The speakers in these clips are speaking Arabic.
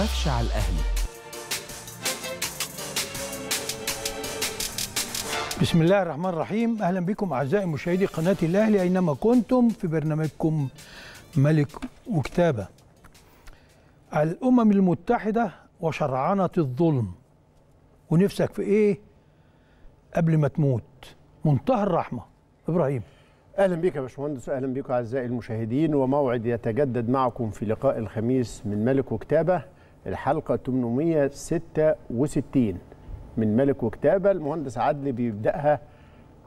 تخافش على الأهل بسم الله الرحمن الرحيم أهلا بكم أعزائي مشاهدي قناة الأهلي أينما كنتم في برنامجكم ملك وكتابة الأمم المتحدة وشرعنة الظلم ونفسك في إيه قبل ما تموت منتهى الرحمة إبراهيم اهلا بك يا باشمهندس اهلا بكم اعزائي المشاهدين وموعد يتجدد معكم في لقاء الخميس من ملك وكتابه الحلقة 866 من ملك وكتابة المهندس عدلي بيبدأها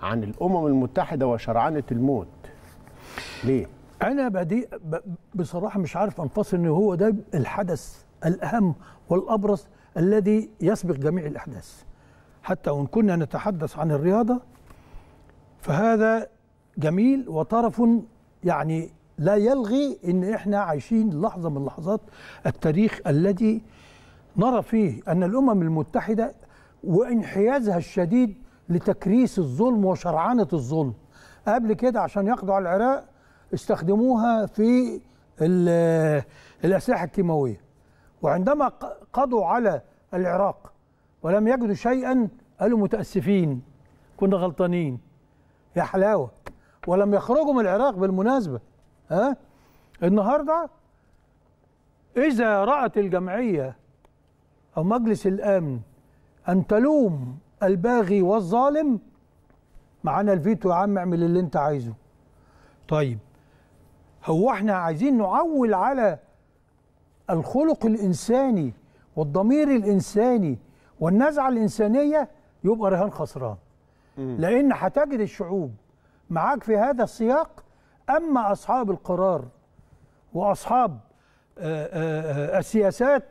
عن الأمم المتحدة وشرعنة الموت ليه؟ أنا بدي بصراحة مش عارف أنفصل إن هو ده الحدث الأهم والأبرز الذي يسبق جميع الأحداث حتى وإن كنا نتحدث عن الرياضة فهذا جميل وطرف يعني لا يلغي ان احنا عايشين لحظه من لحظات التاريخ الذي نرى فيه ان الامم المتحده وانحيازها الشديد لتكريس الظلم وشرعنه الظلم قبل كده عشان يقضوا على العراق استخدموها في الاسلحه الكيماويه وعندما قضوا على العراق ولم يجدوا شيئا قالوا متاسفين كنا غلطانين يا حلاوه ولم يخرجوا من العراق بالمناسبه ها النهارده اذا رأت الجمعيه او مجلس الامن ان تلوم الباغي والظالم معانا الفيتو يا عم اعمل اللي انت عايزه طيب هو احنا عايزين نعول على الخلق الانساني والضمير الانساني والنزعه الانسانيه يبقى رهان خسران لان هتجد الشعوب معاك في هذا السياق أما أصحاب القرار وأصحاب آه، آه، آه، السياسات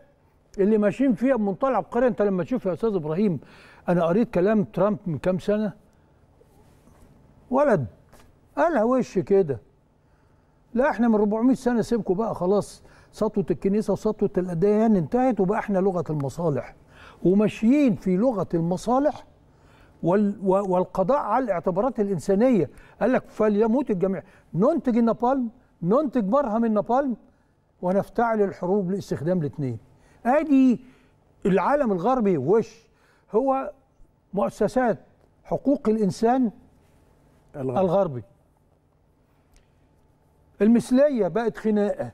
اللي ماشيين فيها بمنطلع عبقري انت لما تشوف يا استاذ ابراهيم انا قريت كلام ترامب من كام سنه ولد قالها وش كده لا احنا من 400 سنه سيبكم بقى خلاص سطوه الكنيسه وسطوه الاديان انتهت وبقى احنا لغه المصالح وماشيين في لغه المصالح والقضاء على الاعتبارات الإنسانية قال لك فليموت الجميع ننتج النابالم ننتج برهم النابالم ونفتعل الحروب لاستخدام الاثنين ادي العالم الغربي وش هو مؤسسات حقوق الانسان الغربي, الغربي. المثليه بقت خناقه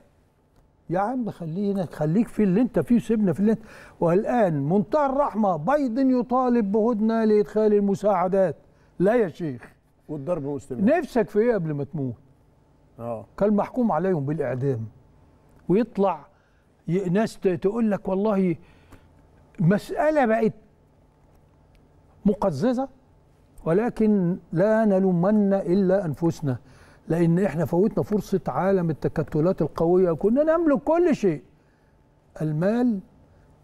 يا عم خلينا خليك في اللي انت فيه سيبنا في اللي انت والان منتهى الرحمه بايدن يطالب بهدنه لادخال المساعدات لا يا شيخ والضرب مستمر نفسك في ايه قبل ما تموت اه كان محكوم عليهم بالاعدام ويطلع ناس تقول لك والله مساله بقت مقززه ولكن لا نلومن الا انفسنا لان احنا فوتنا فرصه عالم التكتلات القويه كنا نملك كل شيء المال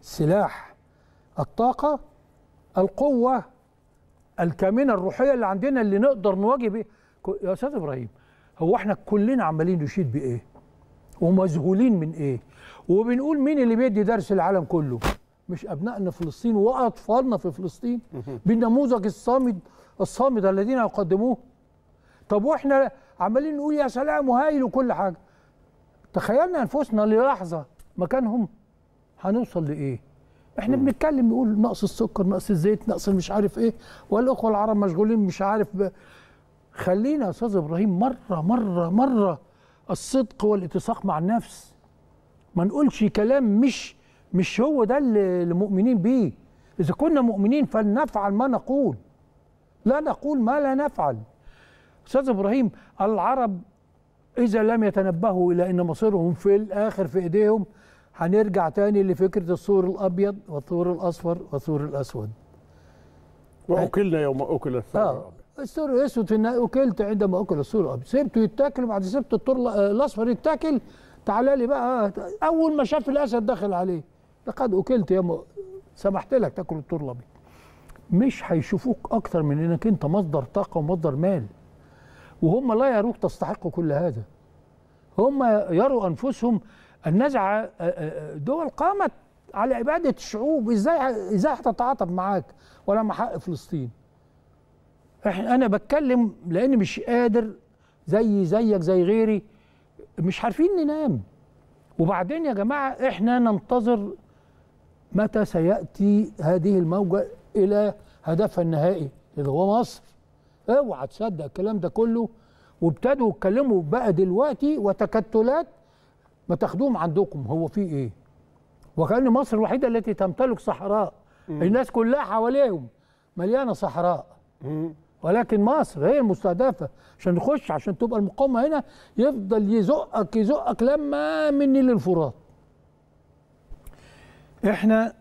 سلاح الطاقه القوه الكامنه الروحيه اللي عندنا اللي نقدر نواجه بيه يا استاذ ابراهيم هو احنا كلنا عمالين نشيد بايه ومذهولين من ايه وبنقول مين اللي بيدي درس العالم كله مش ابنائنا في فلسطين واطفالنا في فلسطين بالنموذج الصامد الصامد الذين يقدموه طب واحنا عمالين نقول يا سلام وهايل وكل حاجه تخيلنا انفسنا للحظه مكانهم هنوصل لايه احنا بنتكلم نقول نقص السكر نقص الزيت نقص مش عارف ايه والاخوه العرب مشغولين مش عارف ب... خلينا يا استاذ ابراهيم مره مره مره الصدق والاتساق مع النفس ما نقولش كلام مش مش هو ده اللي مؤمنين بيه اذا كنا مؤمنين فلنفعل ما نقول لا نقول ما لا نفعل أستاذ إبراهيم العرب إذا لم يتنبهوا إلى أن مصيرهم في الآخر في إيديهم هنرجع تاني لفكرة الثور الأبيض والثور الأصفر والثور الأسود وأكلنا يوم أكل الثور آه. الأبيض الثور الأسود في النهايه أكلت عندما أكل الثور الأبيض سبته يتاكل بعد سبت الثور الأصفر يتاكل تعال لي بقى أول ما شاف الأسد دخل عليه لقد أكلت يا سمحت لك تاكل الثور الأبيض مش هيشوفوك اكثر من إنك أنت مصدر طاقة ومصدر مال وهم لا يروك تستحق كل هذا هم يروا أنفسهم النزعة آه، آه، آه، دول قامت على عبادة الشعوب إزاي إزاي هتتعاطف معاك ولما حق فلسطين إحنا أنا بتكلم لأن مش قادر زي زيك زي غيري مش عارفين ننام وبعدين يا جماعة إحنا ننتظر متى سيأتي هذه الموجة إلى هدفها النهائي اللي هو مصر اوعى تصدق الكلام ده كله وابتدوا يتكلموا بقى دلوقتي وتكتلات ما تاخدوهم عندكم هو في ايه وكان مصر الوحيده التي تمتلك صحراء مم. الناس كلها حواليهم مليانه صحراء مم. ولكن مصر هي المستهدفه عشان نخش عشان تبقى المقاومه هنا يفضل يزقك يزقك لما من نيل الفرات احنا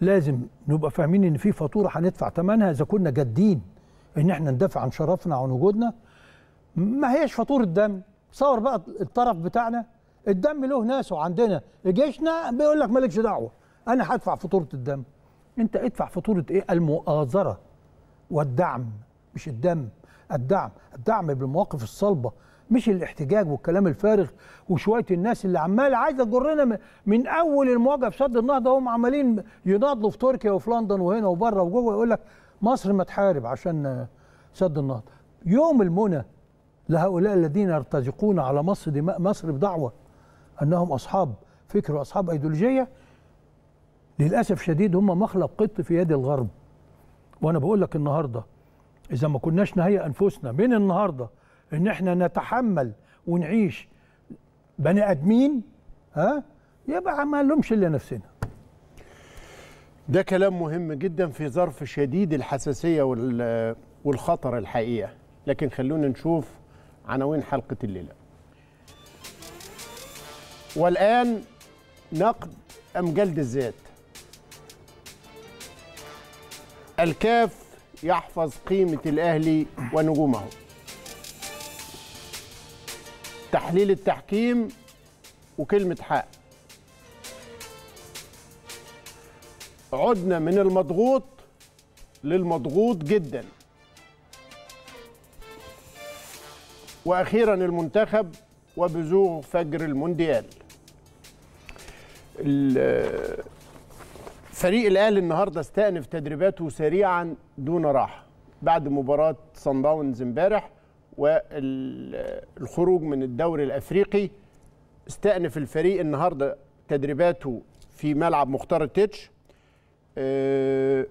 لازم نبقى فاهمين ان في فاتوره هندفع ثمنها اذا كنا جادين ان احنا ندافع عن شرفنا وعن وجودنا ما هيش فاتوره دم صور بقى الطرف بتاعنا الدم له ناس وعندنا جيشنا بيقول لك مالكش دعوه انا هدفع فاتوره الدم انت ادفع فاتوره ايه المؤازره والدعم مش الدم الدعم الدعم بالمواقف الصلبه مش الاحتجاج والكلام الفارغ وشويه الناس اللي عمال عايزه تجرنا من اول المواجهه في سد النهضه هم عمالين يناضلوا في تركيا وفي لندن وهنا وبره وجوه يقول لك مصر ما تحارب عشان سد النهضه يوم المنى لهؤلاء الذين يرتزقون على مصر دماء مصر بدعوه انهم اصحاب فكر واصحاب ايديولوجيه للاسف شديد هم مخلب قط في يد الغرب وانا بقول لك النهارده اذا ما كناش نهيئ انفسنا من النهارده ان احنا نتحمل ونعيش بني ادمين ها يبقى ما لهمش الا نفسنا ده كلام مهم جدا في ظرف شديد الحساسية والخطر الحقيقة لكن خلونا نشوف عناوين حلقة الليلة والآن نقد أم جلد الذات الكاف يحفظ قيمة الأهلي ونجومه تحليل التحكيم وكلمة حق عدنا من المضغوط للمضغوط جدا واخيرا المنتخب وبزوغ فجر المونديال فريق الاهلي النهارده استأنف تدريباته سريعا دون راحه بعد مباراه صن داونز امبارح والخروج من الدوري الافريقي استأنف الفريق النهارده تدريباته في ملعب مختار التيتش آه،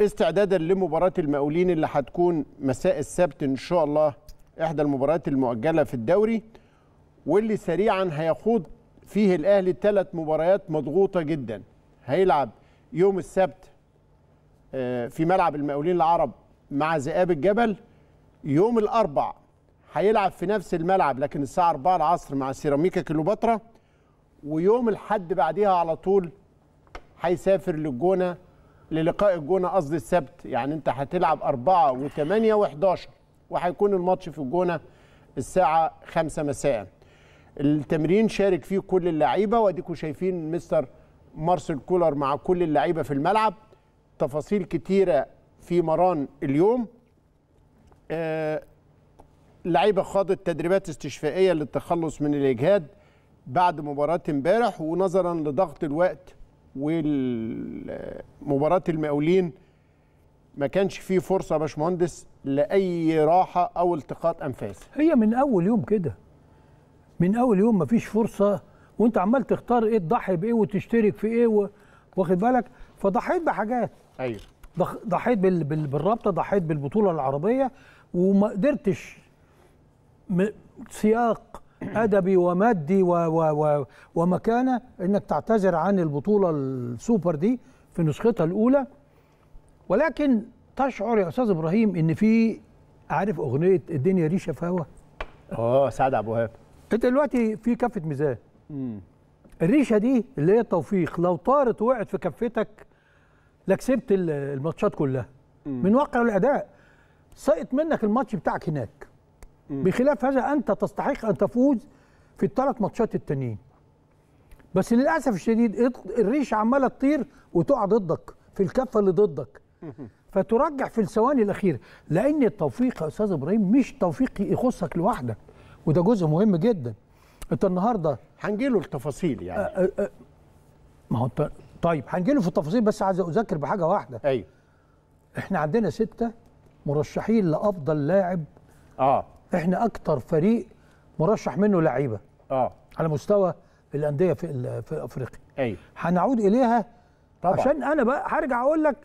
استعدادا لمباراه المقاولين اللي هتكون مساء السبت ان شاء الله احدى المباريات المؤجله في الدوري واللي سريعا هيخوض فيه الاهلي ثلاث مباريات مضغوطه جدا هيلعب يوم السبت آه، في ملعب المقاولين العرب مع ذئاب الجبل يوم الاربع هيلعب في نفس الملعب لكن الساعه 4 العصر مع سيراميكا كليوباترا ويوم الحد بعديها على طول هيسافر للجونه للقاء الجونه قصدي السبت يعني انت هتلعب 4 و8 و11 وهيكون الماتش في الجونه الساعه 5 مساء التمرين شارك فيه كل اللعيبه واديكم شايفين مستر مارسيل كولر مع كل اللعيبه في الملعب تفاصيل كتيره في مران اليوم آه، اللعيبه خاضت تدريبات استشفائيه للتخلص من الاجهاد بعد مباراه امبارح ونظرا لضغط الوقت ومباراه المقاولين ما كانش فيه فرصه يا باشمهندس لاي راحه او التقاط انفاس هي من اول يوم كده من اول يوم ما فيش فرصه وانت عمال تختار ايه تضحي بايه وتشترك في ايه واخد بالك فضحيت بحاجات ايوه ضحيت بال... بال... بالرابطه ضحيت بالبطوله العربيه وما قدرتش م... سياق ادبي ومادي و و و ومكانه انك تعتذر عن البطوله السوبر دي في نسختها الاولى ولكن تشعر يا استاذ ابراهيم ان في عارف اغنيه الدنيا ريشه فاوه اه سعد عبد الوهاب انت دلوقتي في كفه ميزان الريشه دي اللي هي التوفيق لو طارت وقعت في كفتك لكسبت الماتشات كلها من واقع الاداء سقط منك الماتش بتاعك هناك بخلاف هذا انت تستحق ان تفوز في الثلاث ماتشات التانيين بس للاسف الشديد الريشه عماله تطير وتقع ضدك في الكفه اللي ضدك فترجح في الثواني الاخيره لان التوفيق يا استاذ ابراهيم مش توفيق يخصك لوحدك وده جزء مهم جدا انت النهارده هنجي له التفاصيل يعني أه، أه، أه، ما هو انت طيب له في التفاصيل بس عايز اذكر بحاجه واحده ايوه احنا عندنا سته مرشحين لافضل لاعب اه احنا اكتر فريق مرشح منه لعيبه اه على مستوى الانديه في في افريقيا ايوه هنعود اليها طبعا عشان انا بقى هرجع اقول لك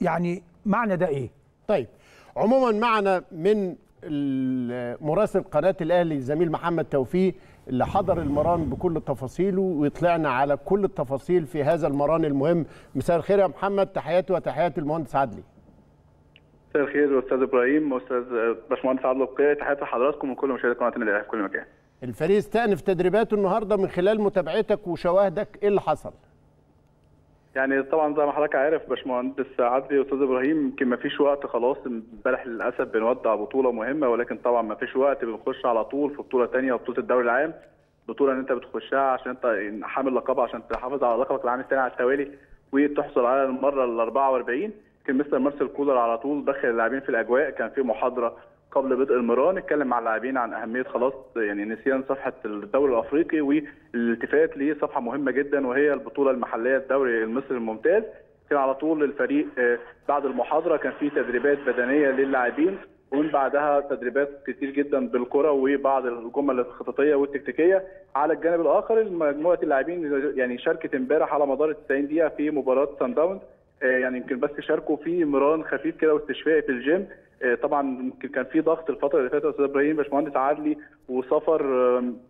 يعني معنى ده ايه طيب عموما معنا من مراسل قناه الاهلي زميل محمد توفيق اللي حضر المران بكل تفاصيله ويطلعنا على كل التفاصيل في هذا المران المهم مساء الخير يا محمد تحياتي وتحيات المهندس عدلي مساء الخير استاذ ابراهيم استاذ باشمهندس عبد اللقاء تحياتي لحضراتكم وكل مشاهدي قناه النادي الاهلي في كل مكان. الفريق استأنف تدريباته النهارده من خلال متابعتك وشواهدك ايه اللي حصل؟ يعني طبعا زي ما حضرتك عارف باشمهندس عدلي استاذ ابراهيم يمكن ما فيش وقت خلاص امبارح للاسف بنودع بطوله مهمه ولكن طبعا ما فيش وقت بنخش على طول في بطوله ثانيه وبطوله الدوري العام بطوله ان انت بتخشها عشان انت حامل لقب عشان تحافظ على لقبك العام الثاني على التوالي وتحصل على المره ال 44 كان مستر مارسيل كولر على طول دخل اللاعبين في الاجواء كان في محاضره قبل بدء المباراه نتكلم مع اللاعبين عن اهميه خلاص يعني نسيان صفحه الدوري الافريقي والالتفات لصفحه مهمه جدا وهي البطوله المحليه الدوري المصري الممتاز كان على طول الفريق آه، بعد المحاضره كان في تدريبات بدنيه للاعبين ومن بعدها تدريبات كتير جدا بالكره وبعض الجمل الخططيه والتكتيكيه على الجانب الاخر مجموعه اللاعبين يعني شاركت امبارح على مدار 90 دقيقه في مباراه سان داونز آه، يعني يمكن بس شاركوا فيه مران خفيف كده واستشفائي في الجيم آه، طبعا يمكن كان في ضغط الفتره اللي فاتت استاذ ابراهيم باشمهندس عدلي وسفر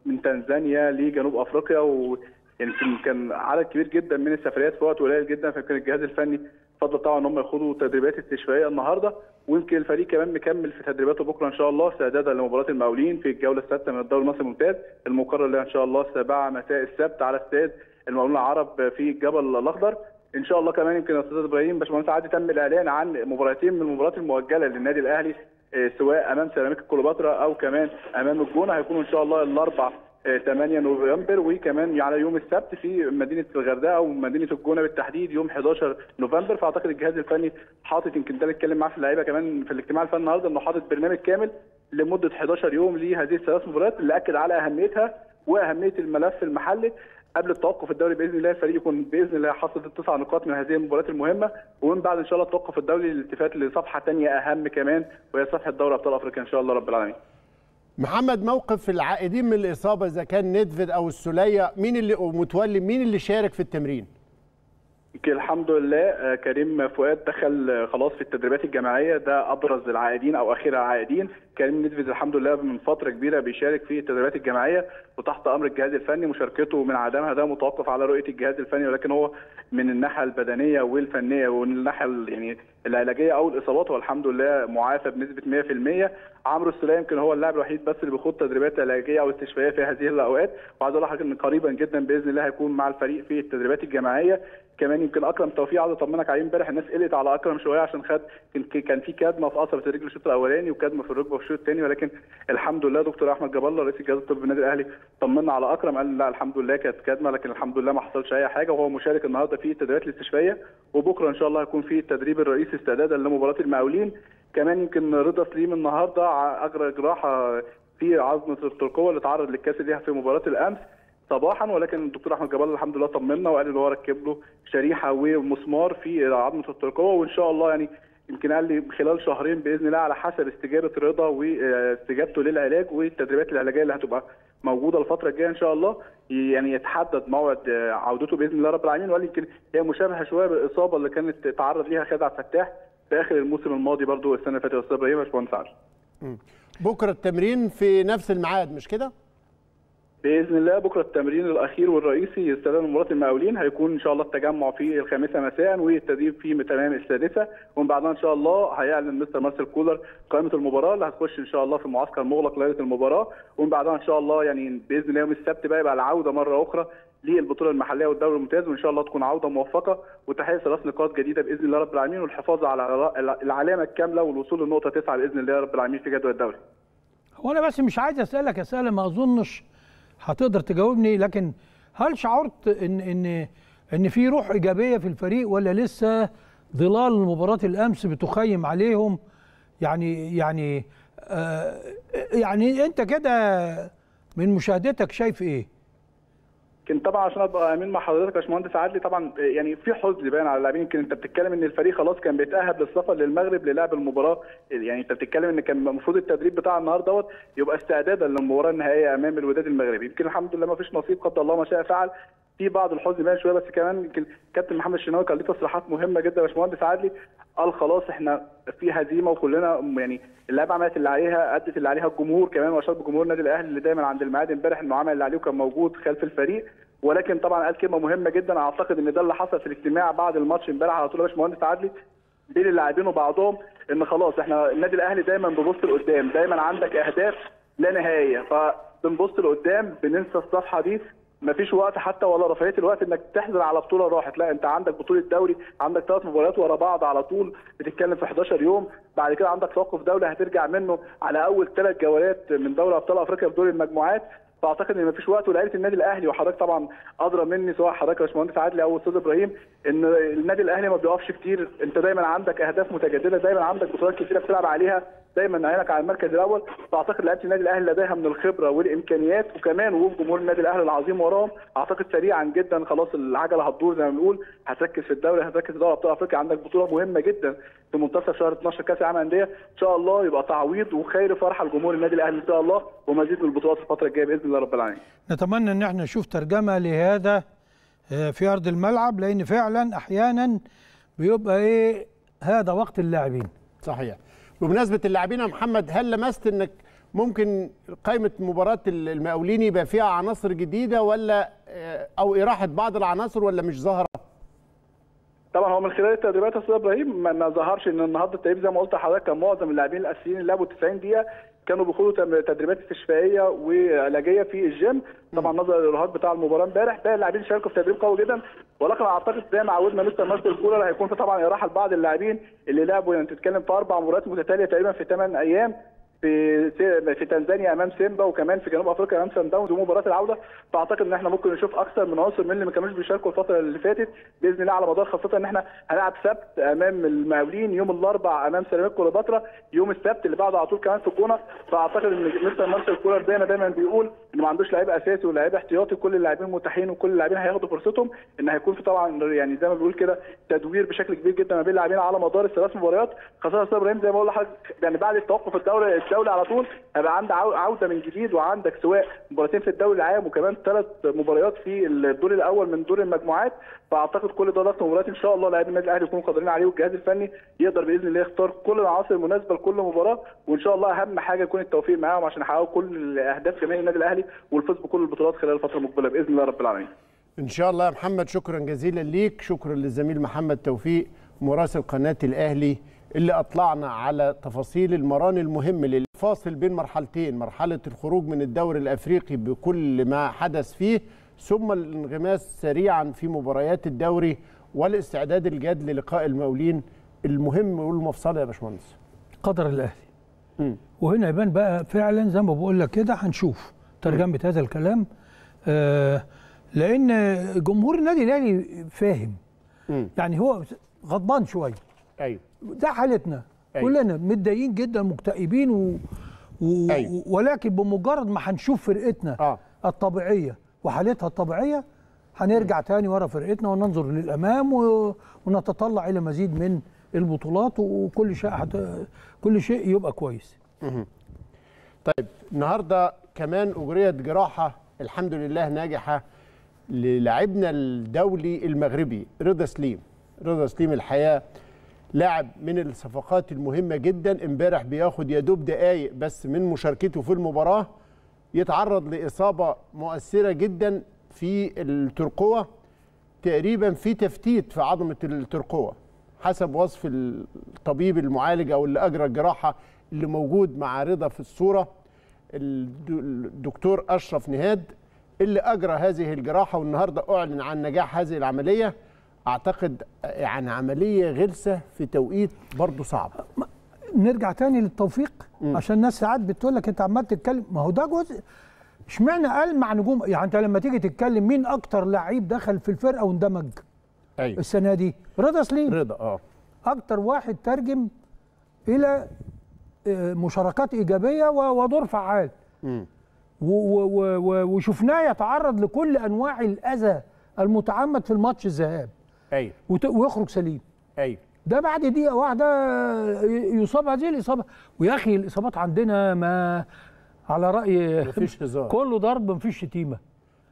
من تنزانيا لجنوب افريقيا و يعني كان عدد كبير جدا من السفريات في وقت قليل جدا فكان الجهاز الفني فضل طبعا ان هم ياخدوا تدريبات استشفائيه النهارده ويمكن الفريق كمان مكمل في تدريباته بكره ان شاء الله استعدادا لمباراه المقاولين في الجوله السادسه من الدوري المصري الممتاز المقرر لها ان شاء الله السابعه مساء السبت على استاد المقاولون العرب في الجبل الاخضر ان شاء الله كمان يمكن استاذ ابراهيم باشمهندس عادي تم الاعلان عن مباراتين من المباريات المؤجله للنادي الاهلي آه، سواء امام سيراميكا كليوباترا او كمان امام الجونه هيكونوا ان شاء الله الاربع 8 آه، نوفمبر وكمان على يوم السبت في مدينه الغردقه ومدينه الجونه بالتحديد يوم 11 نوفمبر فاعتقد الجهاز الفني حاطط يمكن ده اتكلم معاه في اللعيبه كمان في الاجتماع الفني النهارده انه حاطط برنامج كامل لمده 11 يوم لهذه الثلاث مباريات اللي اكد على اهميتها واهميه الملف المحلي قبل التوقف الدولي باذن الله الفريق يكون باذن الله حصد التسع نقاط من هذه المباريات المهمه ومن بعد ان شاء الله التوقف الدولي للالتفات لصفحه ثانيه اهم كمان وهي صفحه دوري ابطال افريقيا ان شاء الله رب العالمين. محمد موقف العائدين من الاصابه اذا كان نيدفيد او السوليه مين اللي متولي مين اللي شارك في التمرين؟ الحمد لله آه، كريم فؤاد دخل آه، خلاص في التدريبات الجماعيه ده ابرز العائدين او اخير العائدين كريم نيدفيد الحمد لله من فتره كبيره بيشارك في التدريبات الجماعيه وتحت امر الجهاز الفني مشاركته من عدمها ده متوقف على رؤيه الجهاز الفني ولكن هو من الناحيه البدنيه والفنيه ومن الناحيه يعني العلاجيه او الاصابات هو الحمد لله معافى بنسبه 100% عمرو السليه يمكن هو اللاعب الوحيد بس اللي بيخوض تدريبات علاجيه او استشفائيه في هذه الاوقات وعايز اقول لحضرتك ان قريبا جدا باذن الله هيكون مع الفريق في التدريبات الجماعيه كمان يمكن اكرم توفيق عايز اطمنك عليه امبارح الناس قلقت على اكرم شويه عشان خد كان في كدمه في في الرجل الشوط الاولاني وكدمه في الركبه في الشوط الثاني ولكن الحمد لله دكتور احمد جاب الله رئيس الجهاز الطبي النادي الاهلي طمنا على اكرم قال لا الحمد لله كانت كدمه لكن الحمد لله ما حصلش اي حاجه وهو مشارك النهارده في التدريبات الاستشفائيه وبكره ان شاء الله هيكون في التدريب الرئيسي استعدادا لمباراه المقاولين كمان يمكن رضا سليم النهارده اجرى جراحه في عظمه التركوه اللي اتعرض للكاس ليها في مباراه الامس صباحا ولكن الدكتور احمد جبل الحمد لله طمنا وقال ان هو ركب له شريحه ومسمار في عظمه الترقوه وان شاء الله يعني يمكن قال لي خلال شهرين باذن الله على حسب استجابه رضا واستجابته للعلاج والتدريبات العلاجيه اللي هتبقى موجوده الفتره الجايه ان شاء الله يعني يتحدد موعد عودته باذن الله رب العالمين ولكن هي مشابهه شويه بالاصابه اللي كانت تعرض ليها خالد عبد الفتاح في اخر الموسم الماضي برضو السنه اللي فاتت يا استاذ ابراهيم يا باشمهندس بكره التمرين في نفس الميعاد مش كده؟ باذن الله بكره التمرين الاخير والرئيسي استلام مباراه المقاولين هيكون ان شاء الله التجمع في الخامسه مساء والتدريب في تمام السادسه ومن بعدها ان شاء الله هيعلن مستر مارسيل كولر قائمه المباراه اللي هتخش ان شاء الله في المعسكر المغلق ليله المباراه ومن بعدها ان شاء الله يعني باذن الله يوم السبت بقى يبقى العوده مره اخرى للبطوله المحليه والدوري الممتاز وان شاء الله تكون عوده موفقه وتحقيق ثلاث نقاط جديده باذن الله رب العالمين والحفاظ على العلامه الكامله والوصول للنقطه تسعه باذن الله رب العالمين في جدول الدوري. هو انا بس مش عايز اسالك اسئله ما اظنش هتقدر تجاوبني لكن هل شعرت ان ان ان في روح ايجابيه في الفريق ولا لسه ظلال مباراه الامس بتخيم عليهم يعني يعني آه يعني انت كده من مشاهدتك شايف ايه؟ كان طبعا عشان ابقى امين مع حضرتك يا باشمهندس عادلي طبعا يعني في حزن باين على اللاعبين يمكن انت بتتكلم ان الفريق خلاص كان بيتاهب للسفر للمغرب للعب المباراه يعني انت بتتكلم ان كان المفروض التدريب بتاع النهارده دوت يبقى استعدادا للمباراه النهائيه امام الوداد المغربي يمكن الحمد لله ما فيش نصيب قدر الله ما شاء فعل في بعض الحزن بقى شويه بس كمان يمكن كابتن محمد الشناوي كان ليه تصريحات مهمه جدا يا باشمهندس عادلي قال خلاص احنا في هزيمه وكلنا يعني اللعيبه عملت اللي عليها ادت اللي عليها الجمهور كمان واشاد بجمهور النادي الاهلي اللي دايما عند الميعاد امبارح انه عمل اللي عليه وكان موجود خلف الفريق ولكن طبعا قال كلمه مهمه جدا اعتقد ان ده اللي حصل في الاجتماع بعد الماتش امبارح على طول يا باشمهندس عادلي بين اللاعبين وبعضهم ان خلاص احنا النادي الاهلي دايما بيبص لقدام دايما عندك اهداف لا نهائيه فبنبص لقدام بننسى الصفحه دي مفيش وقت حتى ولا رفاهيه الوقت انك تحزن على بطوله راحت لا انت عندك بطوله دوري عندك ثلاث مباريات ورا بعض على طول بتتكلم في 11 يوم بعد كده عندك توقف دوله هترجع منه على اول ثلاث جولات من دوري ابطال افريقيا في دور المجموعات فاعتقد ان مفيش وقت ولعيبه النادي الاهلي وحضرتك طبعا ادرى مني سواء حضرتك يا باشمهندس عادل او استاذ ابراهيم ان النادي الاهلي ما بيقفش كتير انت دايما عندك اهداف متجدده دايما عندك بطولات كتيره بتلعب عليها دايما عينك على المركز الاول فاعتقد لعيبه النادي الاهلي لديها من الخبره والامكانيات وكمان وجود جمهور النادي الاهلي العظيم وراهم اعتقد سريعا جدا خلاص العجله هتدور زي ما بنقول هتركز في الدوري هتركز في دوري ابطال افريقيا عندك بطوله مهمه جدا في منتصف شهر 12 كاس العالم للانديه ان شاء الله يبقى تعويض وخير فرحه لجمهور النادي الاهلي ان شاء الله ومزيد من البطولات في الفتره الجايه باذن الله رب العالمين. نتمنى ان احنا نشوف ترجمه لهذا آه، في ارض الملعب لان فعلا احيانا بيبقى ايه هذا وقت اللاعبين. صحيح. بمناسبه اللاعبين محمد هل لمست انك ممكن قائمه مباراه المقاولين يبقى فيها عناصر جديده ولا آه، او اراحه بعض العناصر ولا مش ظاهره طبعا هو من خلال يا استاذ ابراهيم ما ظهرش ان النهارده التدريب زي ما قلت لحضرتك كان معظم اللاعبين الاساسيين اللي لعبوا 90 دقيقه كانوا بيخوضوا تدريبات استشفائيه وعلاجيه في الجيم طبعا نظرا للارهاق بتاع المباراه امبارح باقي اللاعبين شاركوا في تدريب قوي جدا ولكن اعتقد زي ما عودنا مستر مارسيل الكوره هيكون في طبعا اراحه لبعض اللاعبين اللي لعبوا يعني تتكلم في اربع مباريات متتاليه تقريبا في ثمان ايام في في تنزانيا امام سيمبا وكمان في جنوب افريقيا امام سان داونز ومباراه العوده فاعتقد ان احنا ممكن نشوف اكثر من عنصر من اللي ما كانوش بيشاركوا الفتره اللي فاتت باذن الله على مدار خاصه ان احنا هنلعب سبت امام المقاولين يوم الاربع امام سيراميك كليوباترا يوم السبت اللي بعده على طول كمان في الجونه فاعتقد ان مستر مارسيل كولر دايما دايما بيقول ان ما عندوش لعيب اساسي ولاعيب احتياطي كل اللاعبين متاحين وكل اللاعبين هياخدوا فرصتهم ان هيكون في طبعا يعني زي ما بيقول كده تدوير بشكل كبير جدا ما بين اللاعبين على مدار الثلاث مباريات خاصه ابراهيم زي ما بقول لحضرتك يعني بعد التوقف الدوري الدوري على طول هيبقى عندك عوده من جديد وعندك سواء مباراتين في الدوري العام وكمان ثلاث مباريات في الدور الاول من دور المجموعات فاعتقد كل ده ضغط مباريات ان شاء الله لاعبي النادي الاهلي يكونوا قادرين عليه والجهاز الفني يقدر باذن الله يختار كل العناصر المناسبه لكل مباراه وان شاء الله اهم حاجه يكون التوفيق معاهم عشان يحققوا كل الاهداف جماهير النادي الاهلي والفوز بكل البطولات خلال الفتره المقبله باذن الله رب العالمين. ان شاء الله يا محمد شكرا جزيلا ليك شكرا للزميل محمد توفيق مراسل قناه الاهلي اللي أطلعنا على تفاصيل المران المهم للفاصل بين مرحلتين مرحلة الخروج من الدوري الأفريقي بكل ما حدث فيه ثم الانغماس سريعا في مباريات الدوري والاستعداد الجاد للقاء المولين المهم والمفصل يا باشمهندس قدر الأهلي م. وهنا يبان بقى فعلا زي ما بقول لك كده هنشوف ترجمة هذا الكلام آه لأن جمهور النادي الأهلي فاهم م. يعني هو غضبان شوية أيوه ده حالتنا أيوة. كلنا متضايقين جدا مكتئبين و... و... أيوة. ولكن بمجرد ما هنشوف فرقتنا آه. الطبيعيه وحالتها الطبيعيه هنرجع تاني ورا فرقتنا وننظر للامام و... ونتطلع الى مزيد من البطولات وكل شيء حت... كل شيء يبقى كويس. طيب النهارده كمان اجريت جراحه الحمد لله ناجحه للاعبنا الدولي المغربي رضا سليم رضا سليم الحقيقه لاعب من الصفقات المهمه جدا امبارح بياخد يا دوب دقايق بس من مشاركته في المباراه يتعرض لاصابه مؤثره جدا في الترقوه تقريبا في تفتيت في عظمه الترقوه حسب وصف الطبيب المعالج او اللي اجرى الجراحه اللي موجود مع رضا في الصوره الدكتور اشرف نهاد اللي اجرى هذه الجراحه والنهارده اعلن عن نجاح هذه العمليه اعتقد يعني عمليه غلسه في توقيت برضه صعب نرجع تاني للتوفيق م. عشان الناس ساعات بتقول لك انت عمال تتكلم ما هو ده جزء اشمعنى قال مع نجوم يعني انت لما تيجي تتكلم مين اكتر لعيب دخل في الفرقه واندمج أيوة. السنه دي رضا سليم رضا اه اكتر واحد ترجم الى آه، مشاركات ايجابيه ودور فعال وشفناه يتعرض لكل انواع الاذى المتعمد في الماتش الذهاب ايوه ويخرج سليم ايوه ده بعد دقيقه واحده يصاب هذه الاصابه ويا اخي الاصابات عندنا ما على راي مفيش هزار كله ضرب مفيش شتيمه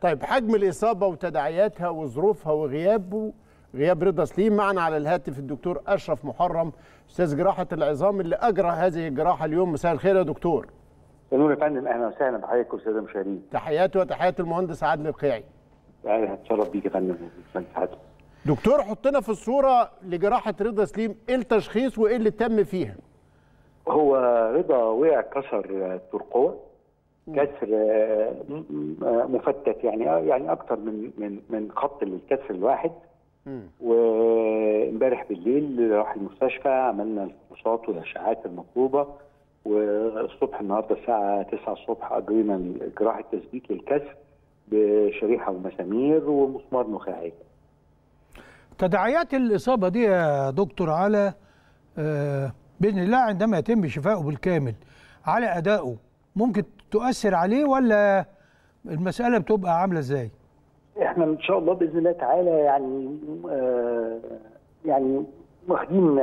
طيب حجم الاصابه وتداعياتها وظروفها وغيابه غياب رضا سليم معنا على الهاتف الدكتور اشرف محرم استاذ جراحه العظام اللي اجرى هذه الجراحه اليوم مساء الخير يا دكتور نور يا فندم اهلا وسهلا بحضرتك والساده المشاهدين تحياتي وتحيات المهندس عادل القيعي اهلا هتشرف بيك يا فندم دكتور حطنا في الصوره لجراحه رضا سليم ايه التشخيص وايه اللي تم فيها هو رضا وقع كسر ترقوه كسر آه، آه، مفتت يعني آه، يعني اكتر من من من خط الكسر الواحد وامبارح بالليل راح المستشفى عملنا الفحوصات والاشعاعات المطلوبه والصبح النهارده الساعه 9 الصبح اجرينا جراحه تثبيت للكسر بشريحه ومسامير ومسمار نخاعي. تداعيات الإصابة دي يا دكتور على آه، بإذن الله عندما يتم شفائه بالكامل على أدائه ممكن تؤثر عليه ولا المسألة بتبقى عاملة إزاي؟ احنا ان شاء الله باذن الله تعالى يعني آه يعني واخدين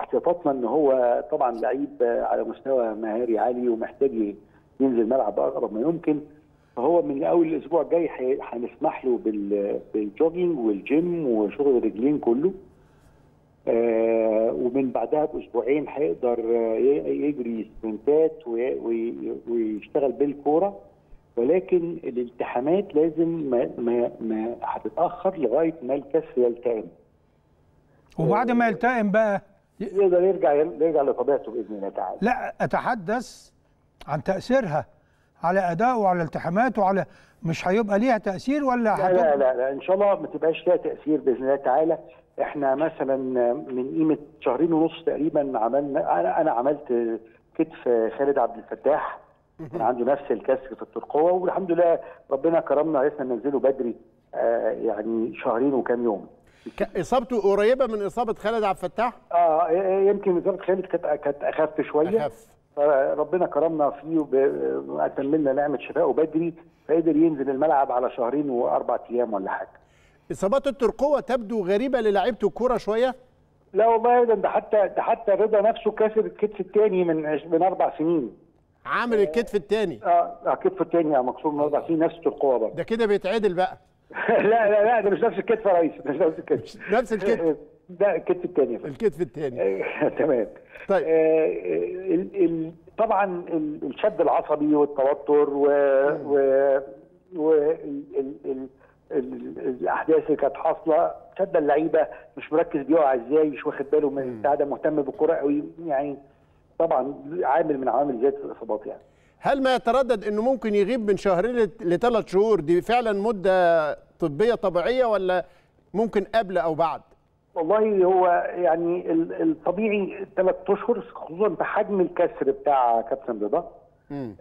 احتياطاتنا ان هو طبعا لعيب على مستوى مهاري عالي ومحتاج ينزل ملعب اقرب ما يمكن فهو من اول الاسبوع الجاي هنسمح له بالجوجينج والجيم وشغل الرجلين كله آه، ومن بعدها باسبوعين هيقدر آه، يجري سبرنتات ويشتغل بالكوره ولكن الالتحامات لازم ما ما ما هتتاخر لغايه ما الكسر يلتئم وبعد ما يلتئم بقى يقدر يرجع يرجع لطبيعته باذن الله تعالى لا اتحدث عن تاثيرها على اداؤه وعلى التحاماته وعلى مش هيبقى ليها تاثير ولا لا, لا لا لا ان شاء الله ما تبقاش ليها تاثير باذن الله تعالى احنا مثلا من قيمه شهرين ونص تقريبا عملنا انا انا عملت كتف خالد عبد الفتاح كان عنده نفس الكسر في الترقوه والحمد لله ربنا كرمنا عرفنا ننزله بدري آه، يعني شهرين وكام يوم اصابته قريبه من اصابه خالد عبد الفتاح؟ اه يمكن اصابه خالد كانت كانت اخف شويه أخف. فربنا كرمنا فيه واتم لنا نعمه شفاءه بدري فقدر ينزل الملعب على شهرين واربع ايام ولا حاجه. اصابات الترقوه تبدو غريبه للاعيبه الكوره شويه؟ لا والله ده حتى ده حتى رضا نفسه كسر الكتف الثاني من من اربع سنين. عامل الكتف الثاني اه الكتف الثاني اه مكسور من اربع سنين نفس الترقوه برضه ده كده بيتعدل بقى لا لا لا ده مش نفس الكتف يا ريس مش نفس الكتف نفس الكتف ده الكتف الثاني الكتف الثاني آه، تمام طيب آه،, آه ال ال طبعا الشد العصبي والتوتر و, و, و ال ال ال الاحداث اللي كانت حاصله شد اللعيبه مش مركز بيقع ازاي مش واخد باله من البتاع مهتم بالكوره قوي يعني طبعا عامل من عوامل زياده الاصابات يعني هل ما يتردد انه ممكن يغيب من شهرين لثلاث شهور دي فعلا مده طبيه طبيعيه ولا ممكن قبل او بعد؟ والله هو يعني الطبيعي ثلاث اشهر خصوصا بحجم الكسر بتاع كابتن رضا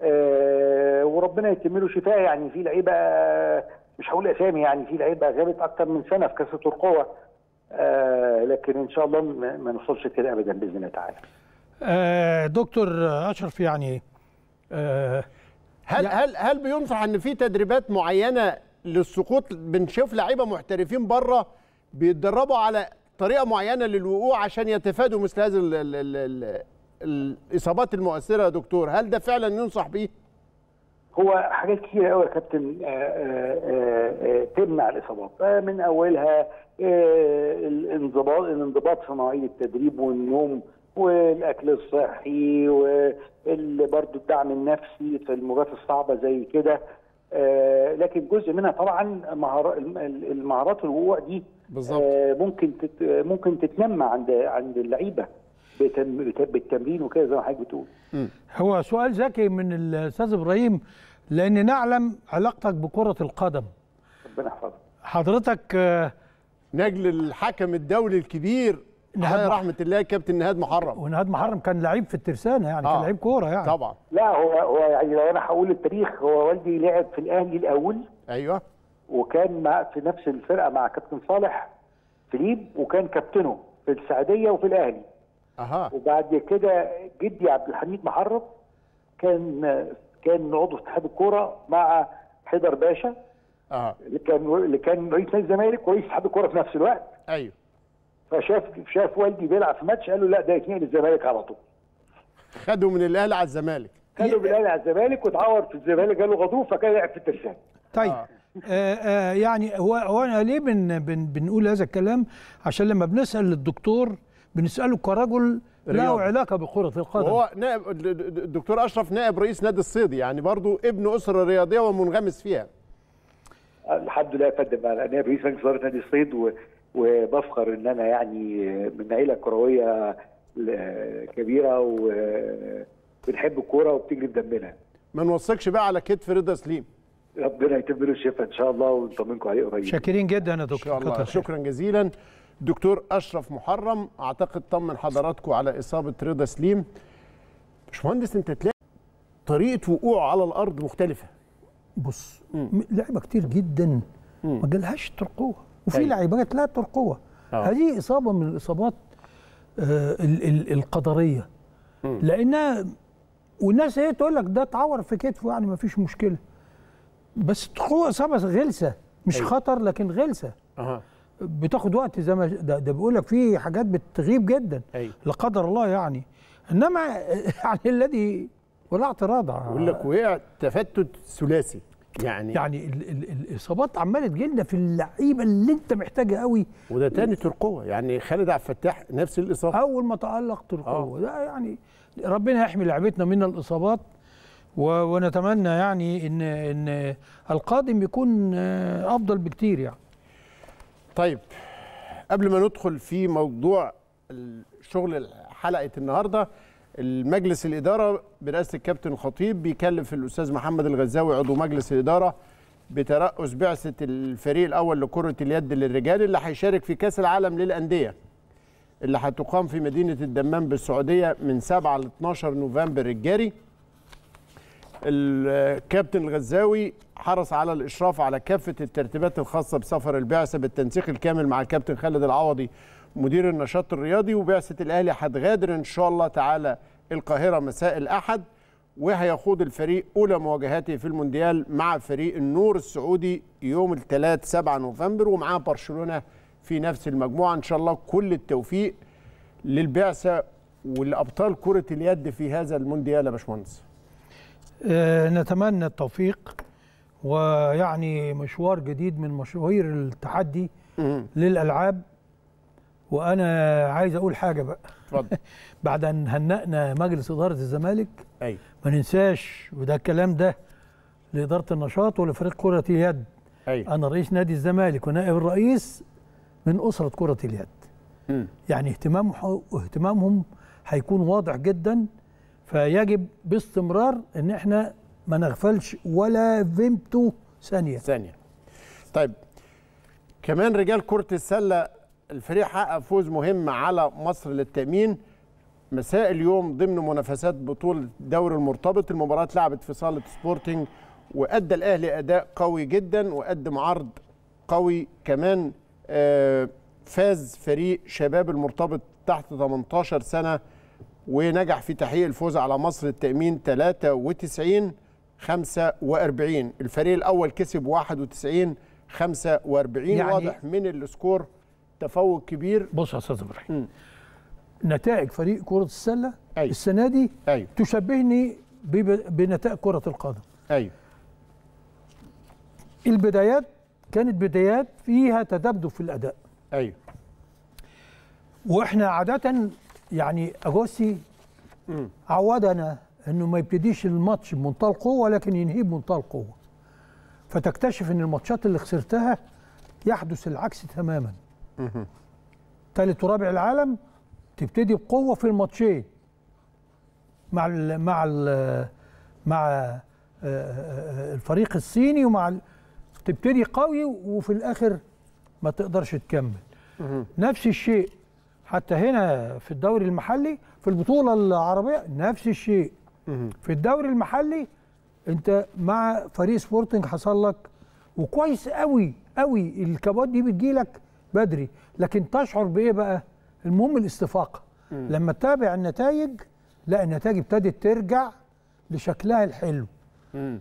آه وربنا يتم له شفاء يعني في لعيبه مش هقول اسامي يعني في لعيبه غابت اكتر من سنه في كاسه القوه آه لكن ان شاء الله ما نوصلش كده ابدا باذن الله تعالى. آه دكتور اشرف يعني آه هل يعني هل هل بينصح ان في تدريبات معينه للسقوط بنشوف لعيبه محترفين بره بيتدربوا على طريقه معينه للوقوع عشان يتفادوا مثل هذه ال ال ال الاصابات المؤثره يا دكتور هل ده فعلا ينصح بيه هو حاجات كتير قوي يا كابتن آه، آه، آه، تمنع الاصابات من اولها الانضباط الانضباط في مواعيد التدريب والنوم والاكل الصحي وبرده الدعم النفسي في المباريات الصعبه زي كده آه، لكن جزء منها طبعا المهارات الوقوع دي بالظبط آه، ممكن ممكن تتنمى عند عند اللعيبه بالتمرين وكده زي ما حضرتك بتقول هو سؤال ذكي من الاستاذ ابراهيم لان نعلم علاقتك بكره القدم ربنا يحفظك حضرتك آه، نجل الحكم الدولي الكبير نهاد رحمه الله كابتن نهاد محرم ونهاد محرم كان لعيب في الترسانه يعني آه. كان لعيب كوره يعني طبعا لا هو هو يعني لو انا هقول التاريخ هو والدي لعب في الاهلي الاول ايوه وكان مع في نفس الفرقه مع كابتن صالح فليب وكان كابتنه في السعوديه وفي الاهلي اها وبعد كده جدي عبد الحميد محرم كان كان عضو في اتحاد الكوره مع حيدر باشا اه اللي كان اللي كان رئيس نادي الزمالك ورئيس اتحاد الكوره في نفس الوقت ايوه فشاف شاف والدي بيلعب في ماتش قال له لا ده يتنقل الزمالك على طول خدوا من الاهلي على الزمالك خدوا من الاهلي على الزمالك واتعور في الزمالك جاله غضروف فكان لعب في الترسانه طيب آه. آه. آه, يعني هو هو انا ليه بن بن بنقول هذا الكلام عشان لما بنسال الدكتور بنساله كرجل له علاقه بكره القدم هو نائب الدكتور اشرف نائب رئيس نادي الصيد يعني برضه ابن اسره رياضيه ومنغمس فيها الحمد لله يا فندم انا نائب رئيس مجلس اداره نادي الصيد وبفخر ان انا يعني من عيله كرويه كبيره وبنحب الكوره وبتجري بدمنا ما نوصلكش بقى على كتف رضا سليم ربنا يتم له الشفاء ان شاء الله ونطمنكم عليه قريب شاكرين جدا يا دكتور شكرا جزيلا دكتور اشرف محرم اعتقد طمن حضراتكم على اصابه رضا سليم باشمهندس انت تلاقي طريقه وقوعه على الارض مختلفه بص لعبه كتير جدا ما جالهاش ترقوه وفي طيب. لعيبات لا ترقوها آه. هذه اصابه من الاصابات آه، القدريه لانها والناس ايه تقول لك ده اتعور في كتفه يعني ما فيش مشكله بس تقوى اصابه غلسه مش طيب. خطر لكن غلسه أه. بتاخد وقت زي ما ده, ده بيقول لك في حاجات بتغيب جدا أيوة. لا قدر الله يعني انما يعني الذي ولا اعتراض بيقول لك وقع تفتت ثلاثي يعني يعني ال ال الاصابات عماله تجيلنا في اللعيبه اللي انت محتاجها قوي وده تاني ترقوه يعني خالد عبد الفتاح نفس الاصابه اول ما تالق ترقوه آه. ده يعني ربنا يحمي لعبتنا من الاصابات ونتمنى يعني ان ان القادم يكون افضل بكتير يعني طيب قبل ما ندخل في موضوع شغل حلقه النهارده المجلس الاداره برئاسه الكابتن خطيب بيكلف الاستاذ محمد الغزاوي عضو مجلس الاداره بترأس بعثه الفريق الاول لكره اليد للرجال اللي هيشارك في كاس العالم للانديه اللي هتقام في مدينه الدمام بالسعوديه من 7 ل 12 نوفمبر الجاري. الكابتن الغزاوي حرص على الاشراف على كافه الترتيبات الخاصه بسفر البعثه بالتنسيق الكامل مع الكابتن خالد العوضي مدير النشاط الرياضي وبعثه الاهلي هتغادر ان شاء الله تعالى القاهره مساء الاحد وهيخوض الفريق اولى مواجهاته في المونديال مع فريق النور السعودي يوم الثلاث 7 نوفمبر ومعاه برشلونه في نفس المجموعه ان شاء الله كل التوفيق للبعثه ولابطال كره اليد في هذا المونديال يا باشمهندس آه، نتمنى التوفيق ويعني مشوار جديد من مشاوير التحدي للالعاب وانا عايز اقول حاجه بقى اتفضل بعد ان هنأنا مجلس اداره الزمالك ايوه ما ننساش وده الكلام ده لاداره النشاط ولفريق كره اليد أيوة. انا رئيس نادي الزمالك ونائب الرئيس من اسره كره اليد م. يعني اهتمام اهتمامهم هيكون واضح جدا فيجب باستمرار ان احنا ما نغفلش ولا فيمتو ثانيه ثانيه طيب كمان رجال كره السله الفريق حقق فوز مهم على مصر للتأمين مساء اليوم ضمن منافسات بطولة دوري المرتبط المباراة اتلعبت في صالة سبورتنج وأدى الأهلي أداء قوي جدا وقدم عرض قوي كمان آه، فاز فريق شباب المرتبط تحت 18 سنة ونجح في تحقيق الفوز على مصر التأمين 93 45 الفريق الأول كسب 91 45 يعني واضح من السكور تفوق كبير بص يا استاذ ابراهيم نتائج فريق كره السله أيوه. السنه دي أيوه. تشبهني بنتائج كره القدم ايوه البدايات كانت بدايات فيها تذبذب في الاداء ايوه واحنا عاده يعني اجوسي عودنا انه ما يبتديش الماتش بمنتهى القوه ولكن ينهيه بمنتهى القوه فتكتشف ان الماتشات اللي خسرتها يحدث العكس تماما ثالث ورابع العالم تبتدي بقوه في الماتشين مع الـ مع الـ مع آه، آه، الفريق الصيني ومع تبتدي قوي وفي الاخر ما تقدرش تكمل نفس الشيء حتى هنا في الدوري المحلي في البطوله العربيه نفس الشيء في الدوري المحلي انت مع فريق سبورتنج حصل لك وكويس قوي قوي الكبوات دي بتجيلك بدري لكن تشعر بايه بقى المهم الاستفاقه م. لما تتابع النتائج لا النتائج ابتدت ترجع لشكلها الحلو ال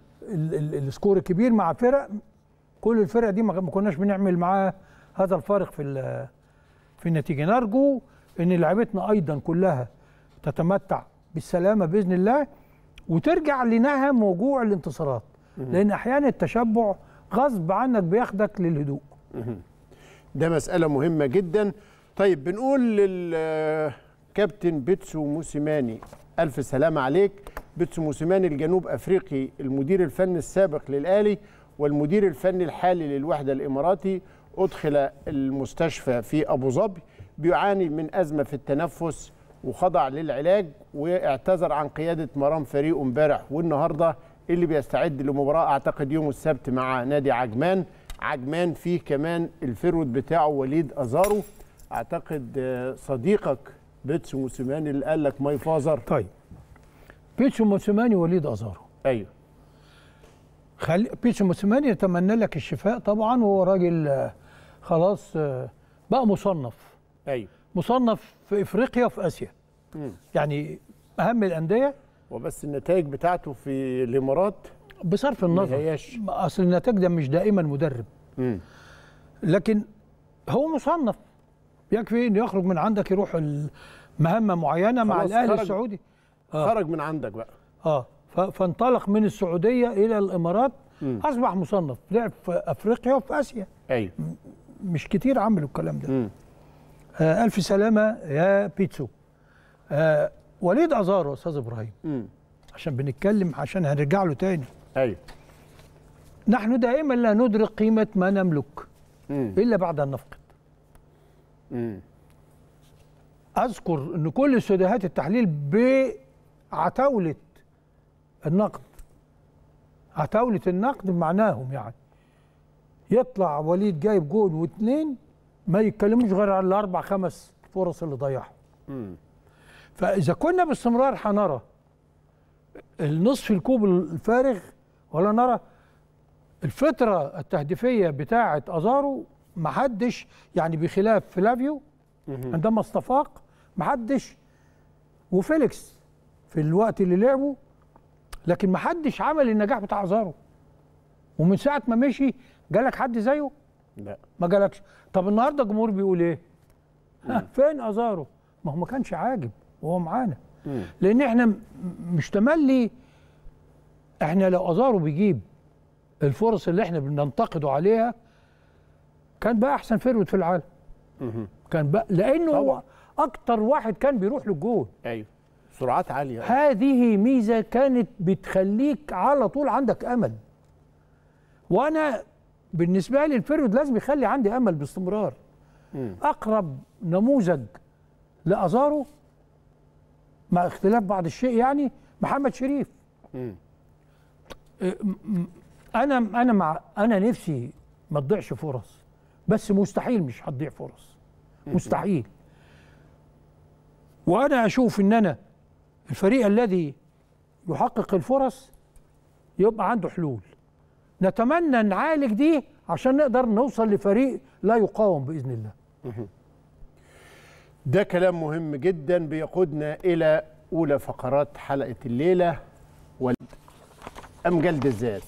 ال السكور الكبير مع فرق كل الفرق دي ما كناش بنعمل معاها هذا الفارق في في النتيجه نرجو ان لعبتنا ايضا كلها تتمتع بالسلامه باذن الله وترجع لنهم وجوع الانتصارات لان احيانا التشبع غصب عنك بياخدك للهدوء ده مسألة مهمة جدا طيب بنقول للكابتن آه، بيتسو موسيماني ألف سلامة عليك بيتسو موسيماني الجنوب أفريقي المدير الفني السابق للأهلي والمدير الفني الحالي للوحدة الإماراتي أدخل المستشفى في أبو ظبي بيعاني من أزمة في التنفس وخضع للعلاج واعتذر عن قيادة مرام فريقه امبارح والنهارده اللي بيستعد لمباراة أعتقد يوم السبت مع نادي عجمان عجمان فيه كمان الفيرود بتاعه وليد ازارو اعتقد آه، صديقك بيتسو موسيماني اللي قال لك ماي فازر طيب بيتسو موسيماني وليد ازارو ايوه خل... بيتسو موسيماني يتمنى لك الشفاء طبعا وهو راجل آه، خلاص آه، بقى مصنف ايوه مصنف في افريقيا وفي اسيا مم. يعني اهم الانديه وبس النتائج بتاعته في الامارات بصرف النظر هيش. اصل النتائج ده مش دائما مدرب م. لكن هو مصنف يكفي انه يخرج من عندك يروح مهمه معينه مع الاهلي السعودي آه. خرج من عندك بقى اه فانطلق من السعوديه الى الامارات مم. اصبح مصنف لعب في افريقيا وفي اسيا ايوه مش كتير عملوا الكلام ده آه الف سلامه يا بيتسو آه وليد ازارو استاذ ابراهيم مم. عشان بنتكلم عشان هنرجع له تاني ايوه نحن دائما لا ندرك قيمه ما نملك مم. الا بعد ان نفقد مم. اذكر ان كل استوديوهات التحليل بعتاوله النقد عتاوله النقد معناهم يعني يطلع وليد جايب جول واثنين ما يتكلموش غير على الاربع خمس فرص اللي ضيعهم فاذا كنا باستمرار هنرى النصف الكوب الفارغ ولا نرى الفترة التهديفية بتاعة أزارو محدش يعني بخلاف فلافيو عندما استفاق محدش وفيليكس في الوقت اللي لعبه لكن محدش عمل النجاح بتاع أزارو ومن ساعة ما مشي جالك حد زيه؟ لا ما جالكش طب النهارده الجمهور بيقول ايه؟ ها فين أزارو؟ ما هو ما كانش عاجب وهو معانا لأن احنا مش تملي احنا لو ازارو بيجيب الفرص اللي احنا بننتقده عليها كان بقى احسن فيرود في العالم كان بقى لانه هو اكتر واحد كان بيروح للجول ايوه سرعات عاليه هذه ميزه كانت بتخليك على طول عندك امل وانا بالنسبه لي الفيرود لازم يخلي عندي امل باستمرار مم. اقرب نموذج لازارو مع اختلاف بعض الشيء يعني محمد شريف مم. أه، انا انا مع انا نفسي ما تضيعش فرص بس مستحيل مش هتضيع فرص مستحيل وانا اشوف ان انا الفريق الذي يحقق الفرص يبقى عنده حلول نتمنى نعالج دي عشان نقدر نوصل لفريق لا يقاوم باذن الله ده كلام مهم جدا بيقودنا الى اولى فقرات حلقه الليله ولد. أم جلد الذات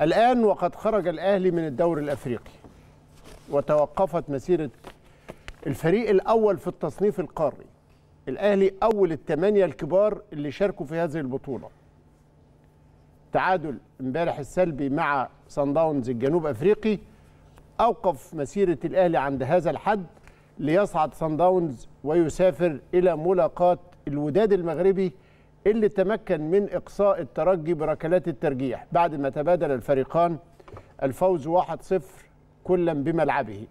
الآن وقد خرج الأهلي من الدوري الأفريقي وتوقفت مسيرة الفريق الأول في التصنيف القاري الأهلي أول الثمانية الكبار اللي شاركوا في هذه البطولة تعادل امبارح السلبي مع سان داونز الجنوب أفريقي أوقف مسيرة الأهلي عند هذا الحد ليصعد سان داونز ويسافر إلى ملاقاة الوداد المغربي اللي تمكن من إقصاء الترجي بركلات الترجيح بعد ما تبادل الفريقان الفوز 1-0 كلا بملعبه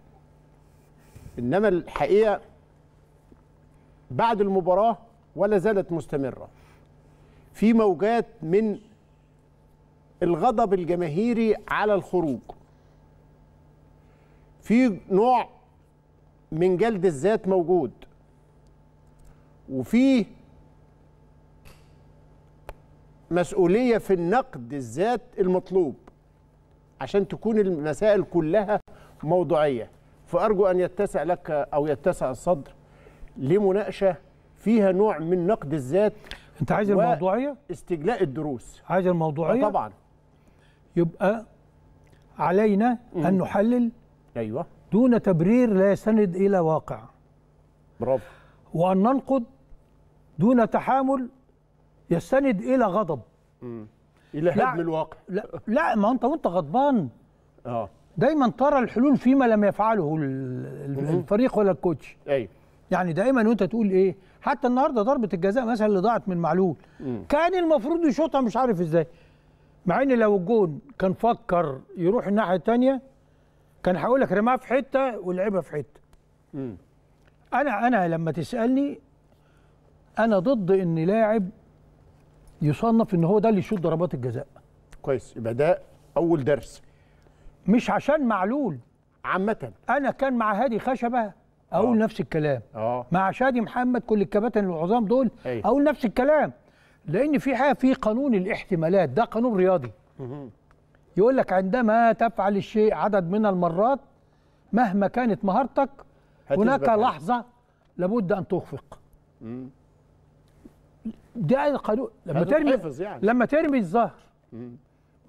إنما الحقيقة بعد المباراة ولا زالت مستمرة في موجات من الغضب الجماهيري على الخروج في نوع من جلد الذات موجود وفي مسؤولية في النقد الذات المطلوب عشان تكون المسائل كلها موضوعية فأرجو أن يتسع لك أو يتسع الصدر لمناقشة فيها نوع من نقد الذات أنت عايز الموضوعية؟ استجلاء الدروس عايز الموضوعية؟ آه، طبعا يبقى علينا مم. أن نحلل أيوة دون تبرير لا يستند إلى واقع برافو وأن ننقد دون تحامل يستند الى غضب مم. الى هدم الواقع لا, لا ما انت وانت غضبان اه دايما ترى الحلول فيما لم يفعله الفريق ولا الكوتش ايوه يعني دايما وانت تقول ايه حتى النهارده ضربه الجزاء مثلا اللي ضاعت من معلول مم. كان المفروض يشوطها مش عارف ازاي مع ان لو الجون كان فكر يروح الناحيه الثانيه كان هقول لك رماها في حته ولعبها في حته مم. انا انا لما تسالني انا ضد ان لاعب يصنف ان هو ده اللي يشوط ضربات الجزاء كويس يبقى ده اول درس مش عشان معلول عامة انا كان مع هادي خشبه اقول أوه. نفس الكلام أوه. مع شادي محمد كل الكباتن العظام دول أي. أيوه. اقول نفس الكلام لان في حاجه في قانون الاحتمالات ده قانون رياضي يقول لك عندما تفعل الشيء عدد من المرات مهما كانت مهارتك هناك لحظه لابد ان تخفق ده القانون لما ترمي يعني. لما ترمي الظهر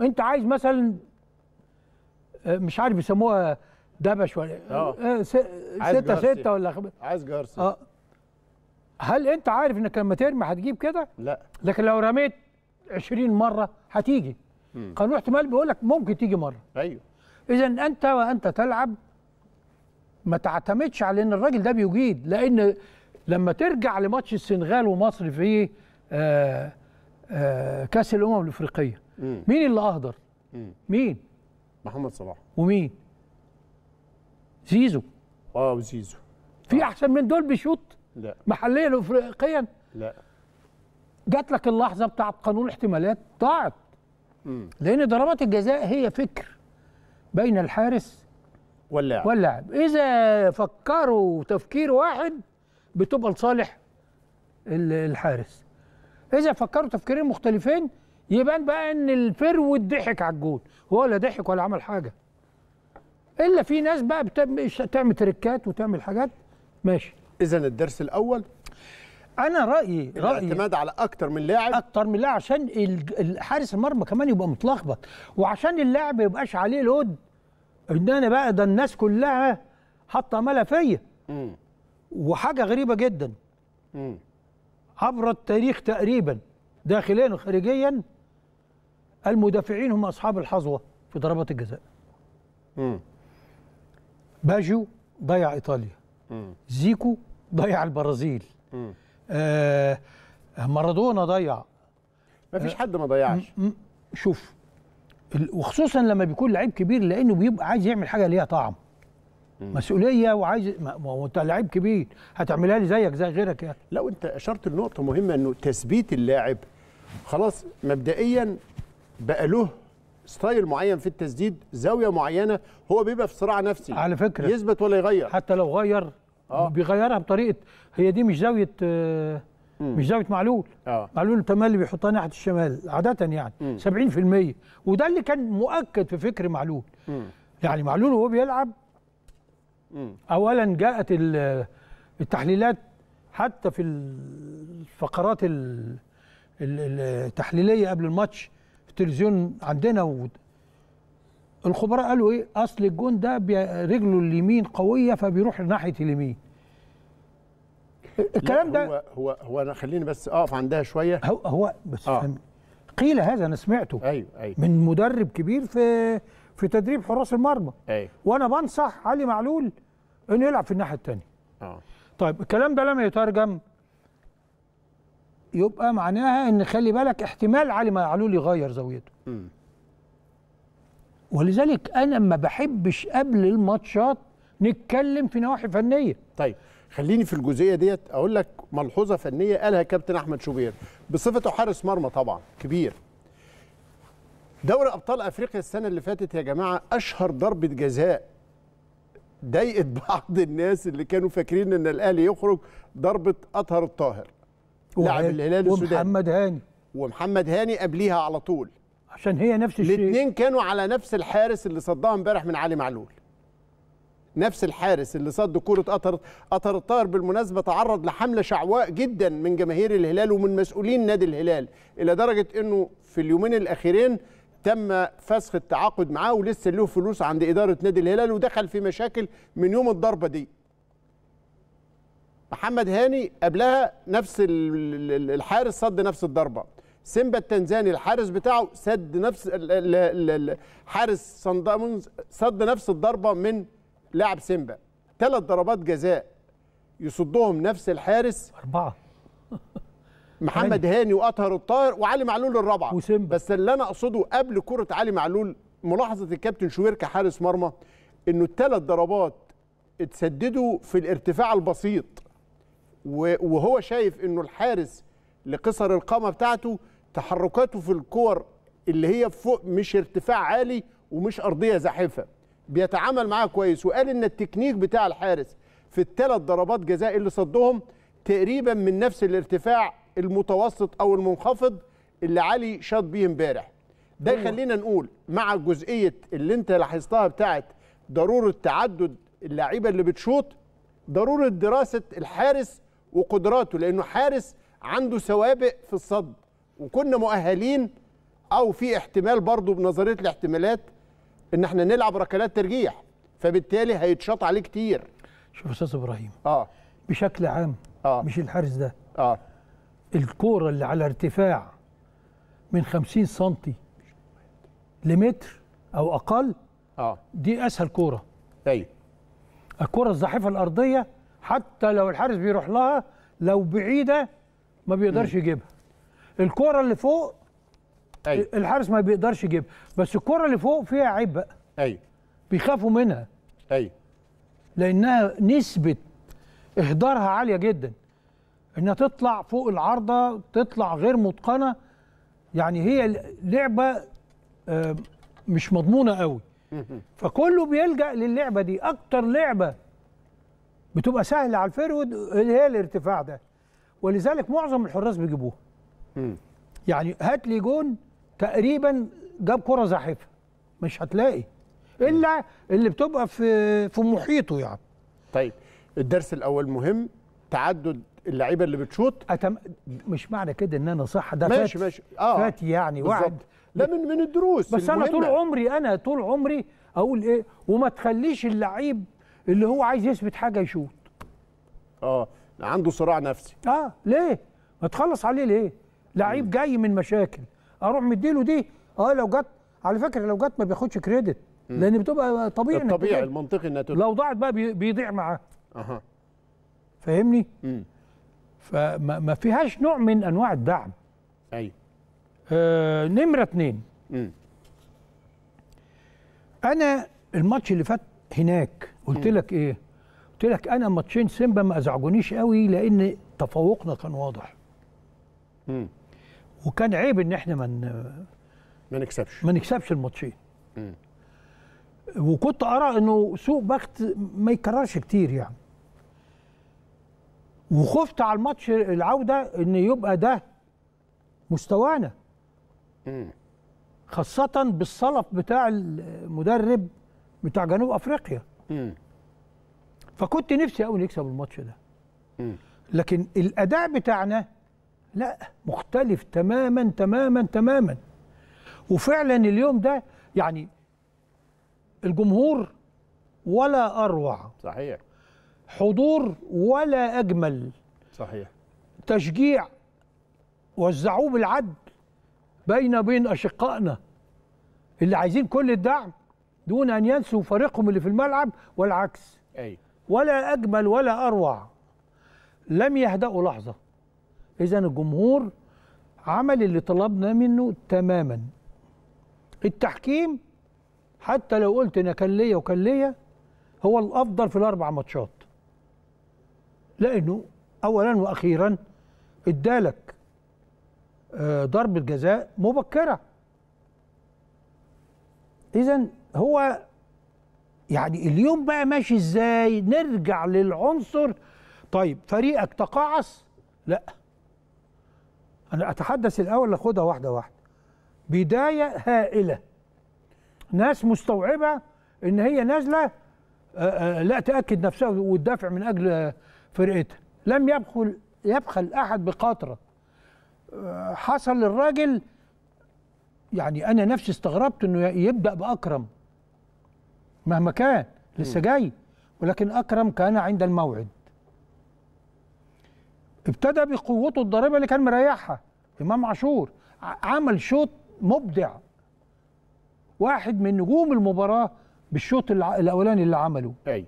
انت عايز مثلا آه، مش عارف يسموها دبش ولا اه, آه، ستة ستة ولا عايز جارسة اه هل انت عارف انك لما ترمي هتجيب كده؟ لا لكن لو رميت 20 مرة هتيجي قانون احتمال بيقول لك ممكن تيجي مرة ايوه اذا انت وانت تلعب ما تعتمدش على ان الراجل ده بيجيد لان لما ترجع لماتش السنغال ومصر في آه آه كاس الامم الافريقيه مين اللي اهدر مين محمد صلاح ومين زيزو اه وزيزو في آه. احسن من دول بيشوط لا محليا افريقيا؟ لا جات لك اللحظه بتاعت قانون الاحتمالات ضاعت لان ضربات الجزاء هي فكر بين الحارس واللاعب واللاعب اذا فكروا تفكير واحد بتبقى لصالح الحارس اذا فكروا تفكيرين مختلفين يبان بقى ان الفرود ضحك على الجون هو لا ضحك ولا عمل حاجه الا في ناس بقى بتعمل تريكات وتعمل حاجات ماشي اذا الدرس الاول انا رايي رايي الاعتماد على اكتر من لاعب اكتر من لاعب عشان حارس المرمى كمان يبقى متلخبط وعشان اللاعب ما يبقاش عليه لود ان انا بقى ده الناس كلها حاطه املها فيا وحاجه غريبه جدا مم. عبر التاريخ تقريبا داخليا وخارجيا المدافعين هم اصحاب الحظوه في ضربات الجزاء م. باجيو ضيع ايطاليا مم. زيكو ضيع البرازيل آه مارادونا ضيع ما فيش حد ما ضيعش شوف وخصوصا لما بيكون لعيب كبير لانه بيبقى عايز يعمل حاجه ليها طعم مسؤوليه وعايز ما هو انت لعيب كبير هتعملها لي زيك زي غيرك يعني لا وانت اشرت لنقطه مهمه انه تثبيت اللاعب خلاص مبدئيا بقى له ستايل معين في التسديد زاويه معينه هو بيبقى في صراع نفسي على فكره يثبت ولا يغير حتى لو غير آه. بيغيرها بطريقه هي دي مش زاويه آه، مش زاويه معلول آه. معلول تمام اللي بيحطها ناحيه الشمال عاده يعني مم. 70% وده اللي كان مؤكد في فكر معلول مم. يعني معلول وهو بيلعب اولا جاءت التحليلات حتى في الفقرات التحليليه قبل الماتش في التلفزيون عندنا الخبراء قالوا ايه اصل الجون ده رجله اليمين قويه فبيروح ناحيه اليمين الكلام ده هو هو هو انا خليني بس اقف عندها شويه هو هو بس آه. قيل هذا انا سمعته ايوه ايوه من مدرب كبير في في تدريب حراس المرمى أيوة. وانا بنصح علي معلول انه يلعب في الناحيه الثانيه اه طيب الكلام ده لما يترجم يبقى معناها ان خلي بالك احتمال علي معلول يغير زاويته ولذلك انا ما بحبش قبل الماتشات نتكلم في نواحي فنيه طيب خليني في الجزئيه ديت اقول لك ملحوظه فنيه قالها كابتن احمد شوبير بصفته حارس مرمى طبعا كبير دوري ابطال افريقيا السنه اللي فاتت يا جماعه اشهر ضربه جزاء ضايقت بعض الناس اللي كانوا فاكرين ان الاهلي يخرج ضربه اطهر الطاهر لاعب الهلال السوداني ومحمد هاني ومحمد هاني قبليها على طول عشان هي نفس الشيء الاثنين كانوا على نفس الحارس اللي صدها امبارح من علي معلول نفس الحارس اللي صد كرة قطر قطر الطاهر بالمناسبة تعرض لحملة شعواء جدا من جماهير الهلال ومن مسؤولين نادي الهلال إلى درجة أنه في اليومين الأخيرين تم فسخ التعاقد معاه ولسه له فلوس عند اداره نادي الهلال ودخل في مشاكل من يوم الضربه دي محمد هاني قبلها نفس الحارس صد نفس الضربه سيمبا التنزاني الحارس بتاعه سد نفس حارس صن داونز صد نفس الضربه من لاعب سيمبا ثلاث ضربات جزاء يصدهم نفس الحارس اربعه محمد هاني واطهر الطاهر وعلي معلول الرابعه وسمبا. بس اللي انا اقصده قبل كره علي معلول ملاحظه الكابتن شويركا حارس مرمى انه الثلاث ضربات اتسددوا في الارتفاع البسيط وهو شايف انه الحارس لقصر القامه بتاعته تحركاته في الكور اللي هي فوق مش ارتفاع عالي ومش ارضيه زاحفه بيتعامل معاها كويس وقال ان التكنيك بتاع الحارس في الثلاث ضربات جزاء اللي صدهم تقريبا من نفس الارتفاع المتوسط او المنخفض اللي علي شاط بيه امبارح ده يخلينا نقول مع جزئيه اللي انت لاحظتها بتاعت ضروره تعدد اللعيبه اللي بتشوط ضروره دراسه الحارس وقدراته لانه حارس عنده سوابق في الصد وكنا مؤهلين او في احتمال برضه بنظريه الاحتمالات ان احنا نلعب ركلات ترجيح فبالتالي هيتشاط عليه كتير شوف استاذ ابراهيم اه بشكل عام آه. مش الحارس ده اه الكورة اللي على ارتفاع من 50 سم لمتر أو أقل اه دي أسهل كورة أيوه الكورة الزحيفة الأرضية حتى لو الحارس بيروح لها لو بعيدة ما بيقدرش يجيبها الكورة اللي فوق أيوه. الحارس ما بيقدرش يجيبها بس الكورة اللي فوق فيها عيب بقى أيوه. بيخافوا منها أيوه. لأنها نسبة إهدارها عالية جدا انها تطلع فوق العارضه تطلع غير متقنه يعني هي لعبه آه، مش مضمونه قوي فكله بيلجا للعبه دي اكتر لعبه بتبقى سهله على الفيرود اللي هي الارتفاع ده ولذلك معظم الحراس بيجيبوها يعني هات لي جون تقريبا جاب كره زاحفه مش هتلاقي الا اللي بتبقى في في محيطه يعني طيب الدرس الاول مهم تعدد اللعيبه اللي بتشوط أتم... مش معنى كده ان انا صح ده ماشي فات ماشي اه فات يعني وعد لا من من الدروس بس المهمة. انا طول عمري انا طول عمري اقول ايه وما تخليش اللعيب اللي هو عايز يثبت حاجه يشوط اه عنده صراع نفسي اه ليه ما تخلص عليه ليه لعيب جاي من مشاكل اروح مديله دي اه لو جت على فكره لو جت ما بياخدش كريدت لان بتبقى طبيعي الطبيعي المنطقي انها لو ضاعت بقى بيضيع معاه اها فاهمني امم فما فيهاش نوع من انواع الدعم ايوه آه نمره اتنين مم. انا الماتش اللي فات هناك قلت لك ايه قلت لك انا ماتشين سيمبا ما ازعجونيش قوي لان تفوقنا كان واضح مم. وكان عيب ان احنا ما ما نكسبش ما نكسبش الماتشين وكنت ارى انه سوء بخت ما يكررش كتير يعني وخفت على الماتش العوده ان يبقى ده مستوانا خاصه بالصلف بتاع المدرب بتاع جنوب افريقيا فكنت نفسي قوي نكسب الماتش ده لكن الاداء بتاعنا لا مختلف تماما تماما تماما وفعلا اليوم ده يعني الجمهور ولا اروع صحيح حضور ولا أجمل صحيح تشجيع وزعوه بالعدل بين بين أشقائنا اللي عايزين كل الدعم دون أن ينسوا فريقهم اللي في الملعب والعكس أي. ولا أجمل ولا أروع لم يهدأوا لحظة إذا الجمهور عمل اللي طلبنا منه تماما التحكيم حتى لو قلت انا كان ليا وكان ليا هو الافضل في الاربع ماتشات لأنه أولا وأخيرا ادالك آه، ضربة جزاء مبكرة إذا هو يعني اليوم بقى ماشي إزاي نرجع للعنصر طيب فريقك تقاعس لا أنا أتحدث الأول ناخدها واحدة واحدة بداية هائلة ناس مستوعبة إن هي نازلة آه، آه، لا تأكد نفسها وتدافع من أجل فرقتها لم يبخل يبخل احد بقطره آه، حصل للراجل يعني انا نفسي استغربت انه يبدا باكرم مهما كان لسه جاي ولكن اكرم كان عند الموعد ابتدى بقوته الضاربه اللي كان مريحها امام عاشور عمل شوط مبدع واحد من نجوم المباراه بالشوط الاولاني اللي عمله ايوه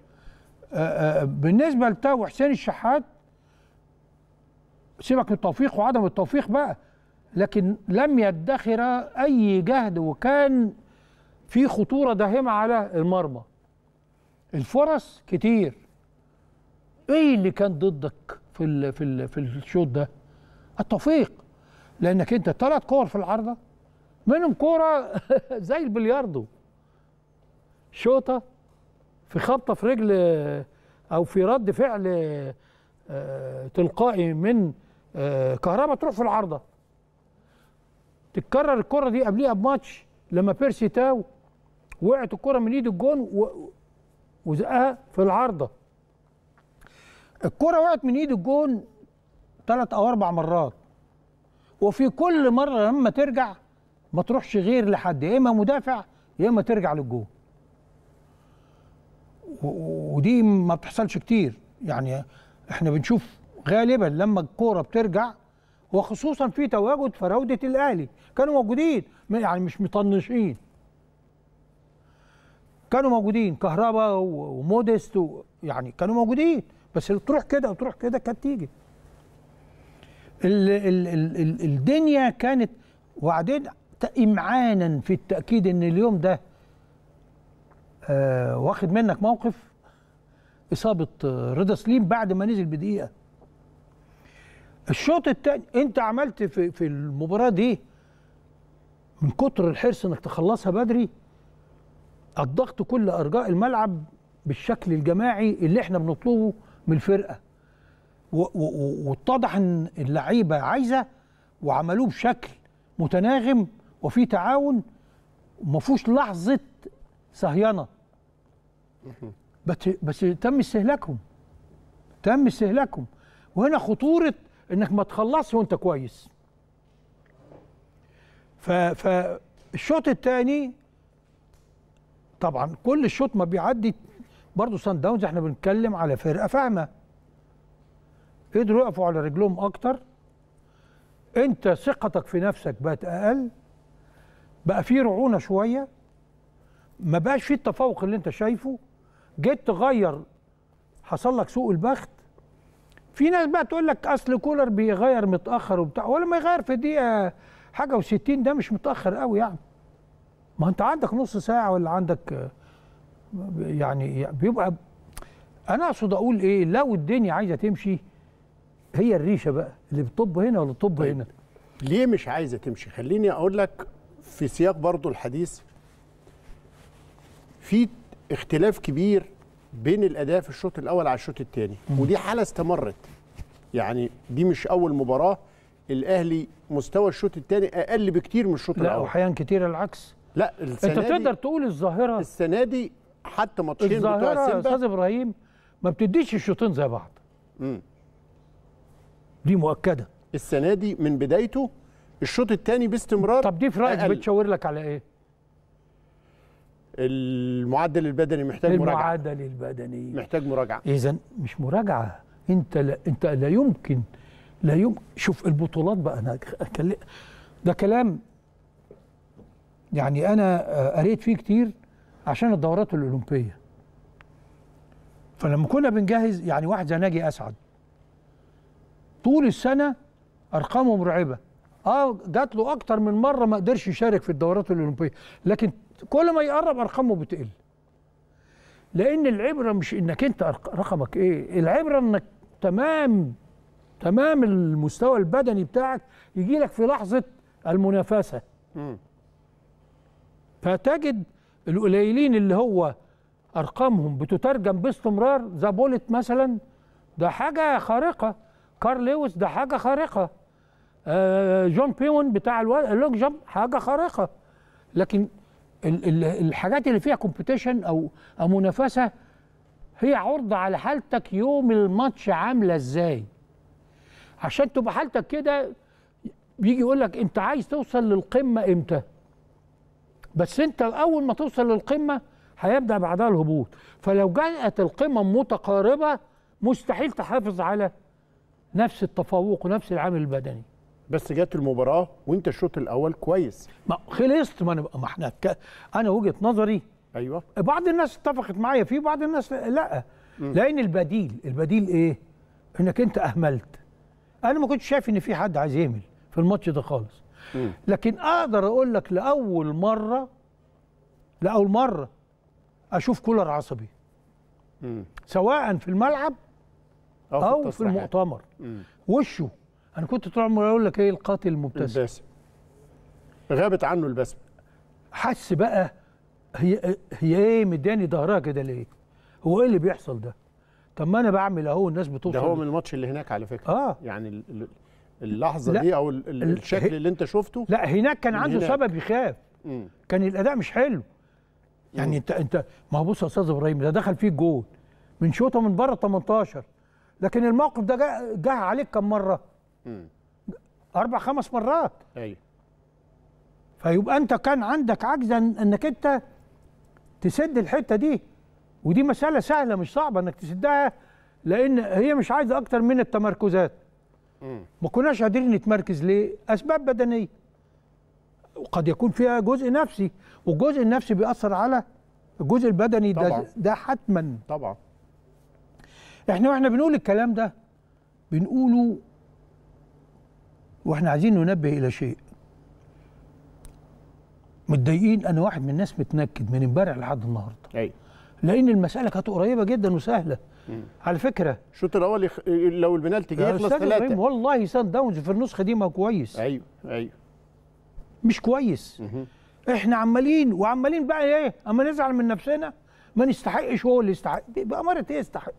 آه، آه، بالنسبه لتاو حسين الشحات سيبك من التوفيق وعدم التوفيق بقى لكن لم يدخر اي جهد وكان في خطوره داهمه على المرمى الفرص كتير ايه اللي كان ضدك في الـ في الـ في الشوط ده التوفيق لانك انت ثلاث كور في العارضه منهم كوره زي البلياردو شوطه في خبطه في رجل او في رد فعل آه، تلقائي من آه، كهربا تروح في العارضه تتكرر الكره دي قبليها بماتش لما بيرسي تاو وقعت الكره من ايد الجون وزقها في العارضه الكره وقعت من ايد الجون ثلاث او اربع مرات وفي كل مره لما ترجع ما تروحش غير لحد يا اما مدافع يا اما ترجع للجون ودي ما بتحصلش كتير يعني احنا بنشوف غالبا لما الكوره بترجع وخصوصا في تواجد فراوده الاهلي كانوا موجودين يعني مش مطنشين كانوا موجودين كهربا وموديست يعني كانوا موجودين بس تروح كده وتروح كده كانت تيجي ال ال ال ال الدنيا كانت وبعدين امعانا في التاكيد ان اليوم ده آه، واخد منك موقف اصابه آه، رضا سليم بعد ما نزل بدقيقه الشوط الثاني انت عملت في في المباراه دي من كتر الحرص انك تخلصها بدري الضغط كل ارجاء الملعب بالشكل الجماعي اللي احنا بنطلبه من الفرقه واتضح ان اللعيبه عايزه وعملوه بشكل متناغم وفي تعاون ومفوش فيهوش لحظه صهيانه بس بس تم استهلاكهم تم استهلاكهم وهنا خطوره انك ما تخلصش وانت كويس ف... فالشوط الثاني طبعا كل الشوط ما بيعدي برضه سان داونز احنا بنتكلم على فرقه فاهمه قدروا يقفوا على رجلهم اكتر انت ثقتك في نفسك بقت اقل بقى في رعونه شويه ما بقاش في التفوق اللي انت شايفه جيت تغير حصل لك سوء البخت في ناس بقى تقول لك اصل كولر بيغير متاخر وبتاع ولا ما يغير في دقيقه حاجه و60 ده مش متاخر قوي يعني ما انت عندك نص ساعه ولا عندك يعني بيبقى انا اقصد اقول ايه لو الدنيا عايزه تمشي هي الريشه بقى اللي بتطب هنا ولا بتطب طيب، هنا ليه مش عايزه تمشي خليني اقول لك في سياق برضو الحديث في اختلاف كبير بين الاداء في الشوط الاول على الشوط الثاني ودي حاله استمرت يعني دي مش اول مباراه الاهلي مستوى الشوط الثاني اقل بكتير من الشوط الاول لا واحيانا كتير العكس لا السنه انت تقدر تقول الظاهره السنه دي حتى ماتشين بتوع سيمبا استاذ ابراهيم ما بتديش الشوطين زي بعض امم دي مؤكده السنه دي من بدايته الشوط الثاني باستمرار طب دي في رايك بتشاور لك على ايه المعدل البدني محتاج مراجعه المعدل البدني محتاج مراجعه اذا مش مراجعه انت لا انت لا يمكن لا يمكن شوف البطولات بقى انا أكلم ده كلام يعني انا آه، قريت فيه كتير عشان الدورات الاولمبيه فلما كنا بنجهز يعني واحد زي ناجي اسعد طول السنه ارقامه مرعبه اه جات له اكتر من مره ما قدرش يشارك في الدورات الاولمبيه لكن كل ما يقرب ارقامه بتقل لان العبره مش انك انت رقمك ايه العبره انك تمام تمام المستوى البدني بتاعك يجي لك في لحظه المنافسه فتجد القليلين اللي هو ارقامهم بتترجم باستمرار ذا بولت مثلا ده حاجه خارقه كارل لويس ده حاجه خارقه آه جون بيون بتاع اللونج جامب حاجه خارقه لكن الحاجات اللي فيها كومبيتيشن او او منافسه هي عرضه على حالتك يوم الماتش عامله ازاي عشان تبقى حالتك كده بيجي يقول لك انت عايز توصل للقمه امتى بس انت اول ما توصل للقمه هيبدا بعدها الهبوط فلو جاءت القمم متقاربه مستحيل تحافظ على نفس التفوق ونفس العامل البدني بس جت المباراه وانت الشوط الاول كويس ما خلصت ما انا ما احنا ك... انا وجهه نظري ايوه بعض الناس اتفقت معايا في بعض الناس لا م. لان البديل البديل ايه انك انت اهملت انا ما كنتش شايف ان في حد عايز يهمل في الماتش ده خالص م. لكن اقدر اقول لك لاول مره لاول مره اشوف كولر عصبي م. سواء في الملعب او, أو في, في المؤتمر وشه انا كنت طول عمري اقول لك ايه القاتل المبتسم الباسم غابت عنه البسمه حس بقى هي هي ايه مداني ظهرها كده ليه؟ هو ايه اللي بيحصل ده؟ طب ما انا بعمل اهو الناس بتوصل ده هو من الماتش اللي هناك على فكره اه يعني اللحظه دي او الشكل اللي انت شفته لا هناك كان عنده هناك. سبب يخاف مم. كان الاداء مش حلو يعني مم. انت انت ما هو بص يا استاذ ابراهيم ده دخل فيه جول من شوطه من بره 18 لكن الموقف ده جه, جه عليك كم مره؟ اربع خمس مرات ايوه فيبقى انت كان عندك عجز انك انت تسد الحته دي ودي مساله سهله مش صعبه انك تسدها لان هي مش عايزه اكتر من التمركزات ما كناش قادرين نتمركز ليه اسباب بدنيه وقد يكون فيها جزء نفسي والجزء النفسي بيأثر على الجزء البدني طبعا. ده ده حتما طبعا احنا واحنا بنقول الكلام ده بنقوله واحنا عايزين ننبه الى شيء متضايقين انا واحد من الناس متنكد من امبارح لحد النهارده ايوه لان المساله كانت قريبه جدا وسهله مم. على فكره الشوط الاول يخ... لو البنالتي جه يخلص ثلاثه والله سان داونز في النسخه دي ما كويس ايوه ايوه مش كويس مم. احنا عمالين وعمالين بقى ايه اما نزعل من نفسنا ما نستحقش هو اللي يستحق باماره ايه يستحق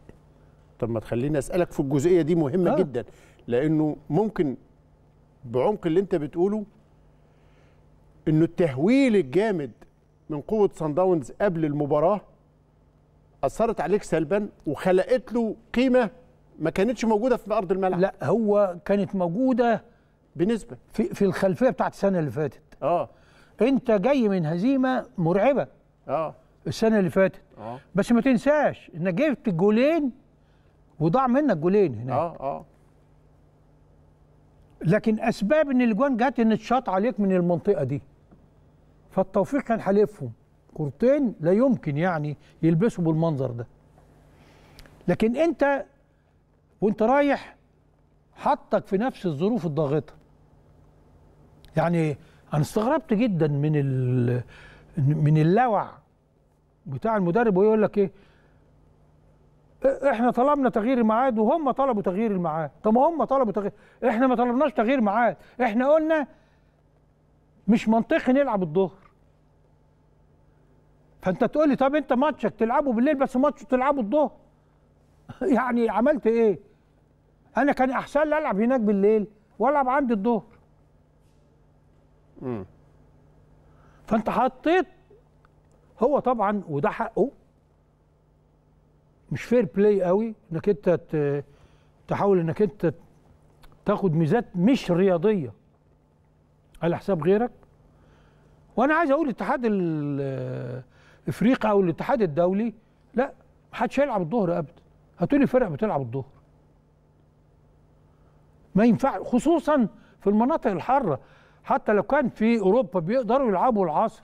طب ما تخليني اسالك في الجزئيه دي مهمه آه. جدا لانه ممكن بعمق اللي انت بتقوله انه التهويل الجامد من قوه سان داونز قبل المباراه اثرت عليك سلبا وخلقت له قيمه ما كانتش موجوده في ارض الملعب لا هو كانت موجوده بنسبه في في الخلفيه بتاعت السنه اللي فاتت اه انت جاي من هزيمه مرعبه اه السنه اللي فاتت اه بس ما تنساش انك جبت جولين وضاع منك جولين هناك اه اه لكن اسباب ان الجوان جت ان اتشاط عليك من المنطقه دي فالتوفيق كان حالفهم كورتين لا يمكن يعني يلبسوا بالمنظر ده لكن انت وانت رايح حطك في نفس الظروف الضاغطه يعني انا استغربت جدا من من اللوع بتاع المدرب ويقول لك ايه احنا طلبنا تغيير الميعاد وهم طلبوا تغيير الميعاد طب هم طلبوا تغيير احنا ما طلبناش تغيير ميعاد احنا قلنا مش منطقي نلعب الظهر فانت تقول لي طب انت ماتشك تلعبه بالليل بس ماتش تلعبه الظهر يعني عملت ايه انا كان احسن لي العب هناك بالليل والعب عند الظهر فانت حطيت هو طبعا وده حقه مش فير بلاي قوي انك انت تحاول انك انت تاخد ميزات مش رياضيه على حساب غيرك وانا عايز اقول الاتحاد الافريقي او الاتحاد الدولي لا محدش هيلعب الظهر ابدا هتقولي فرق بتلعب الظهر ما ينفع خصوصا في المناطق الحاره حتى لو كان في اوروبا بيقدروا يلعبوا العصر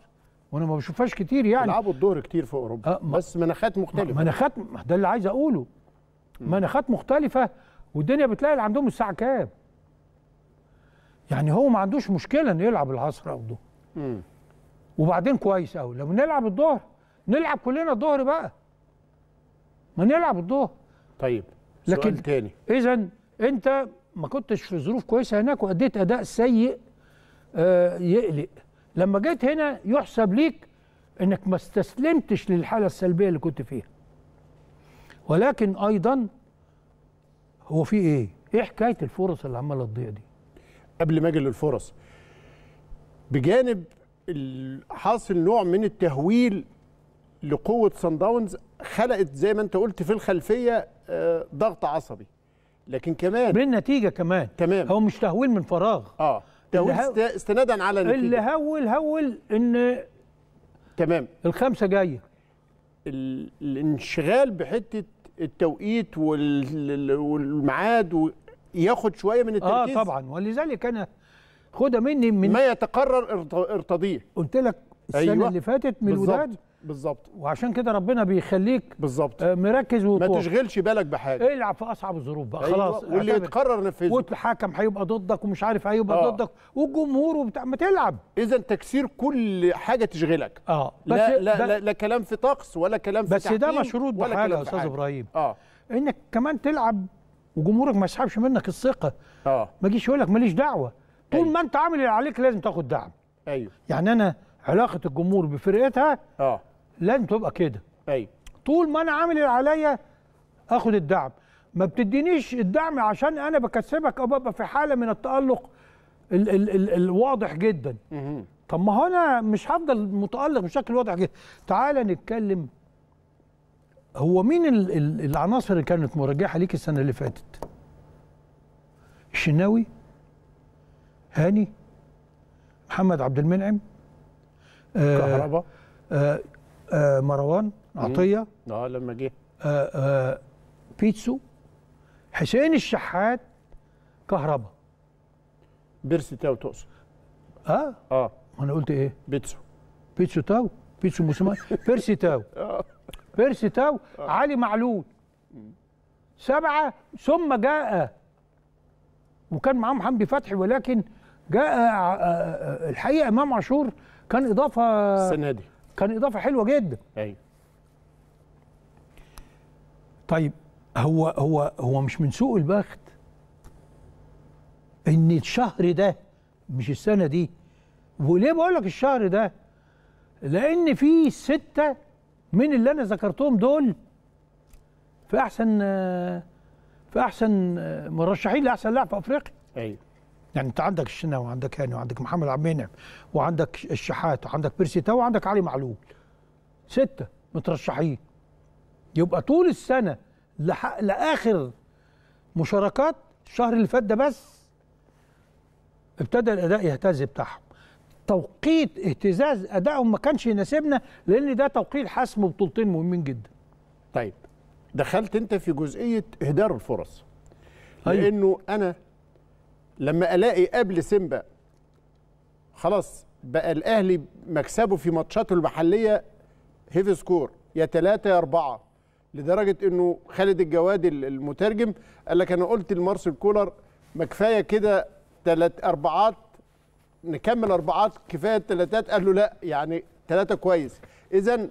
وانا ما بشوفهاش كتير يعني بيلعبوا الدور كتير في اوروبا أه بس مناخات مختلفه مناخات ده اللي عايز اقوله مناخات مختلفه والدنيا بتلاقي اللي عندهم الساعه كام يعني هو ما عندوش مشكله انه يلعب العصر او الظهر وبعدين كويس قوي لو نلعب الظهر نلعب كلنا الظهر بقى ما نلعب الظهر طيب سؤال لكن تاني اذا انت ما كنتش في ظروف كويسه هناك واديت اداء سيء آه يقلق لما جيت هنا يحسب ليك انك ما استسلمتش للحاله السلبيه اللي كنت فيها ولكن ايضا هو في ايه ايه حكايه الفرص اللي عماله تضيع دي قبل ما اجي للفرص بجانب حاصل نوع من التهويل لقوه سان داونز خلقت زي ما انت قلت في الخلفيه آه، ضغط عصبي لكن كمان بالنتيجه كمان تمام هو مش تهويل من فراغ اه ده استنادا على النتيجه اللي هول هول ان تمام الخمسه جايه الانشغال بحته التوقيت والميعاد ياخد شويه من آه، التركيز اه طبعا ولذلك انا خدها مني من ما يتقرر ارتضيه قلت لك السنه أيوة. اللي فاتت من الوداد بالظبط وعشان كده ربنا بيخليك بالظبط آه، مركز وطوح. ما تشغلش بالك بحاجه العب في اصعب الظروف بقى أيوة. خلاص واللي يتقرر نفذه والحكم هيبقى ضدك ومش عارف إيه هيبقى آه. ضدك والجمهور وبتاع ما تلعب اذا تكسير كل حاجه تشغلك اه بس لا, لا, لا, لا كلام في طقس ولا كلام في بس ده مشروط بحاجه يا استاذ ابراهيم اه انك كمان تلعب وجمهورك ما يسحبش منك الثقه اه ما يجيش يقول لك ماليش دعوه طول أيوة. ما انت عامل اللي عليك لازم تاخد دعم ايوه يعني انا علاقه الجمهور بفرقتها اه لازم تبقى كده ايوه طول ما انا عامل اللي عليا اخد الدعم ما بتدينيش الدعم عشان انا بكسبك او ببقى في حاله من التالق ال ال ال الواضح جدا طب ما هو انا مش هفضل متالق بشكل واضح جدا تعالى نتكلم هو مين ال ال العناصر اللي كانت مرجحه ليك السنه اللي فاتت الشناوي هاني محمد عبد المنعم كهرباء آه, آه، آه، مروان عطيه اه لما جه آه، آه، بيتسو حسين الشحات كهربا بيرسي تاو تقصد اه اه انا قلت ايه بيتسو بيتسو تاو بيتسو موسيماني بيرسي تاو بيرسي تاو علي معلول سبعه ثم جاء وكان معاهم حمدي فتحي ولكن جاء الحقيقه امام عاشور كان اضافه السنه دي كان اضافه حلوه جدا ايوه طيب هو هو هو مش من سوء البخت ان الشهر ده مش السنه دي وليه بقول لك الشهر ده لان في سته من اللي انا ذكرتهم دول في احسن في احسن مرشحين لاحسن لاعب في افريقيا ايوه يعني انت عندك الشناوي وعندك هاني وعندك محمد عبد المنعم وعندك الشحات وعندك بيرسي تاو وعندك علي معلول سته مترشحين يبقى طول السنه لح... لاخر مشاركات الشهر اللي فات ده بس ابتدى الاداء يهتز بتاعهم توقيت اهتزاز ادائهم ما كانش يناسبنا لان ده توقيت حسم بطولتين مهمين جدا طيب دخلت انت في جزئيه اهدار الفرص أيوه. لانه انا لما الاقي قبل سيمبا خلاص بقى الاهلي مكسبه في ماتشاته المحليه هيفي سكور يا ثلاثة يا أربعة لدرجة إنه خالد الجواد المترجم قال لك أنا قلت لمارسيل كولر ما كفاية كده ثلاث أربعات نكمل أربعات كفاية ثلاثات قال له لا يعني ثلاثة كويس إذا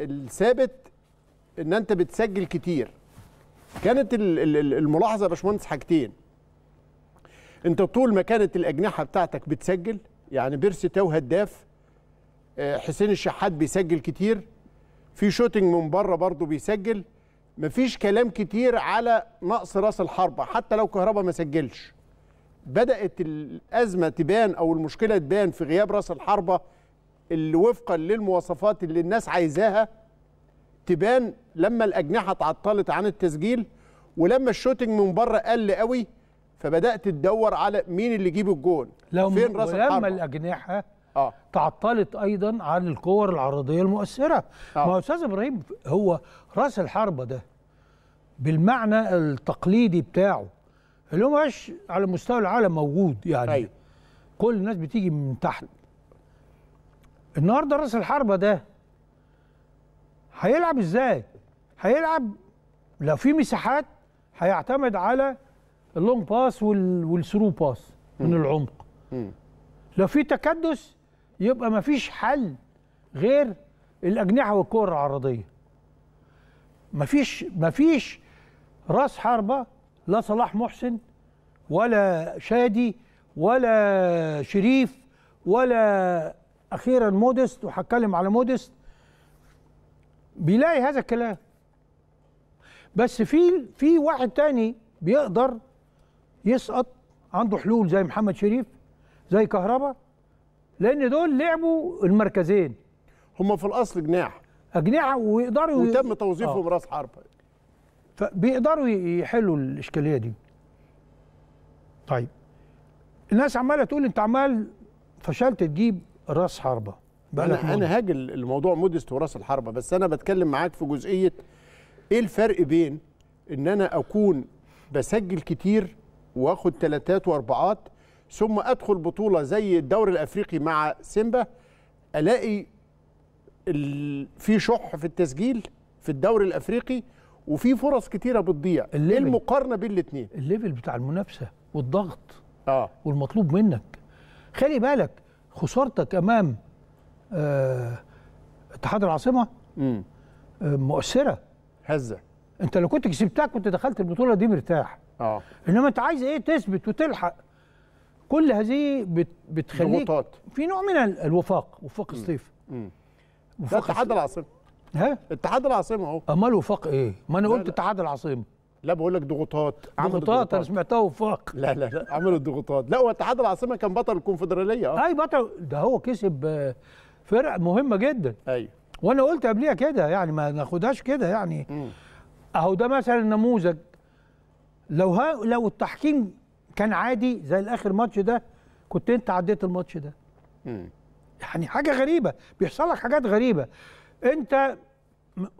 الثابت إن أنت بتسجل كتير كانت الملاحظة يا باشمهندس حاجتين انت طول ما كانت الاجنحه بتاعتك بتسجل يعني بيرسي تاو هداف آه، حسين الشحات بيسجل كتير في شوتنج من بره برضه بيسجل مفيش كلام كتير على نقص راس الحربه حتى لو كهربا ما سجلش بدات الازمه تبان او المشكله تبان في غياب راس الحربه اللي وفقا للمواصفات اللي الناس عايزاها تبان لما الاجنحه اتعطلت عن التسجيل ولما الشوتنج من بره قل قوي فبدات تدور على مين اللي يجيب الجون لو فين راس الحربه ولما الاجنحه آه. تعطلت ايضا عن الكور العرضيه المؤثره آه. ما استاذ ابراهيم هو راس الحربه ده بالمعنى التقليدي بتاعه اللي هو مش على مستوى العالم موجود يعني أيوه. كل الناس بتيجي من تحت النهارده راس الحربه ده هيلعب ازاي هيلعب لو في مساحات هيعتمد على اللونج باس والثرو باس من العمق لو في تكدس يبقى ما فيش حل غير الاجنحه والكور العرضيه ما فيش ما فيش راس حربه لا صلاح محسن ولا شادي ولا شريف ولا اخيرا مودست وهتكلم على مودست بيلاقي هذا الكلام بس في في واحد تاني بيقدر يسقط عنده حلول زي محمد شريف زي كهربا لان دول لعبوا المركزين هم في الاصل جناح اجنحه ويقدروا وتم توظيفهم آه. راس حرب فبيقدروا يحلوا الاشكاليه دي طيب الناس عماله تقول انت عمال فشلت تجيب راس حربه انا انا هاجل الموضوع مودست وراس الحربه بس انا بتكلم معاك في جزئيه ايه الفرق بين ان انا اكون بسجل كتير واخد ثلاثات واربعات ثم ادخل بطوله زي الدوري الافريقي مع سيمبا الاقي في شح في التسجيل في الدوري الافريقي وفي فرص كتيره بتضيع ايه المقارنه بين الاثنين الليفل بتاع المنافسه والضغط اه والمطلوب منك خلي بالك خسارتك امام آه اتحاد العاصمه آه مؤثره هزه انت لو كنت كسبتها كنت دخلت البطوله دي مرتاح اه انما انت عايز ايه تثبت وتلحق كل هذه بت بتخليك ضغوطات في نوع من الوفاق وفاق الصيف ده اتحاد العاصمه ها اتحاد العاصمه اهو امال وفاق ايه ما انا قلت اتحاد العاصمه لا بقول لك ضغوطات ضغوطات انا سمعتها وفاق لا لا لا عملوا الضغوطات لا هو اتحاد العاصمه كان بطل الكونفدراليه اه اي بطل ده هو كسب آه، فرق مهمه جدا ايوه وانا قلت قبليها كده يعني ما ناخدهاش كده يعني اهو ده مثلا نموذج لو ها لو التحكيم كان عادي زي الاخر ماتش ده كنت انت عديت الماتش ده مم. يعني حاجه غريبه بيحصل لك حاجات غريبه انت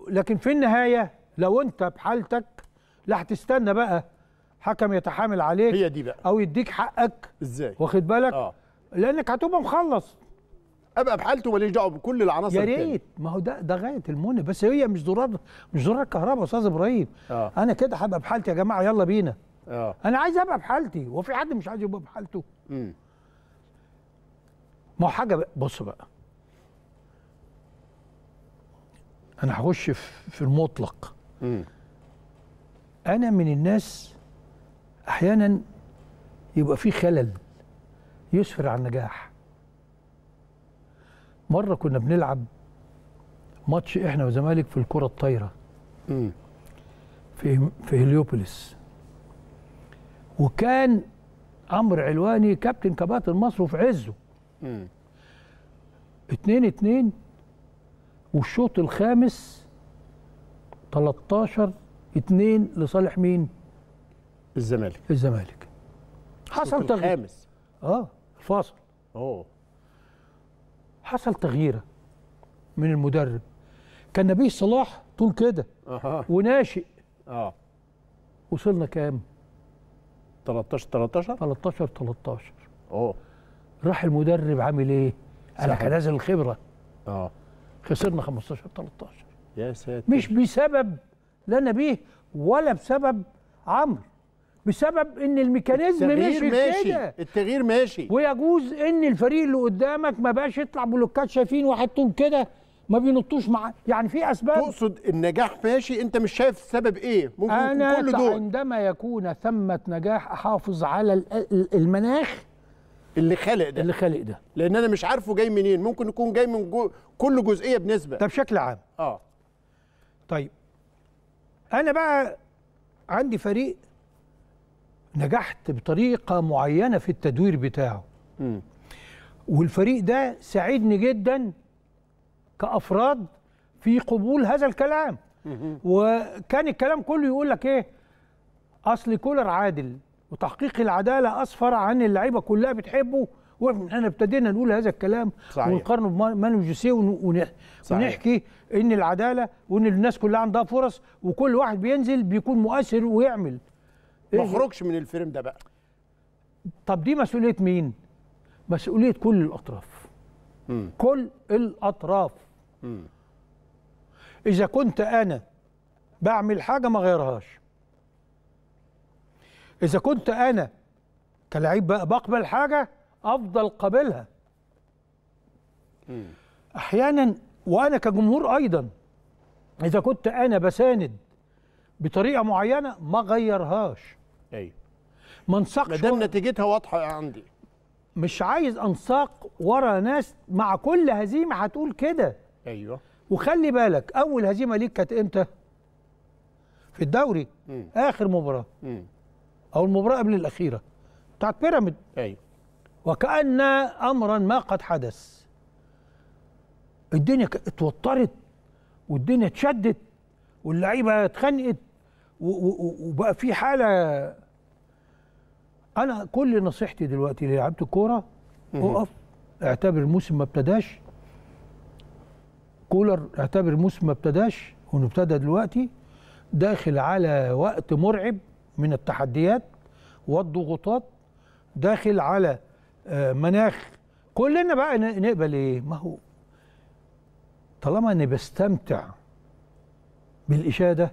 لكن في النهايه لو انت بحالتك لا هتستنى بقى حكم يتحامل عليك هي دي بقى او يديك حقك ازاي واخد بالك آه. لانك هتبقى مخلص ابقى بحالته ماليش دعوه بكل العناصر يا ريت ما هو ده ده غايه المنى بس هي مش زرار مش زرار الكهرباء يا استاذ ابراهيم آه. انا كده هبقى بحالتي يا جماعه يلا بينا آه. انا عايز ابقى بحالتي هو في حد مش عايز يبقى بحالته امم ما هو حاجه بص بقى انا هخش في المطلق مم. انا من الناس احيانا يبقى في خلل يسفر على النجاح مره كنا بنلعب ماتش احنا والزمالك في الكره الطايره في في هليوبوليس وكان عمرو علواني كابتن كباتن مصر وفي عزه امم. اتنين اتنين والشوط الخامس 13 اتنين لصالح مين؟ الزمالك الزمالك حصل تغيير الخامس اه الفاصل اوه حصل تغييره من المدرب كان نبيه صلاح طول كده وناشئ اه وصلنا كام 13 13 13 13 اه راح المدرب عامل ايه على نازل الخبره اه خسرنا 15 13 يا ساتر مش بسبب لا نبيه ولا بسبب عمرو بسبب ان الميكانيزم مش ماشي كده التغيير ماشي ويجوز ان الفريق اللي قدامك ما بقاش يطلع بلوكات شايفين طول كده ما بينطوش معاه يعني في اسباب تقصد النجاح ماشي انت مش شايف السبب ايه ممكن أنا كل دول عندما يكون ثمه نجاح احافظ على المناخ اللي خلق ده اللي خلق ده لان انا مش عارفه جاي منين ممكن يكون جاي من جو كل جزئيه بنسبه ده بشكل عام اه طيب انا بقى عندي فريق نجحت بطريقه معينه في التدوير بتاعه م. والفريق ده ساعدني جدا كافراد في قبول هذا الكلام م. وكان الكلام كله يقول لك ايه اصل كولر عادل وتحقيق العداله اسفر عن اللعيبه كلها بتحبه واحنا ابتدينا نقول هذا الكلام صحيح. ونقارنه بمانو جوسيه ونحكي ان العداله وان الناس كلها عندها فرص وكل واحد بينزل بيكون مؤثر ويعمل إيه؟ ما اخرجش من الفريم ده بقى طب دي مسؤوليه مين مسؤوليه كل الاطراف مم. كل الاطراف مم. اذا كنت انا بعمل حاجه ما غيرهاش اذا كنت انا كلاعب بقبل حاجه افضل قابلها احيانا وانا كجمهور ايضا اذا كنت انا بساند بطريقه معينه ما غيرهاش ايوه ما انساقش ما دام نتيجتها واضحه عندي مش عايز انساق ورا ناس مع كل هزيمه هتقول كده ايوه وخلي بالك اول هزيمه ليك كانت امتى في الدوري م. اخر مباراه م. او المباراه قبل الاخيره بتاعت بيراميد ايوه وكان امرا ما قد حدث الدنيا اتوترت والدنيا اتشدت واللعيبه اتخنقت وبقى في حاله انا كل نصيحتي دلوقتي للعيبه الكوره اقف اعتبر الموسم ما ابتداش كولر اعتبر الموسم ما ابتداش ونبتدى دلوقتي داخل على وقت مرعب من التحديات والضغوطات داخل على آه، مناخ كلنا بقى نقبل ايه ما هو طالما اني بستمتع بالاشاده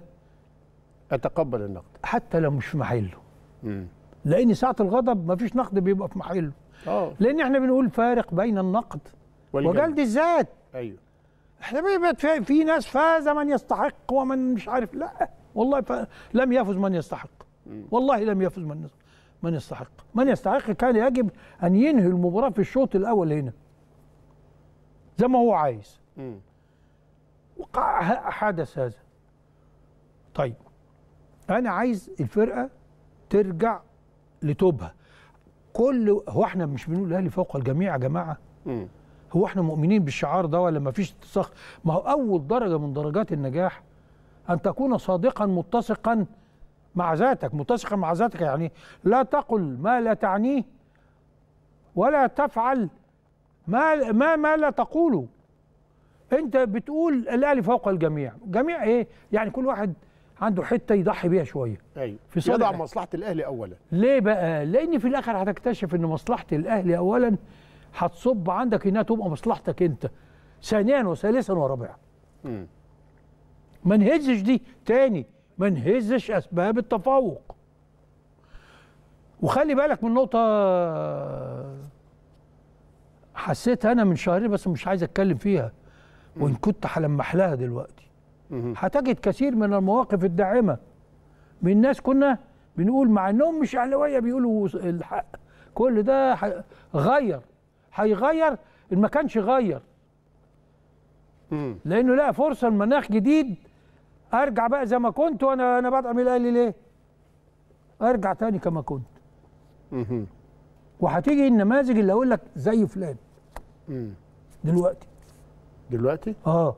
اتقبل النقد حتى لو مش في محله مم. لان ساعه الغضب ما فيش نقد بيبقى في محله أوه. لان احنا بنقول فارق بين النقد والجلد. وجلد الذات ايوه احنا بيبقى في ناس فاز من يستحق ومن مش عارف لا والله ف... لم يفز من يستحق مم. والله لم يفز من من يستحق من يستحق كان يجب ان ينهي المباراه في الشوط الاول هنا زي ما هو عايز مم. وقع حدث هذا طيب انا عايز الفرقه ترجع لتوبها كل هو احنا مش بنقول الاهلي فوق الجميع يا جماعه هو احنا مؤمنين بالشعار ده ولا مفيش فيش اتساق ما هو اول درجه من درجات النجاح ان تكون صادقا متسقا مع ذاتك متسقا مع ذاتك يعني لا تقل ما لا تعنيه ولا تفعل ما ما ما لا تقوله انت بتقول الاهلي فوق الجميع جميع ايه يعني كل واحد عنده حته يضحي بيها شويه ايوه في يضع مصلحه الاهلي اولا ليه بقى لان في الاخر هتكتشف ان مصلحه الاهلي اولا هتصب عندك انها تبقى مصلحتك انت ثانيا وثالثا ورابعا ما نهزش دي تاني ما نهزش اسباب التفوق وخلي بالك من نقطه حسيتها انا من شهرين بس مش عايز اتكلم فيها وان كنت هلمح لها دلوقتي هتجد كثير من المواقف الداعمه من ناس كنا بنقول مع انهم مش اهلاويه بيقولوا الحق كل ده غير هيغير ان ما كانش غير لانه لقى فرصه المناخ جديد ارجع بقى زي ما كنت وانا انا بدعم الاهلي ليه؟ ارجع تاني كما كنت. وهتيجي النماذج اللي اقول لك زي فلان. دلوقتي. دلوقتي؟ اه.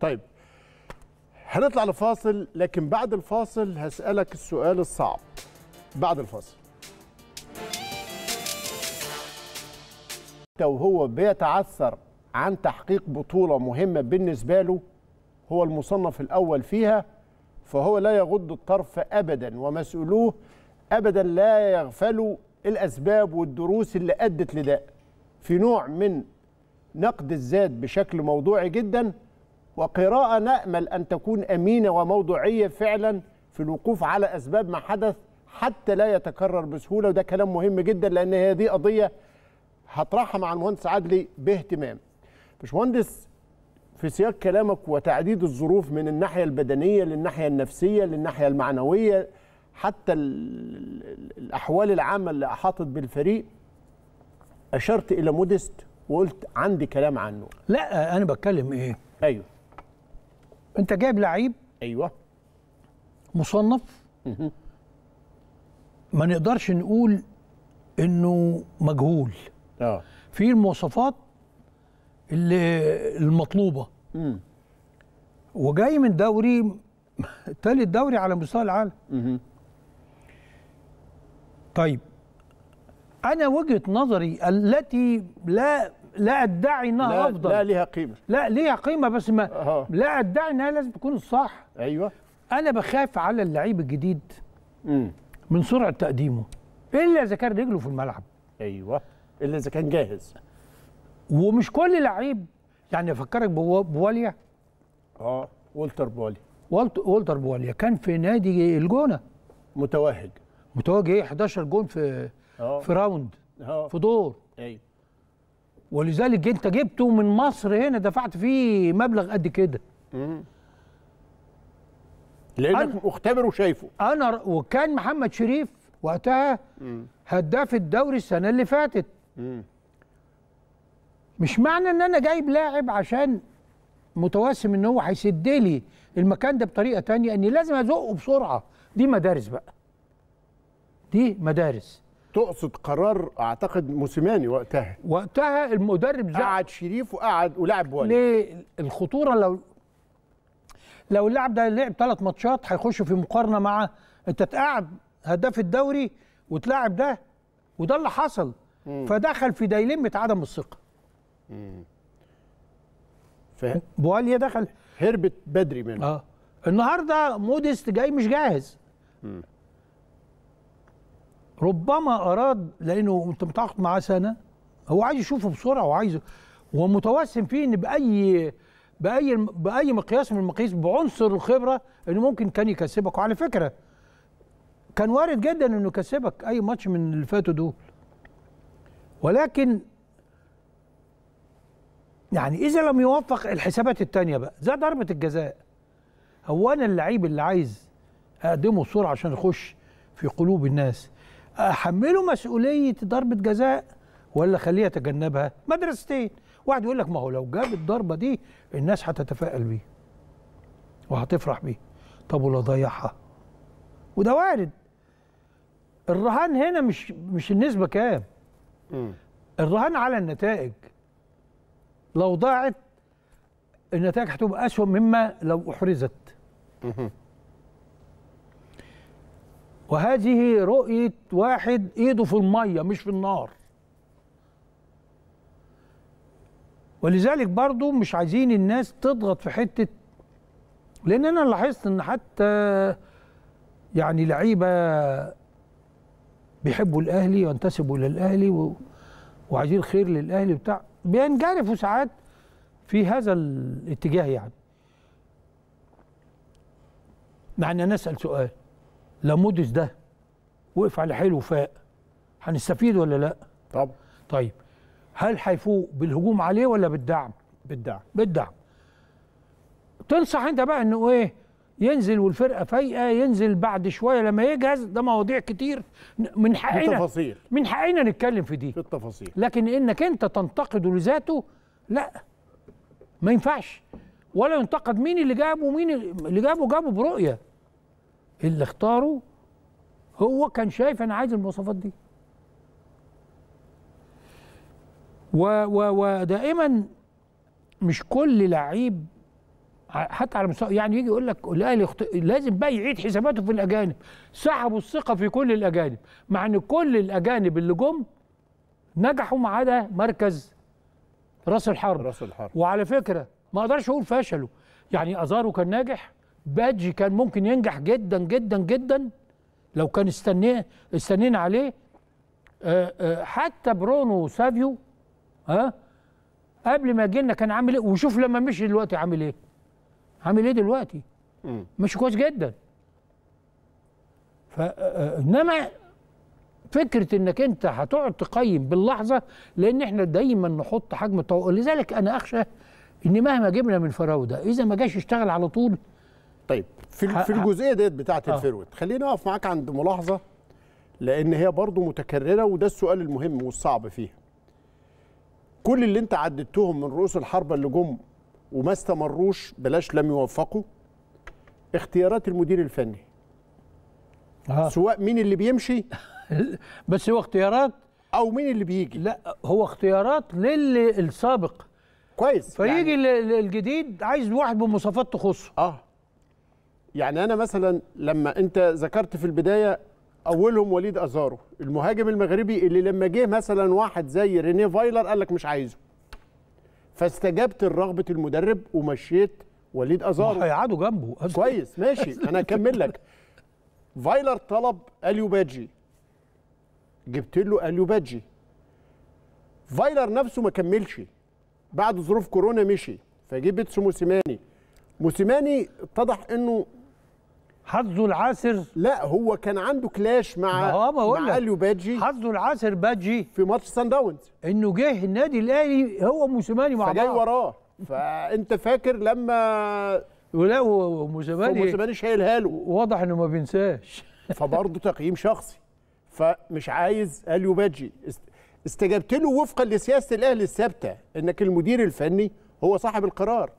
طيب هنطلع لفاصل لكن بعد الفاصل هسألك السؤال الصعب بعد الفاصل لو هو بيتعثر عن تحقيق بطولة مهمة بالنسبة له هو المصنف الأول فيها فهو لا يغض الطرف أبدا ومسؤولوه أبدا لا يغفلوا الأسباب والدروس اللي أدت لده في نوع من نقد الذات بشكل موضوعي جدا وقراءة نأمل أن تكون أمينة وموضوعية فعلا في الوقوف على أسباب ما حدث حتى لا يتكرر بسهولة وده كلام مهم جدا لأن هي دي قضية هطرحها مع المهندس عدلي باهتمام باشمهندس في سياق كلامك وتعديد الظروف من الناحية البدنية للناحية النفسية للناحية المعنوية حتى الأحوال العامة اللي أحاطت بالفريق أشرت إلى مودست وقلت عندي كلام عنه لا أنا بتكلم إيه أيوه انت جايب لعيب ايوه مصنف ما نقدرش نقول انه مجهول اه في المواصفات اللي المطلوبه مم. وجاي من دوري تالت دوري على مستوى العالم مم. طيب انا وجهه نظري التي لا لا ادعي انها لا افضل لا ليها قيمه لا ليها قيمه بس ما أه. لا ادعي انها لازم تكون الصح ايوه انا بخاف على اللعيب الجديد مم. من سرعه تقديمه الا اذا كان رجله في الملعب ايوه الا اذا كان جاهز ومش كل لعيب يعني افكرك بواليا اه والتر بواليا والتر بواليا كان في نادي الجونه متوهج متوهج ايه 11 جون في أوه. في راوند أوه. في دور ايوه ولذلك انت جبته من مصر هنا دفعت فيه مبلغ قد كده لانك مختبر وشايفه انا وكان محمد شريف وقتها هداف الدوري السنه اللي فاتت مم. مش معنى ان انا جايب لاعب عشان متوسم ان هو هيسد لي المكان ده بطريقه تانية اني لازم ازقه بسرعه دي مدارس بقى دي مدارس تقصد قرار اعتقد موسيماني وقتها وقتها المدرب قعد شريف وقعد ولعب وائل ليه الخطوره لو لو اللاعب ده لعب ثلاث ماتشات هيخش في مقارنه مع انت تقعد هداف الدوري وتلاعب ده وده اللي حصل مم. فدخل في دايلمة عدم الثقه فاهم بواليا دخل هربت بدري منه اه النهارده موديست جاي مش جاهز مم. ربما اراد لانه انت متعاقد معاه سنه هو عايز يشوفه بسرعه وعايزه ومتوسم فيه ان باي باي باي مقياس من المقاييس بعنصر الخبره انه ممكن كان يكسبك وعلى فكره كان وارد جدا انه يكسبك اي ماتش من اللي فاتوا دول ولكن يعني اذا لم يوفق الحسابات الثانيه بقى زي ضربه الجزاء هو انا اللعيب اللي عايز اقدمه بسرعه عشان يخش في قلوب الناس احمله مسؤوليه ضربه جزاء ولا اخليه يتجنبها مدرستين واحد يقول لك ما هو لو جاب الضربه دي الناس هتتفائل بيه وهتفرح بيه طب ولا ضيعها وده وارد الرهان هنا مش مش النسبه كام الرهان على النتائج لو ضاعت النتائج هتبقى اسوء مما لو احرزت وهذه رؤية واحد ايده في المية مش في النار ولذلك برضو مش عايزين الناس تضغط في حتة لأن أنا لاحظت إن حتى يعني لعيبة بيحبوا الأهلي وينتسبوا إلى و... وعايزين خير للأهلي بتاع بينجرفوا ساعات في هذا الاتجاه يعني مع يعني أن أنا أسأل سؤال لمودس ده وقف على حيله وفاق هنستفيد ولا لا؟ طب طيب هل هيفوق بالهجوم عليه ولا بالدعم؟ بالدعم بالدعم تنصح انت بقى انه ايه ينزل والفرقه فايقه ينزل بعد شويه لما يجهز ده مواضيع كتير من حقنا بالتفاصيل من حقنا نتكلم في دي بالتفاصيل لكن انك انت تنتقده لذاته لا ما ينفعش ولا ينتقد مين اللي جابه ومين اللي جابه جابه برؤيه اللي اختاره هو كان شايف انا عايز المواصفات دي ودائما مش كل لعيب حتى على مستوى يعني يجي يقول لك الاهلي لازم بقى يعيد حساباته في الاجانب سحبوا الثقه في كل الاجانب مع ان كل الاجانب اللي جم نجحوا ما عدا مركز راس الحرب راس الحرب وعلى فكره ما اقدرش اقول فشلوا يعني ازارو كان ناجح بادجي كان ممكن ينجح جدا جدا جدا لو كان استنيه استنينا عليه آه، آه، حتى برونو سافيو ها آه، قبل ما جينا كان عامل ايه وشوف لما مشي دلوقتي عامل ايه عامل ايه دلوقتي مش كويس جدا فانما فكره انك انت هتقعد تقيم باللحظه لان احنا دايما نحط حجم الطوارئ لذلك انا اخشى ان مهما جبنا من فراوده اذا ما جاش يشتغل على طول طيب في في الجزئيه ديت بتاعه آه. الفيرود خليني اقف معاك عند ملاحظه لان هي برضو متكرره وده السؤال المهم والصعب فيها كل اللي انت عددتهم من رؤوس الحربه اللي جم وما استمروش بلاش لم يوفقوا اختيارات المدير الفني آه. سواء مين اللي بيمشي بس هو اختيارات او مين اللي بيجي لا هو اختيارات للي السابق كويس فيجي يعني الجديد عايز واحد بمواصفات تخصه اه يعني انا مثلا لما انت ذكرت في البدايه اولهم وليد ازارو المهاجم المغربي اللي لما جه مثلا واحد زي رينيه فايلر قال لك مش عايزه فاستجبت لرغبه المدرب ومشيت وليد ازارو هيقعدوا جنبه كويس ماشي انا اكمل لك فايلر طلب اليو باجي جبت له اليو باجي فايلر نفسه ما كملش بعد ظروف كورونا مشي فجه بيتسو موسيماني موسيماني اتضح انه حظه العاسر لا هو كان عنده كلاش مع مع اليو باجي حظه العاسر باجي في ماتش سان داونز انه جه النادي الاهلي هو موسيماني مع بعض فجاي وراه فانت فاكر لما ولا وموسيماني وموسيماني شايلها له واضح انه ما بينساش فبرضه تقييم شخصي فمش عايز اليو باجي استجبت له وفقا لسياسه الاهلي الثابته انك المدير الفني هو صاحب القرار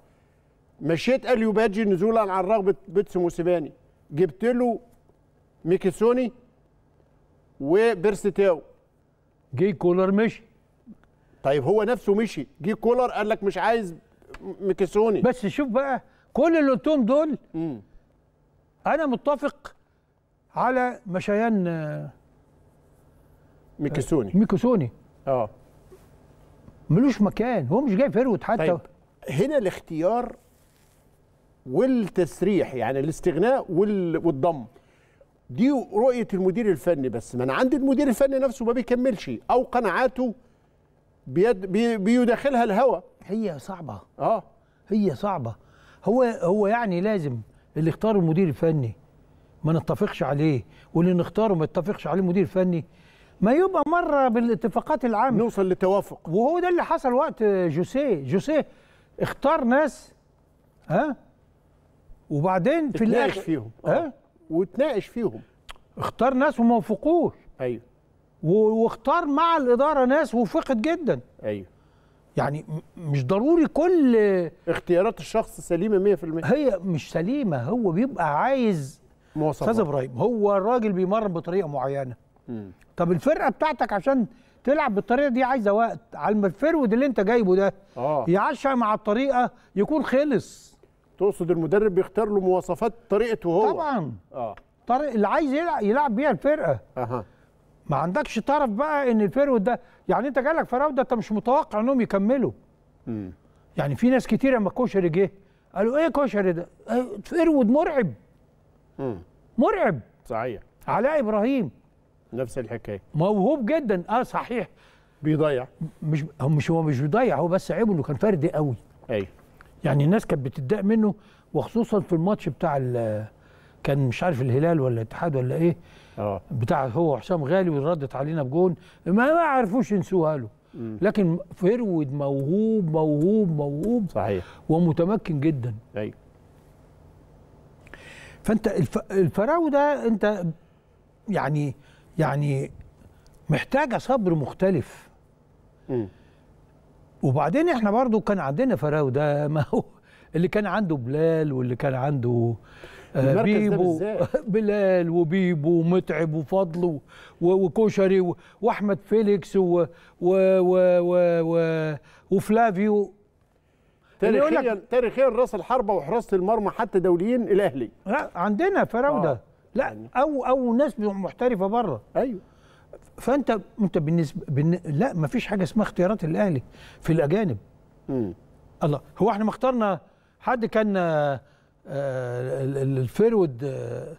مشيت اليو باجي نزولا عن رغبه بيتسو موسيماني جبت له ميكيسوني وبرستاو جي كولر مشي طيب هو نفسه مشي جي كولر قال لك مش عايز ميكيسوني بس شوف بقى كل اللي قلتهم دول مم. انا متفق على مشيان آه، ميكيسوني آه، ميكيسوني اه ملوش مكان هو مش جاي فيروت حتى طيب هنا الاختيار والتسريح يعني الاستغناء والضم دي رؤيه المدير الفني بس من عند المدير الفني نفسه ما بيكملش او قناعاته بيد بي الهوى هي صعبه اه هي صعبه هو هو يعني لازم اللي اختاره المدير الفني ما نتفقش عليه واللي نختاره ما يتفقش عليه المدير الفني ما يبقى مره بالاتفاقات العامه نوصل للتوافق وهو ده اللي حصل وقت جوسيه جوسيه اختار ناس ها وبعدين في الاخر فيهم اه وتناقش فيهم اختار ناس وما وافقوش ايوه واختار مع الاداره ناس وفقت جدا ايوه يعني مش ضروري كل اختيارات الشخص سليمه 100% هي مش سليمه هو بيبقى عايز استاذ ابراهيم هو الراجل بيمرن بطريقه معينه مم. طب الفرقه بتاعتك عشان تلعب بالطريقه دي عايزه وقت على ما الفرود اللي انت جايبه ده آه. يعشى مع الطريقه يكون خلص تقصد المدرب بيختار له مواصفات طريقته هو طبعا اه طريق اللي عايز يلعب, يلعب بيها الفرقه اها ما عندكش طرف بقى ان الفرود ده يعني انت جالك فراوده انت مش متوقع انهم يكملوا امم يعني في ناس كتير لما كشري جه قالوا ايه كشري ده فرود آه، مرعب امم مرعب صحيح علاء ابراهيم نفس الحكايه موهوب جدا اه صحيح بيضيع مش هو مش بيضيع هو بس عيبه انه كان فردي قوي ايوه يعني الناس كانت بتتضايق منه وخصوصا في الماتش بتاع كان مش عارف الهلال ولا الاتحاد ولا ايه اه بتاع هو وحسام غالي وردت علينا بجون ما ما عرفوش ينسوها له لكن فرود موهوب موهوب موهوب صحيح ومتمكن جدا ايوه فانت الفراو ده انت يعني يعني محتاجه صبر مختلف وبعدين احنا برضو كان عندنا فراوده ما هو اللي كان عنده بلال واللي كان عنده آه، بيبو بلال وبيبو ومتعب وفضل وكشري واحمد فيليكس و و و و وفلافيو تاريخيا تاريخيا راس الحربه وحراسه المرمى حتى دوليين الاهلي لا عندنا فراوده آه. لا او او ناس محترفه بره ايوه فانت انت بالنسبه بالن... لا ما فيش حاجه اسمها اختيارات الاهلي في الاجانب مم. الله هو احنا ما اخترنا حد كان آه، الفيرود آه،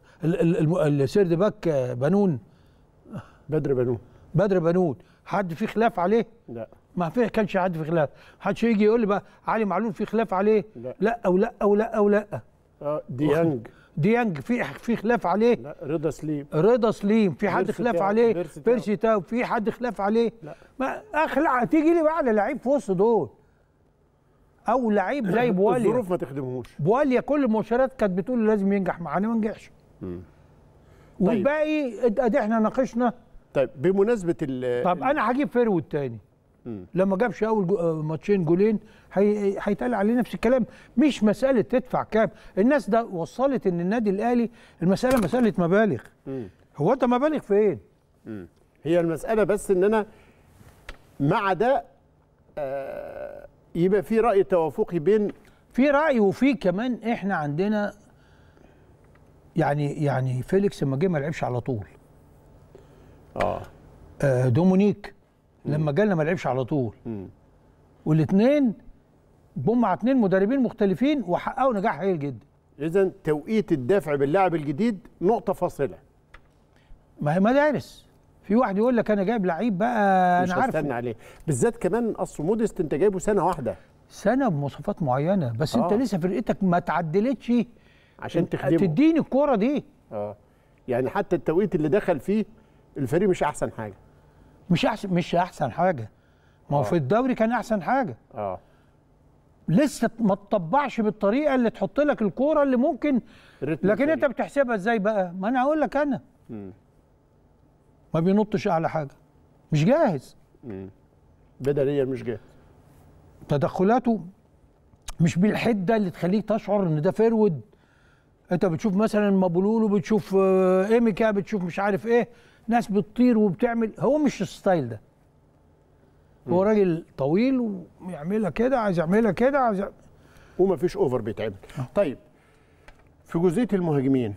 السيرد باك آه، بنون بدر بنون بدر بنون حد في خلاف عليه لا ما في كانش حد في خلاف حدش يجي يقول لي بقى علي معلول في خلاف عليه لا, لا او لا او لا او لا ديانج ديانج في في خلاف عليه لا رضا سليم رضا سليم في حد خلاف عليه بيرسي تاو في حد خلاف عليه لا ما اخلع تيجي لي بقى على لعيب في وسط دول او لعيب زي بواليا الظروف ما تخدمهوش بواليا كل المؤشرات كانت بتقول لازم ينجح معانا ما نجحش طيب. والباقي ادي احنا ناقشنا طيب بمناسبه ال طب انا هجيب فيرود تاني لما جابش اول جو آه، ماتشين جولين هيتقال عليه نفس الكلام مش مساله تدفع كام الناس ده وصلت ان النادي الاهلي المساله مساله مبالغ هو انت مبالغ فين إيه؟ هي المساله بس ان انا مع ده آه يبقى في راي توافقي بين في راي وفي كمان احنا عندنا يعني يعني فيليكس لما جه ما لعبش على طول اه, آه دومونيك لما جالنا ما لعبش على طول والاثنين بم مع اثنين مدربين مختلفين وحققوا نجاح هايل جدا اذا توقيت الدفع باللاعب الجديد نقطه فاصله ما هي مدارس في واحد يقول لك انا جايب لعيب بقى انا عارف مش عليه بالذات كمان اصل مودست انت جايبه سنه واحده سنه بمواصفات معينه بس آه. انت لسه فرقتك ما تعدلتش عشان تخدمه تديني الكوره دي اه يعني حتى التوقيت اللي دخل فيه الفريق مش احسن حاجه مش احسن مش احسن حاجه ما هو آه. في الدوري كان احسن حاجه اه لسه ما تطبعش بالطريقه اللي تحط لك الكوره اللي ممكن لكن انت بتحسبها ازاي بقى ما انا هقول لك انا ما بينطش اعلى حاجه مش جاهز بدنيا مش جاهز تدخلاته مش بالحده اللي تخليك تشعر ان ده فيرود انت بتشوف مثلا مابولولو بتشوف آه، ايميكا بتشوف مش عارف ايه ناس بتطير وبتعمل هو مش الستايل ده هو راجل طويل ويعملها كده عايز يعملها كده عايز وما ومفيش اوفر بيتعمل أه. طيب في جزئيه المهاجمين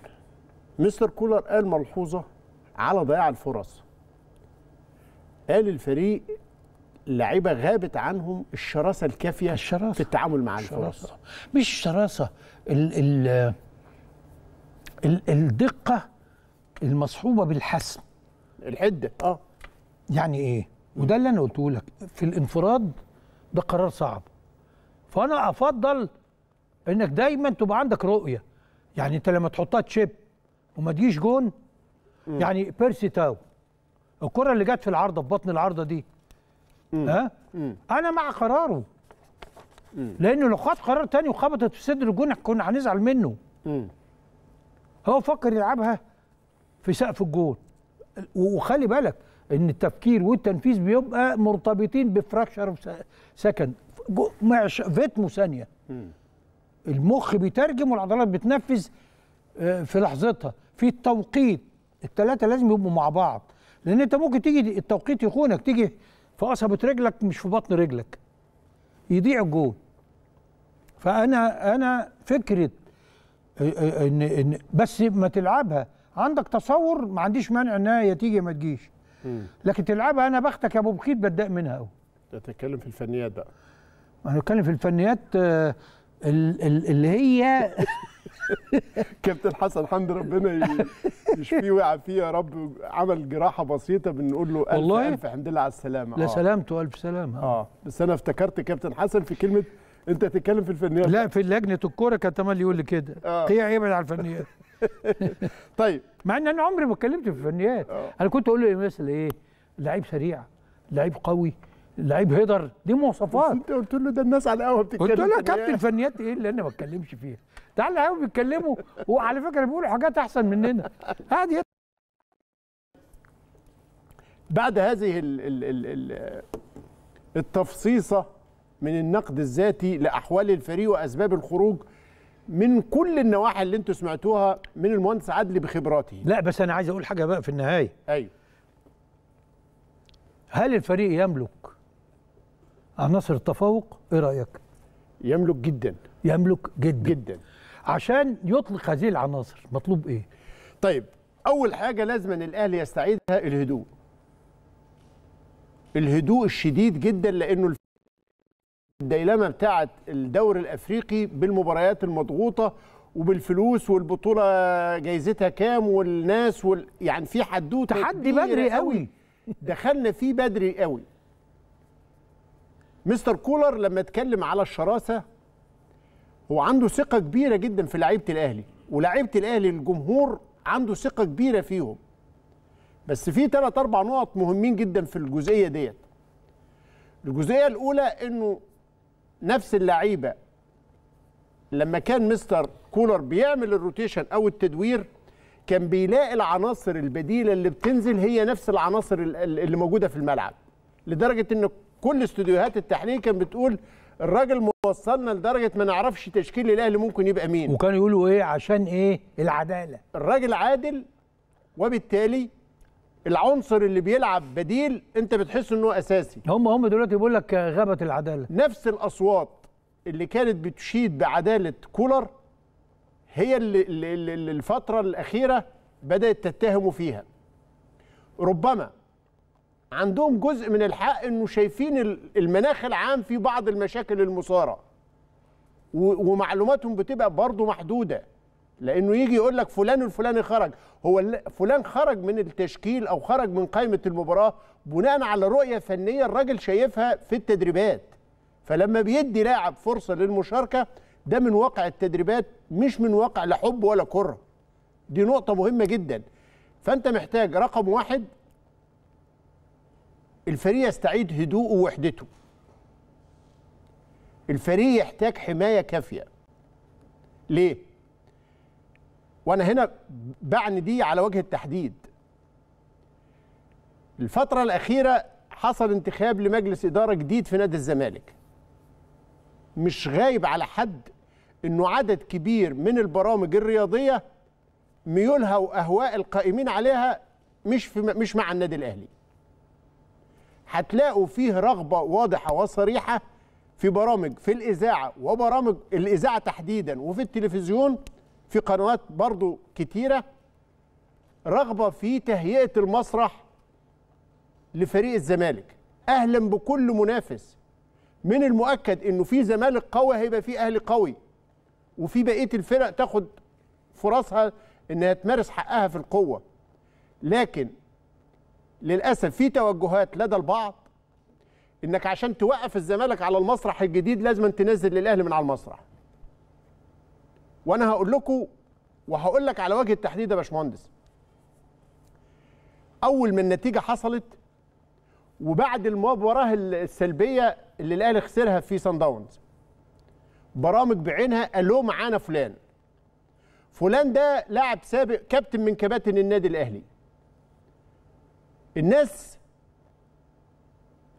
مستر كولر قال ملحوظه على ضياع الفرص قال الفريق لعيبه غابت عنهم الشراسه الكافيه الشراسة. في التعامل مع الفرص مش الشراسه ال ال ال الدقه المصحوبه بالحسم الحده اه يعني ايه وده اللي انا قلته لك في الانفراد ده قرار صعب فانا افضل انك دايما تبقى عندك رؤيه يعني انت لما تحطها تشيب وما تجيش جون م. يعني بيرسي تاو الكره اللي جت في العارضه في بطن العارضه دي م. ها م. انا مع قراره م. لانه لو خد قرار تاني وخبطت في صدر الجون كنا هنزعل منه م. هو فكر يلعبها في سقف الجون وخلي بالك ان التفكير والتنفيذ بيبقى مرتبطين بفراكشر سكند فيتمو ثانيه المخ بيترجم والعضلات بتنفذ آه، في لحظتها في التوقيت الثلاثه لازم يبقوا مع بعض لان انت ممكن تيجي التوقيت يخونك تيجي في قصبه رجلك مش في بطن رجلك يضيع الجول فانا انا فكره آه، آه، ان ان بس ما تلعبها عندك تصور ما عنديش مانع انها هي تيجي ما تجيش لكن تلعبها انا بختك يا ابو بخيت بتضايق منها قوي تتكلم في الفنيات بقى انا بتكلم في الفنيات آه، اللي هي كابتن حسن حمد ربنا يشفيه ويعافيه يا رب عمل جراحه بسيطه بنقول له الف والله الف الحمد لله على السلامه لا آه. سلامته الف سلامه آه. اه بس انا افتكرت كابتن حسن في كلمه انت تتكلم في الفنيات لا في لجنه الكوره كان تملي يقول لي كده آه. قيع يبعد على الفنيات طيب مع ان انا عمري ما اتكلمت في الفنيات أوه. انا كنت اقول له مثلا ايه لعيب سريع لعيب قوي لعيب هيدر دي مواصفات انت قلت له ده الناس على القهوه بتتكلم قلت له يا كابتن فنيات ايه اللي انا ما اتكلمش فيها تعال على القهوه بيتكلموا وعلى فكره بيقولوا حاجات احسن مننا عادي بعد هذه الـ الـ الـ التفصيصه من النقد الذاتي لاحوال الفريق واسباب الخروج من كل النواحي اللي انتوا سمعتوها من المهندس عدلي بخبراته لا بس انا عايز اقول حاجه بقى في النهايه ايوه هل الفريق يملك عناصر التفوق ايه رايك يملك جدا يملك جدا جدا عشان يطلق هذه العناصر مطلوب ايه طيب اول حاجه لازم ان الاهلي يستعيدها الهدوء الهدوء الشديد جدا لانه الديلمة بتاعه الدوري الافريقي بالمباريات المضغوطه وبالفلوس والبطوله جايزتها كام والناس وال... يعني في حدوته تحدي بدري قوي دخلنا فيه بدري قوي مستر كولر لما اتكلم على الشراسه هو عنده ثقه كبيره جدا في لعيبه الاهلي ولاعيبه الاهلي الجمهور عنده ثقه كبيره فيهم بس في ثلاث اربع نقط مهمين جدا في الجزئيه ديت الجزئيه الاولى انه نفس اللعيبه لما كان مستر كولر بيعمل الروتيشن او التدوير كان بيلاقي العناصر البديله اللي بتنزل هي نفس العناصر اللي موجوده في الملعب لدرجه ان كل استوديوهات التحليل كانت بتقول الراجل موصلنا لدرجه ما نعرفش تشكيل الاهلي ممكن يبقى مين وكانوا يقولوا ايه عشان ايه العداله الراجل عادل وبالتالي العنصر اللي بيلعب بديل انت بتحس انه اساسي هم هم دلوقتي بيقول لك غابت العداله نفس الاصوات اللي كانت بتشيد بعداله كولر هي اللي, اللي الفتره الاخيره بدات تتهمه فيها ربما عندهم جزء من الحق انه شايفين المناخ العام في بعض المشاكل المثاره ومعلوماتهم بتبقى برضه محدوده لانه يجي يقول لك فلان الفلاني خرج هو فلان خرج من التشكيل او خرج من قائمه المباراه بناء على رؤيه فنيه الراجل شايفها في التدريبات فلما بيدي لاعب فرصه للمشاركه ده من واقع التدريبات مش من واقع لا حب ولا كره دي نقطه مهمه جدا فانت محتاج رقم واحد الفريق يستعيد هدوءه ووحدته الفريق يحتاج حمايه كافيه ليه وانا هنا بعني دي على وجه التحديد الفتره الاخيره حصل انتخاب لمجلس اداره جديد في نادي الزمالك مش غايب على حد انه عدد كبير من البرامج الرياضيه ميولها واهواء القائمين عليها مش في مش مع النادي الاهلي هتلاقوا فيه رغبه واضحه وصريحه في برامج في الاذاعه وبرامج الاذاعه تحديدا وفي التلفزيون في قنوات برضو كتيرة رغبة في تهيئة المسرح لفريق الزمالك أهلا بكل منافس من المؤكد انه في زمالك قوي هيبقى في اهلي قوي وفي بقيه الفرق تاخد فرصها انها تمارس حقها في القوه لكن للاسف في توجهات لدى البعض انك عشان توقف الزمالك على المسرح الجديد لازم تنزل للاهلي من على المسرح وانا هقول لكم وهقول لك على وجه التحديد يا باشمهندس اول ما النتيجه حصلت وبعد المباراه السلبيه اللي الاهلي خسرها في سان داونز برامج بعينها قال معانا فلان فلان ده لاعب سابق كابتن من كباتن النادي الاهلي الناس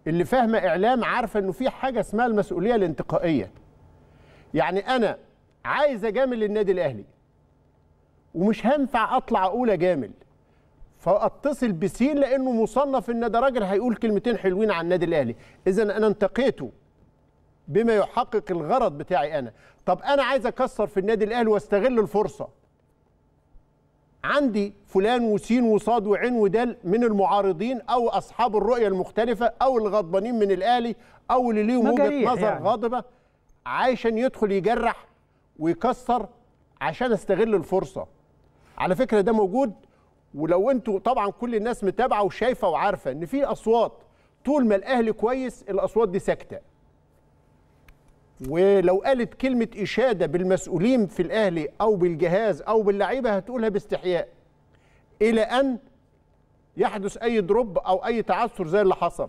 اللي فاهمه اعلام عارفه انه في حاجه اسمها المسؤوليه الانتقائيه يعني انا عايز اجامل النادي الاهلي ومش هينفع اطلع اقول اجامل فاتصل بسين لانه مصنف ان ده راجل هيقول كلمتين حلوين عن النادي الاهلي اذا انا انتقيته بما يحقق الغرض بتاعي انا طب انا عايز اكسر في النادي الاهلي واستغل الفرصه عندي فلان وسين وصاد وعين ودال من المعارضين او اصحاب الرؤيه المختلفه او الغضبانين من الاهلي او اللي ليهم وجهه نظر يعني. غاضبه عشان يدخل يجرح ويكسر عشان استغل الفرصه على فكره ده موجود ولو انتوا طبعا كل الناس متابعه وشايفه وعارفه ان في اصوات طول ما الاهلي كويس الاصوات دي ساكته ولو قالت كلمه اشاده بالمسؤولين في الاهلي او بالجهاز او باللعيبه هتقولها باستحياء الى ان يحدث اي دروب او اي تعثر زي اللي حصل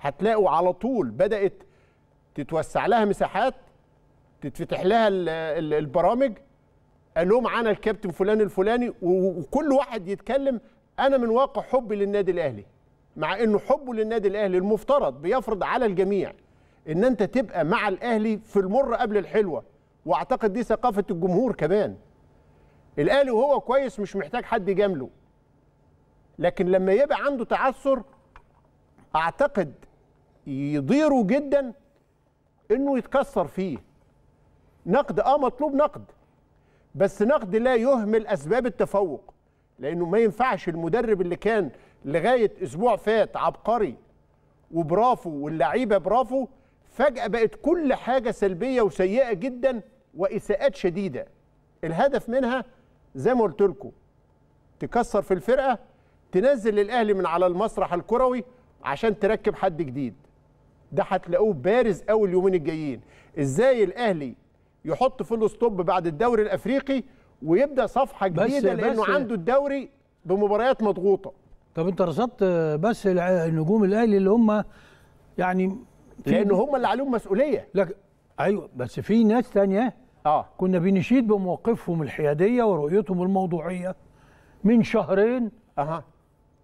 هتلاقوا على طول بدات تتوسع لها مساحات تتفتح لها البرامج الوم انا الكابتن فلان الفلاني وكل واحد يتكلم انا من واقع حبي للنادي الاهلي مع انه حبه للنادي الاهلي المفترض بيفرض على الجميع ان انت تبقى مع الاهلي في المر قبل الحلوه واعتقد دي ثقافه الجمهور كمان الاهلي وهو كويس مش محتاج حد يجامله لكن لما يبقى عنده تعثر اعتقد يضيره جدا انه يتكسر فيه نقد اه مطلوب نقد بس نقد لا يهمل اسباب التفوق لانه ما ينفعش المدرب اللي كان لغايه اسبوع فات عبقري وبرافو واللعيبه برافو فجاه بقت كل حاجه سلبيه وسيئه جدا واساءات شديده الهدف منها زي ما قلت لكم تكسر في الفرقه تنزل الاهلي من على المسرح الكروي عشان تركب حد جديد ده هتلاقوه بارز قوي اليومين الجايين ازاي الاهلي يحط فول ستوب بعد الدوري الافريقي ويبدا صفحه جديده بس لانه بس عنده الدوري بمباريات مضغوطه طب انت رصدت بس نجوم الاهلي اللي هم يعني لان هم اللي عليهم مسؤوليه لك ايوه بس في ناس تانية اه كنا بنشيد بمواقفهم الحياديه ورؤيتهم الموضوعيه من شهرين اها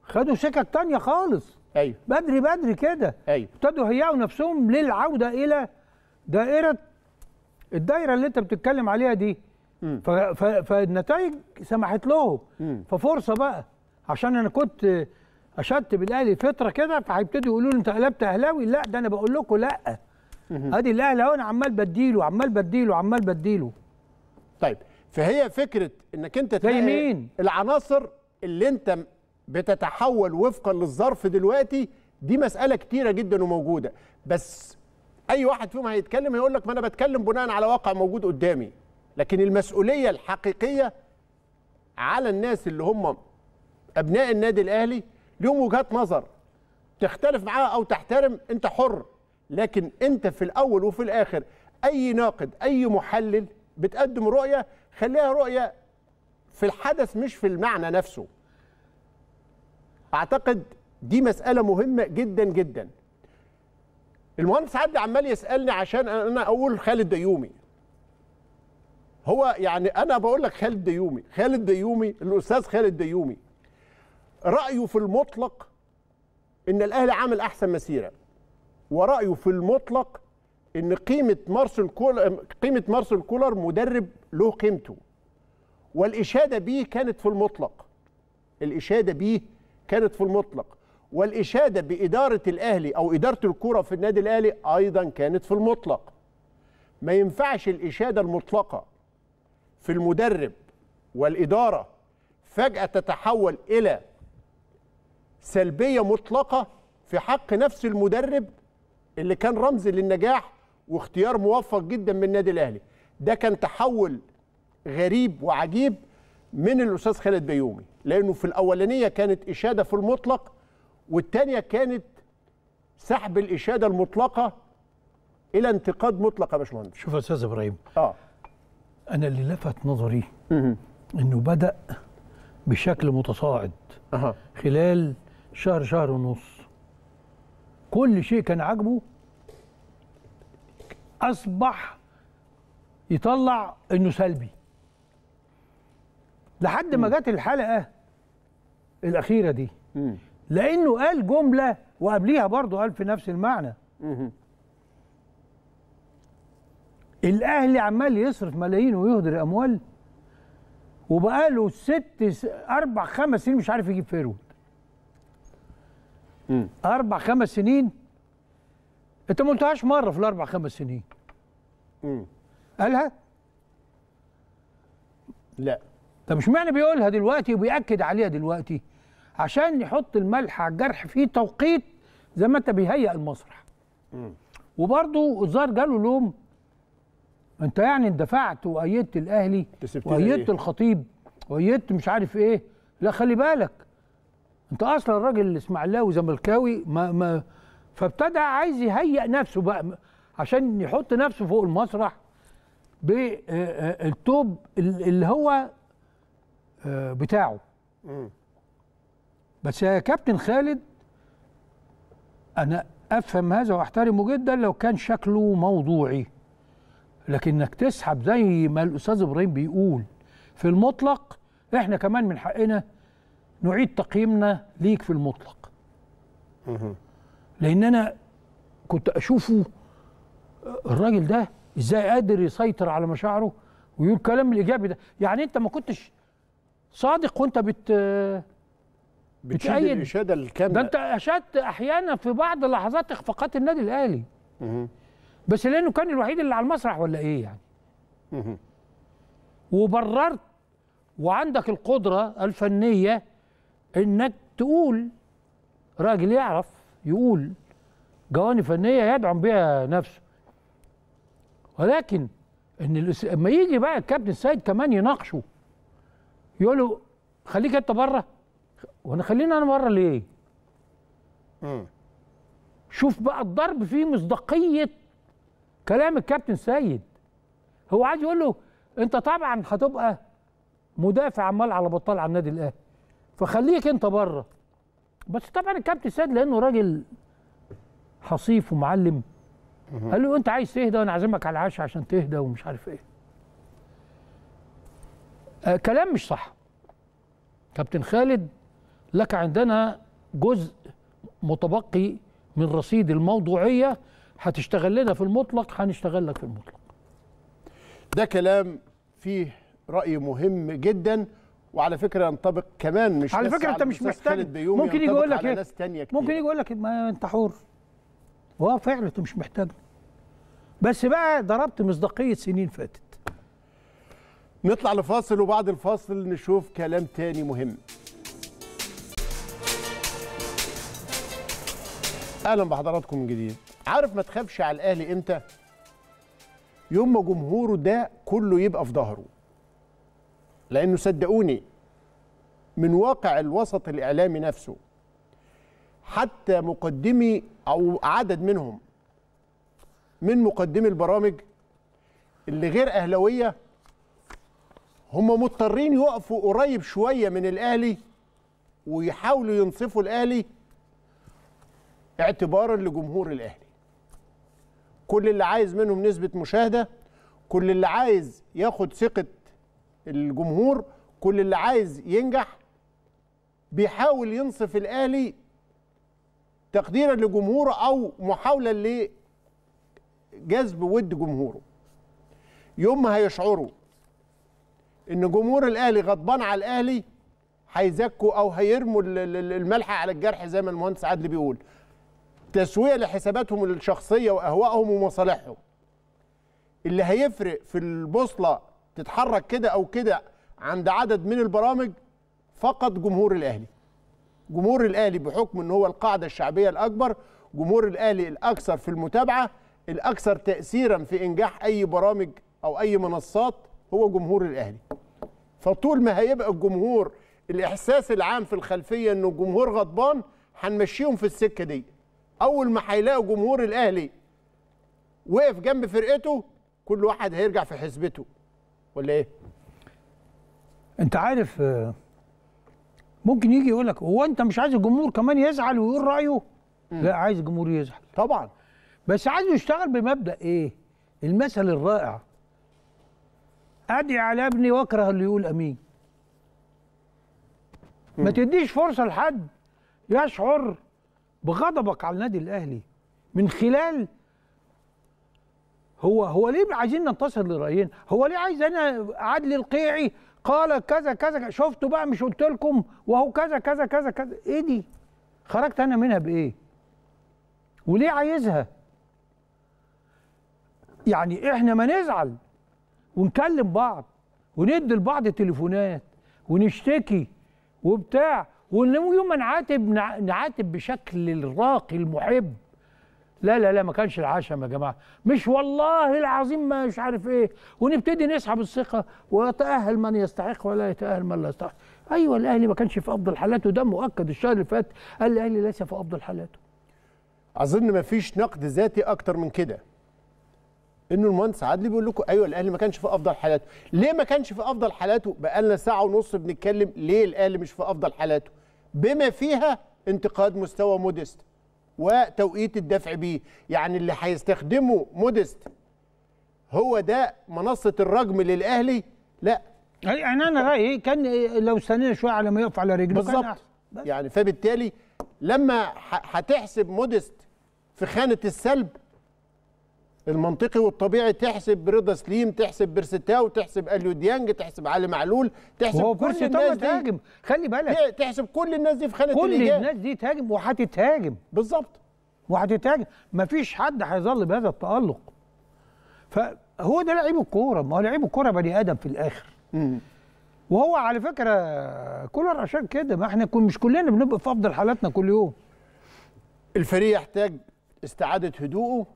خدوا سكك تانية خالص ايوه بدري بدري كده ايوه ابتدوا يهيئوا نفسهم للعوده الى دائره الدايره اللي انت بتتكلم عليها دي فالنتائج سمحت لهم ففرصه بقى عشان انا كنت اشدت بالاهلي فتره كده فهيبتدوا يقولوا لي انت قلبت اهلاوي لا ده انا بقول لكم لا ادي الاهلي اهو انا عمال بديله عمال بديله عمال بديله طيب فهي فكره انك انت تلاقي مين العناصر اللي انت بتتحول وفقا للظرف دلوقتي دي مساله كتيره جدا وموجوده بس اي واحد فيهم هيتكلم هيقول لك ما انا بتكلم بناء على واقع موجود قدامي لكن المسؤوليه الحقيقيه على الناس اللي هم ابناء النادي الاهلي ليهم وجهات نظر تختلف معاها او تحترم انت حر لكن انت في الاول وفي الاخر اي ناقد اي محلل بتقدم رؤيه خليها رؤيه في الحدث مش في المعنى نفسه اعتقد دي مساله مهمه جدا جدا المهندس عدلي عمال يسالني عشان انا اقول خالد ديومي هو يعني انا بقول لك خالد ديومي خالد ديومي الاستاذ خالد ديومي رايه في المطلق ان الاهلي عامل احسن مسيره ورايه في المطلق ان قيمه مارسيل كولر قيمه مارسيل كولر مدرب له قيمته والاشاده بيه كانت في المطلق الاشاده بيه كانت في المطلق والإشادة بإدارة الأهلي أو إدارة الكرة في النادي الأهلي أيضا كانت في المطلق ما ينفعش الإشادة المطلقة في المدرب والإدارة فجأة تتحول إلى سلبية مطلقة في حق نفس المدرب اللي كان رمز للنجاح واختيار موفق جدا من النادي الأهلي ده كان تحول غريب وعجيب من الأستاذ خالد بيومي لأنه في الأولانية كانت إشادة في المطلق والتانية كانت سحب الاشاده المطلقه الى انتقاد مطلق يا باشمهندس شوف يا استاذ ابراهيم اه انا اللي لفت نظري انه بدا بشكل متصاعد أه. خلال شهر شهر ونص كل شيء كان عاجبه اصبح يطلع انه سلبي لحد ما جت الحلقه الاخيره دي لانه قال جمله وقبليها برضه قال في نفس المعنى الاهلي عمال يصرف ملايين ويهدر اموال وبقاله ست اربع خمس سنين مش عارف يجيب فيرود اربع خمس سنين انت ما قلتهاش مره في الاربع خمس سنين قالها لا طب مش معنى بيقولها دلوقتي وبيأكد عليها دلوقتي عشان يحط الملح على الجرح في توقيت زي ما انت بيهيئ المسرح وبرضو الظاهر جاله لوم انت يعني اندفعت وايدت الاهلي وايدت إيه؟ الخطيب وايدت مش عارف ايه لا خلي بالك انت اصلا الراجل الاسماعيلاوي زملكاوي ما ما فابتدى عايز يهيئ نفسه بقى عشان يحط نفسه فوق المسرح بالتوب اللي هو بتاعه بس يا كابتن خالد انا افهم هذا واحترمه جدا لو كان شكله موضوعي لكنك تسحب زي ما الاستاذ ابراهيم بيقول في المطلق احنا كمان من حقنا نعيد تقييمنا ليك في المطلق لان انا كنت اشوفه الراجل ده ازاي قادر يسيطر على مشاعره ويقول كلام الايجابي ده يعني انت ما كنتش صادق وانت بت بتشيد الاشاده الكامله ده انت اشدت احيانا في بعض لحظات اخفاقات النادي الاهلي بس لانه كان الوحيد اللي على المسرح ولا ايه يعني وبررت وعندك القدره الفنيه انك تقول راجل يعرف يقول جوانب فنيه يدعم بها نفسه ولكن ان لما يجي بقى الكابتن السيد كمان يناقشه يقول له خليك انت بره وانا خلينا انا بره ليه؟ امم شوف بقى الضرب فيه مصداقيه كلام الكابتن سيد هو عايز يقول له انت طبعا هتبقى مدافع عمال على بطال على النادي الاهلي فخليك انت بره بس طبعا الكابتن سيد لانه راجل حصيف ومعلم قال له انت عايز تهدى وانا عازمك على العشاء عشان تهدى ومش عارف ايه آه كلام مش صح كابتن خالد لك عندنا جزء متبقي من رصيد الموضوعية هتشتغل لنا في المطلق هنشتغل لك في المطلق ده كلام فيه رأي مهم جدا وعلى فكره ينطبق كمان مش على فكره انت مش محتاج ممكن يجي يقول لك إيه؟ ناس تانية كتير. ممكن يجي يقول لك إيه؟ ما انت حور هو فعلا انت مش محتاج بس بقى ضربت مصداقيه سنين فاتت نطلع لفاصل وبعد الفاصل نشوف كلام تاني مهم اهلا بحضراتكم من جديد عارف ما تخافش على الاهلي امتى يوم ما جمهوره ده كله يبقى في ظهره لانه صدقوني من واقع الوسط الاعلامي نفسه حتى مقدمي او عدد منهم من مقدمي البرامج اللي غير اهلاويه هم مضطرين يقفوا قريب شويه من الاهلي ويحاولوا ينصفوا الاهلي اعتبارا لجمهور الاهلي كل اللي عايز منهم نسبه مشاهده كل اللي عايز ياخد ثقه الجمهور كل اللي عايز ينجح بيحاول ينصف الاهلي تقديرا لجمهوره او محاوله لجذب ود جمهوره يوم ما هيشعروا ان جمهور الاهلي غضبان على الاهلي هيزكوا او هيرموا الملح على الجرح زي ما المهندس عادل بيقول تسوية لحساباتهم الشخصية وأهوائهم ومصالحهم اللي هيفرق في البوصلة تتحرك كده أو كده عند عدد من البرامج فقط جمهور الأهلي جمهور الأهلي بحكم أن هو القاعدة الشعبية الأكبر جمهور الأهلي الأكثر في المتابعة الأكثر تأثيرا في إنجاح أي برامج أو أي منصات هو جمهور الأهلي فطول ما هيبقى الجمهور الإحساس العام في الخلفية أنه الجمهور غضبان هنمشيهم في السكة دي اول ما هيلاقوا جمهور الاهلي وقف جنب فرقته كل واحد هيرجع في حسبته ولا ايه انت عارف آه، ممكن يجي يقول لك هو انت مش عايز الجمهور كمان يزعل ويقول رايه م. لا عايز الجمهور يزعل طبعا بس عايزه يشتغل بمبدا ايه المثل الرائع ادعي على ابني واكره اللي يقول امين ما تديش فرصه لحد يشعر بغضبك على النادي الاهلي من خلال هو هو ليه عايزين ننتصر لرايين هو ليه عايز انا عدلي القيعي قال كذا كذا شفتوا بقى مش قلت لكم وهو كذا كذا كذا كذا ايه دي خرجت انا منها بايه وليه عايزها يعني احنا ما نزعل ونكلم بعض وندي لبعض تليفونات ونشتكي وبتاع ويوم نعاتب نعاتب بشكل الراقي المحب لا لا لا ما كانش العشم يا جماعه مش والله العظيم ما مش عارف ايه ونبتدي نسحب الثقه ويتاهل من يستحق ولا يتاهل من لا يستحق ايوه الاهلي ما كانش في افضل حالاته ده مؤكد الشهر اللي فات قال الاهلي ليس في افضل حالاته اظن ما فيش نقد ذاتي اكتر من كده انه المهندس عادلي بيقول لكم ايوه الاهلي ما كانش في افضل حالاته ليه ما كانش في افضل حالاته بقالنا ساعه ونص بنتكلم ليه الاهلي مش في افضل حالاته بما فيها انتقاد مستوى موديست وتوقيت الدفع بيه يعني اللي هيستخدمه موديست هو ده منصه الرجم للاهلي لا يعني انا رايي كان لو استنينا شويه على ما يقف على رجله بالظبط يعني فبالتالي لما هتحسب موديست في خانه السلب المنطقي والطبيعي تحسب رضا سليم تحسب بيرستاو تحسب اليو ديانج تحسب علي معلول تحسب هو كل الناس دي تهاجم خلي بالك تحسب كل الناس دي في خانه كل الإجابة. الناس دي تهاجم وهتتهاجم بالظبط وهتتهاجم مفيش حد هيظل بهذا التالق فهو ده لعيب الكوره ما هو لعيب الكوره بني ادم في الاخر م. وهو على فكره كولر عشان كده ما احنا مش كلنا بنبقى في افضل حالاتنا كل يوم الفريق يحتاج استعاده هدوءه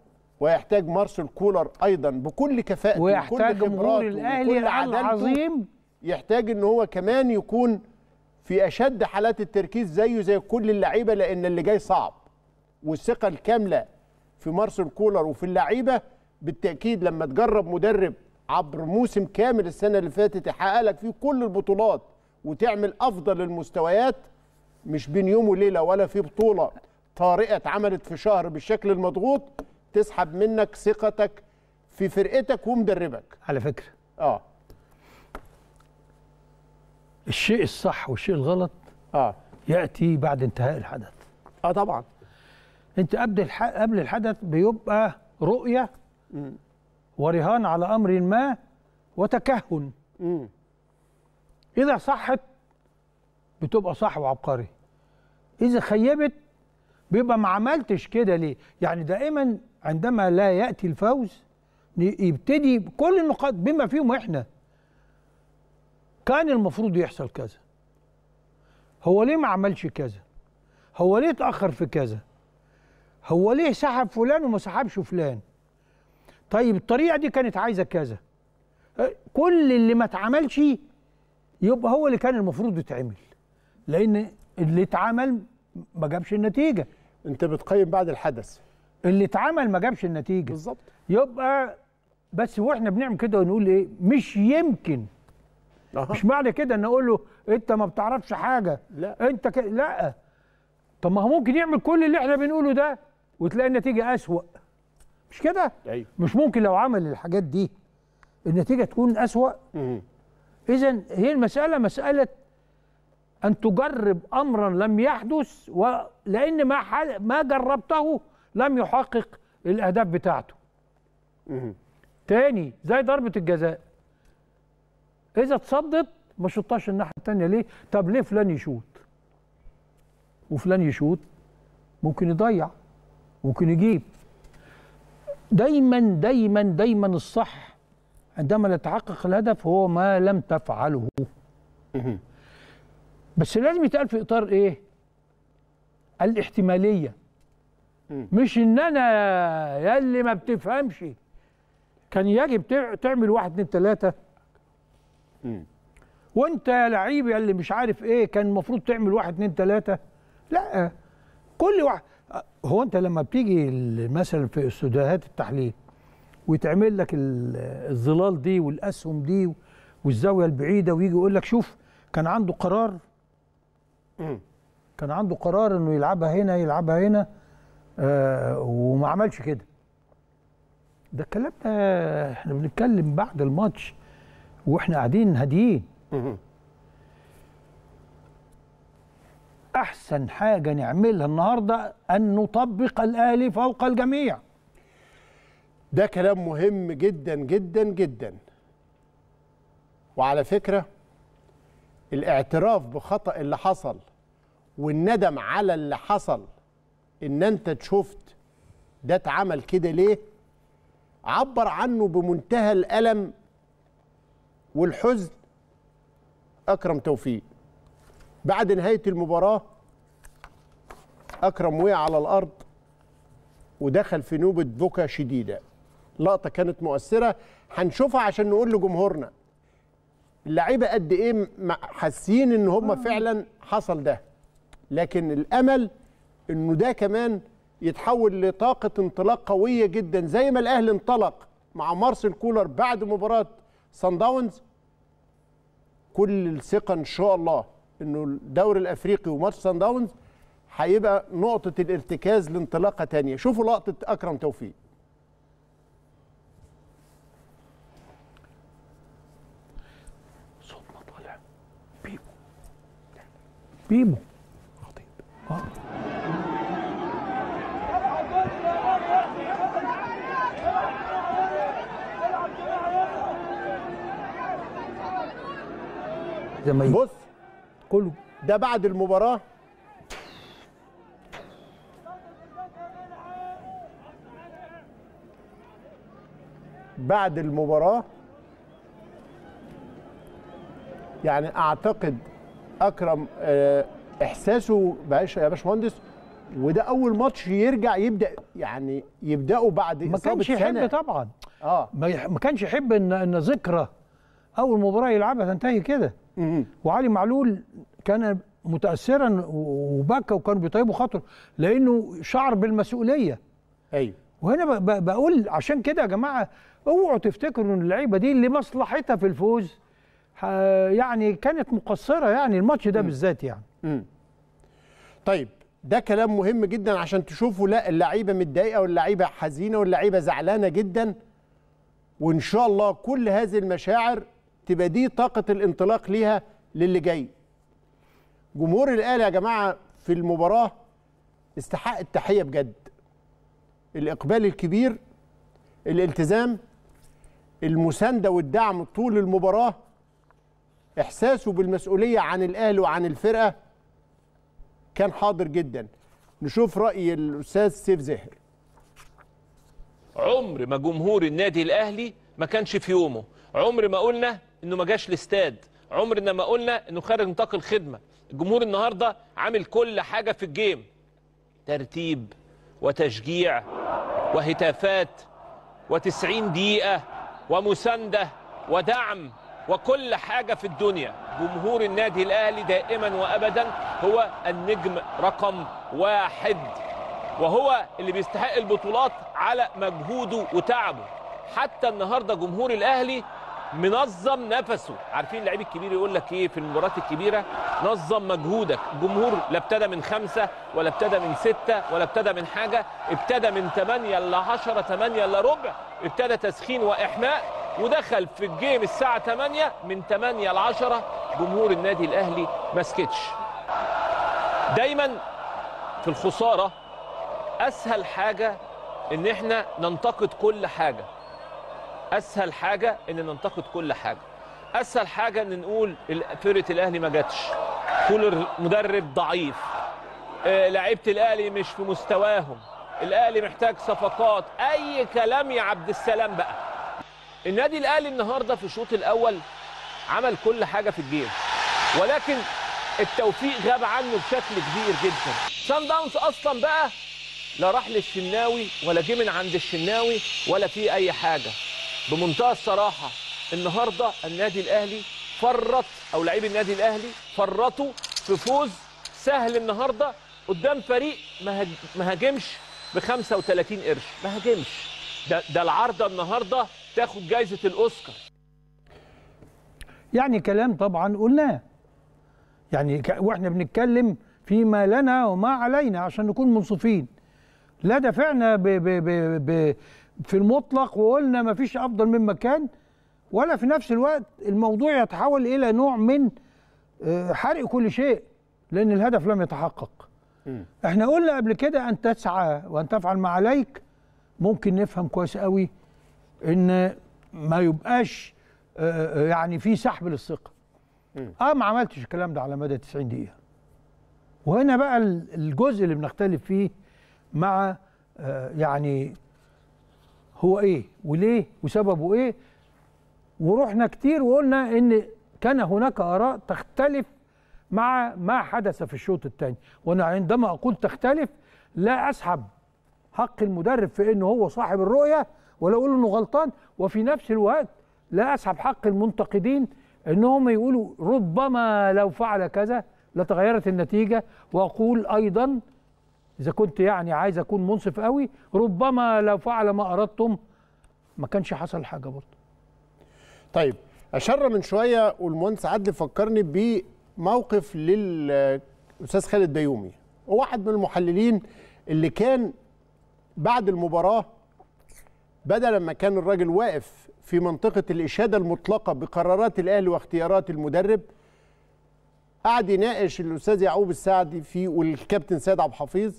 ويحتاج مارسيل كولر ايضا بكل كفاءته ويحتاج جمهور الاهلي العظيم يحتاج ان هو كمان يكون في اشد حالات التركيز زيه زي كل اللعيبه لان اللي جاي صعب والثقه الكامله في مارسيل كولر وفي اللعيبه بالتاكيد لما تجرب مدرب عبر موسم كامل السنه اللي فاتت يحقق لك فيه كل البطولات وتعمل افضل المستويات مش بين يوم وليله ولا في بطوله طارئه اتعملت في شهر بالشكل المضغوط تسحب منك ثقتك في فرقتك ومدربك على فكره اه الشيء الصح والشيء الغلط اه ياتي بعد انتهاء الحدث اه طبعا انت قبل قبل الحدث بيبقى رؤيه م. ورهان على امر ما وتكهن م. اذا صحت بتبقى صح وعبقري اذا خيبت بيبقى ما عملتش كده ليه يعني دائما عندما لا يأتي الفوز يبتدي كل النقاط بما فيهم احنا كان المفروض يحصل كذا هو ليه ما عملش كذا هو ليه اتأخر في كذا هو ليه سحب فلان وما سحبش فلان طيب الطريقة دي كانت عايزة كذا كل اللي ما اتعملش يبقى هو اللي كان المفروض يتعمل لأن اللي اتعمل ما جابش النتيجة انت بتقيم بعد الحدث اللي اتعمل ما جابش النتيجه بالظبط يبقى بس واحنا بنعمل كده ونقول ايه مش يمكن أه. مش معنى كده ان اقول له انت ما بتعرفش حاجه لا انت ك... لا طب ما هو ممكن يعمل كل اللي احنا بنقوله ده وتلاقي النتيجه اسوأ مش كده أيوه. مش ممكن لو عمل الحاجات دي النتيجه تكون اسوأ اذا هي المساله مساله ان تجرب امرا لم يحدث ولان ما ما جربته لم يحقق الاهداف بتاعته تاني زي ضربه الجزاء اذا اتصدت ما شطاش الناحيه الثانيه ليه طب ليه فلان يشوط وفلان يشوط ممكن يضيع ممكن يجيب دايما دايما دايما الصح عندما لا تحقق الهدف هو ما لم تفعله بس لازم يتقال في اطار ايه الاحتماليه مش ان انا يا اللي ما بتفهمش كان يجب تعمل واحد اتنين تلاته وانت يا لعيب يا اللي مش عارف ايه كان المفروض تعمل واحد اتنين تلاته لا كل واحد هو انت لما بتيجي مثلا في استوديوهات التحليل ويتعمل لك الظلال دي والاسهم دي والزاويه البعيده ويجي يقول لك شوف كان عنده قرار كان عنده قرار انه يلعبها هنا يلعبها هنا آه، وما عملش كده ده الكلام ده احنا بنتكلم بعد الماتش واحنا قاعدين هاديين احسن حاجه نعملها النهارده ان نطبق الاهلي فوق الجميع ده كلام مهم جدا جدا جدا وعلى فكره الاعتراف بخطا اللي حصل والندم على اللي حصل ان انت شفت ده اتعمل كده ليه عبر عنه بمنتهى الالم والحزن اكرم توفيق بعد نهايه المباراه اكرم وقع على الارض ودخل في نوبه بكا شديده لقطه كانت مؤثره هنشوفها عشان نقول لجمهورنا اللعيبه قد ايه حاسين ان هم آه. فعلا حصل ده لكن الامل انه ده كمان يتحول لطاقه انطلاق قويه جدا زي ما الاهلي انطلق مع مارسيل كولر بعد مباراه سان داونز كل الثقه ان شاء الله انه الدوري الافريقي وماتش سان داونز هيبقى نقطه الارتكاز لانطلاقه ثانيه شوفوا لقطه اكرم توفيق صوت ما طالع بيبو بيبو خطيب اه زمايله بص كله ده بعد المباراه بعد المباراه يعني اعتقد اكرم آه، احساسه بقاش يا باشمهندس وده اول ماتش يرجع يبدا يعني يبداوا بعد ما كانش يحب طبعا اه ما كانش يحب ان ان ذكرى اول مباراه يلعبها تنتهي كده وعلي معلول كان متاثرا وبكى وكانوا بيطيبوا خاطره لانه شعر بالمسؤوليه ايوه وهنا بقول عشان كده يا جماعه اوعوا تفتكروا ان اللعيبه دي لمصلحتها في الفوز يعني كانت مقصره يعني الماتش ده بالذات يعني مم. طيب ده كلام مهم جدا عشان تشوفوا لا اللعيبه متضايقه واللعيبه حزينه واللعيبه زعلانه جدا وان شاء الله كل هذه المشاعر تبقى دي طاقه الانطلاق ليها للي جاي جمهور الاهلي يا جماعه في المباراه استحق التحيه بجد الاقبال الكبير الالتزام المسانده والدعم طول المباراه احساسه بالمسؤوليه عن الاهلي وعن الفرقه كان حاضر جدا نشوف راي الاستاذ سيف زهر عمر ما جمهور النادي الاهلي ما كانش في يومه عمر ما قلنا انه ما جاش الاستاد عمرنا ما قلنا انه خارج نطاق الخدمه الجمهور النهارده عامل كل حاجه في الجيم ترتيب وتشجيع وهتافات و90 دقيقه ومسانده ودعم وكل حاجه في الدنيا جمهور النادي الاهلي دائما وابدا هو النجم رقم واحد وهو اللي بيستحق البطولات على مجهوده وتعبه حتى النهارده جمهور الاهلي منظم نفسه عارفين اللعيب الكبير يقول لك ايه في المباريات الكبيره نظم مجهودك جمهور لا ابتدى من خمسة ولا ابتدى من ستة ولا ابتدى من حاجه ابتدى من 8 ل 10 8 ل ربع ابتدى تسخين واحماء ودخل في الجيم الساعه 8 من 8 ل 10 جمهور النادي الاهلي ما سكتش دايما في الخساره اسهل حاجه ان احنا ننتقد كل حاجه اسهل حاجه ان ننتقد كل حاجه اسهل حاجه ان نقول فرقه الاهلي ما جاتش كولر مدرب ضعيف آه، لعيبه الاهلي مش في مستواهم الاهلي محتاج صفقات اي كلام يا عبد السلام بقى النادي الاهلي النهارده في الشوط الاول عمل كل حاجه في الجيم ولكن التوفيق غاب عنه بشكل كبير جدا سان داونز اصلا بقى لا راح للشناوي ولا جه من عند الشناوي ولا في اي حاجه بمنتهى الصراحه النهارده النادي الاهلي فرط او لعيب النادي الاهلي فرطوا في فوز سهل النهارده قدام فريق ما هاجمش ب 35 قرش ما هاجمش ده, ده العارضه النهارده تاخد جايزه الاوسكار يعني كلام طبعا قلناه يعني واحنا بنتكلم فيما لنا وما علينا عشان نكون منصفين لا دفعنا ب ب ب ب في المطلق وقلنا ما فيش افضل مما كان ولا في نفس الوقت الموضوع يتحول الى نوع من آه، حرق كل شيء لان الهدف لم يتحقق م. احنا قلنا قبل كده ان تسعى وان تفعل ما عليك ممكن نفهم كويس قوي ان ما يبقاش آه، آه، يعني في سحب للثقه اه ما عملتش الكلام ده على مدى 90 دقيقه وهنا بقى الجزء اللي بنختلف فيه مع يعني هو ايه وليه وسببه ايه ورحنا كتير وقلنا ان كان هناك اراء تختلف مع ما حدث في الشوط الثاني وانا عندما اقول تختلف لا اسحب حق المدرب في انه هو صاحب الرؤيه ولا اقول انه غلطان وفي نفس الوقت لا اسحب حق المنتقدين انهم يقولوا ربما لو فعل كذا لتغيرت النتيجه واقول ايضا إذا كنت يعني عايز أكون منصف قوي ربما لو فعل ما أردتم ما كانش حصل حاجة برضه طيب أشر من شوية والمهندس عدلي فكرني بموقف للأستاذ خالد بيومي واحد من المحللين اللي كان بعد المباراة بدل ما كان الراجل واقف في منطقة الإشادة المطلقة بقرارات الأهلي واختيارات المدرب قعد يناقش الأستاذ يعقوب السعدي في والكابتن سيد عبد الحفيظ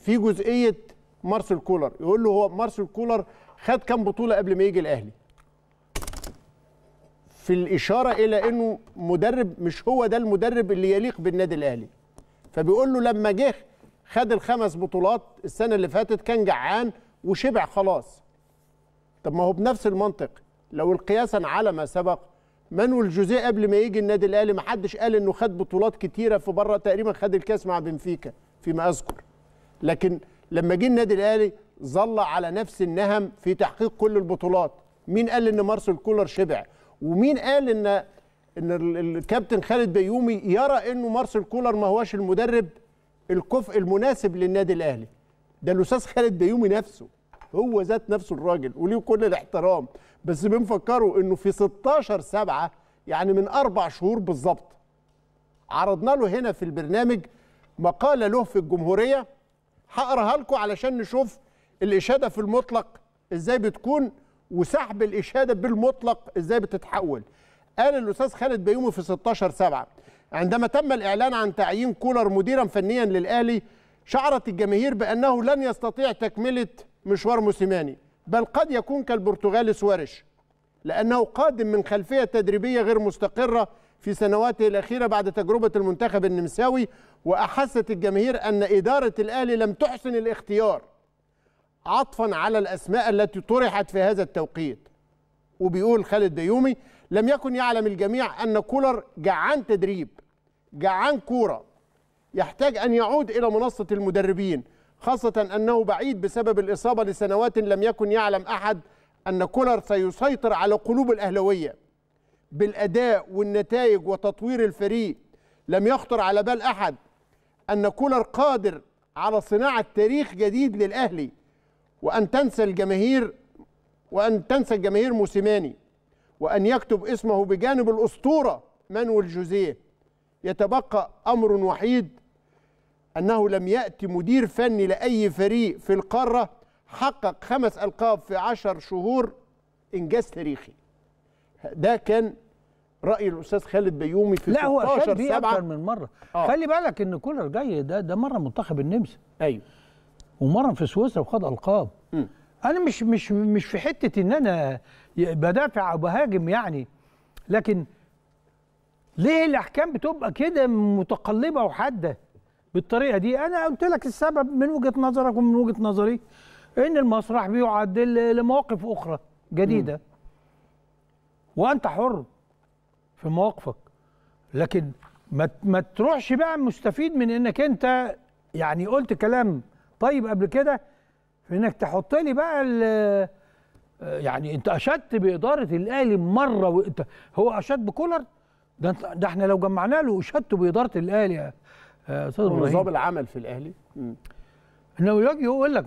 في جزئيه مارسيل كولر يقول له هو مارسيل كولر خد كام بطوله قبل ما يجي الاهلي في الاشاره الى انه مدرب مش هو ده المدرب اللي يليق بالنادي الاهلي فبيقول له لما جه خد الخمس بطولات السنه اللي فاتت كان جعان وشبع خلاص طب ما هو بنفس المنطق لو القياسا على ما سبق مانويل جوزيه قبل ما يجي النادي الاهلي ما حدش قال انه خد بطولات كتيره في بره تقريبا خد الكاس مع بنفيكا فيما اذكر لكن لما جه النادي الاهلي ظل على نفس النهم في تحقيق كل البطولات مين قال ان مارسيل كولر شبع ومين قال ان ان الكابتن خالد بيومي يرى انه مارسيل كولر ما هوش المدرب الكفء المناسب للنادي الاهلي ده الاستاذ خالد بيومي نفسه هو ذات نفسه الراجل وليه كل الاحترام بس بنفكره انه في 16 سبعة يعني من اربع شهور بالظبط عرضنا له هنا في البرنامج مقاله له في الجمهوريه هقراها لكم علشان نشوف الاشاده في المطلق ازاي بتكون وسحب الاشاده بالمطلق ازاي بتتحول قال الاستاذ خالد بيومي في 16 7 عندما تم الاعلان عن تعيين كولر مديرا فنيا للاهلي شعرت الجماهير بانه لن يستطيع تكمله مشوار موسيماني بل قد يكون كالبرتغالي سوارش لانه قادم من خلفيه تدريبيه غير مستقره في سنواته الأخيرة بعد تجربة المنتخب النمساوي وأحست الجماهير أن إدارة الأهلي لم تحسن الاختيار عطفا على الأسماء التي طرحت في هذا التوقيت وبيقول خالد ديومي لم يكن يعلم الجميع أن كولر جعان تدريب جعان كورة يحتاج أن يعود إلى منصة المدربين خاصة أنه بعيد بسبب الإصابة لسنوات لم يكن يعلم أحد أن كولر سيسيطر على قلوب الأهلوية بالاداء والنتائج وتطوير الفريق لم يخطر على بال احد ان كولر قادر على صناعه تاريخ جديد للاهلي وان تنسى الجماهير وان تنسى الجماهير موسيماني وان يكتب اسمه بجانب الاسطوره مانويل جوزيه يتبقى امر وحيد انه لم ياتي مدير فني لاي فريق في القاره حقق خمس القاب في عشر شهور انجاز تاريخي ده كان راي الاستاذ خالد بيومي في لا هو اشاد بيه اكتر من مره آه. خلي بالك ان كولر جاي ده ده مره منتخب النمسا ايوه ومرن في سويسرا وخد القاب م. انا مش مش مش في حته ان انا بدافع او بهاجم يعني لكن ليه الاحكام بتبقى كده متقلبه وحاده بالطريقه دي انا قلت لك السبب من وجهه نظرك ومن وجهه نظري ان المسرح بيعدل لمواقف اخرى جديده م. وانت حر في مواقفك لكن ما ما تروحش بقى مستفيد من انك انت يعني قلت كلام طيب قبل كده في انك تحط لي بقى يعني انت اشدت باداره الاهلي مره وانت هو اشد بكولر ده ده احنا لو جمعنا له اشدته باداره الاهلي يا استاذ نظام العمل في الاهلي انه يجي يقول لك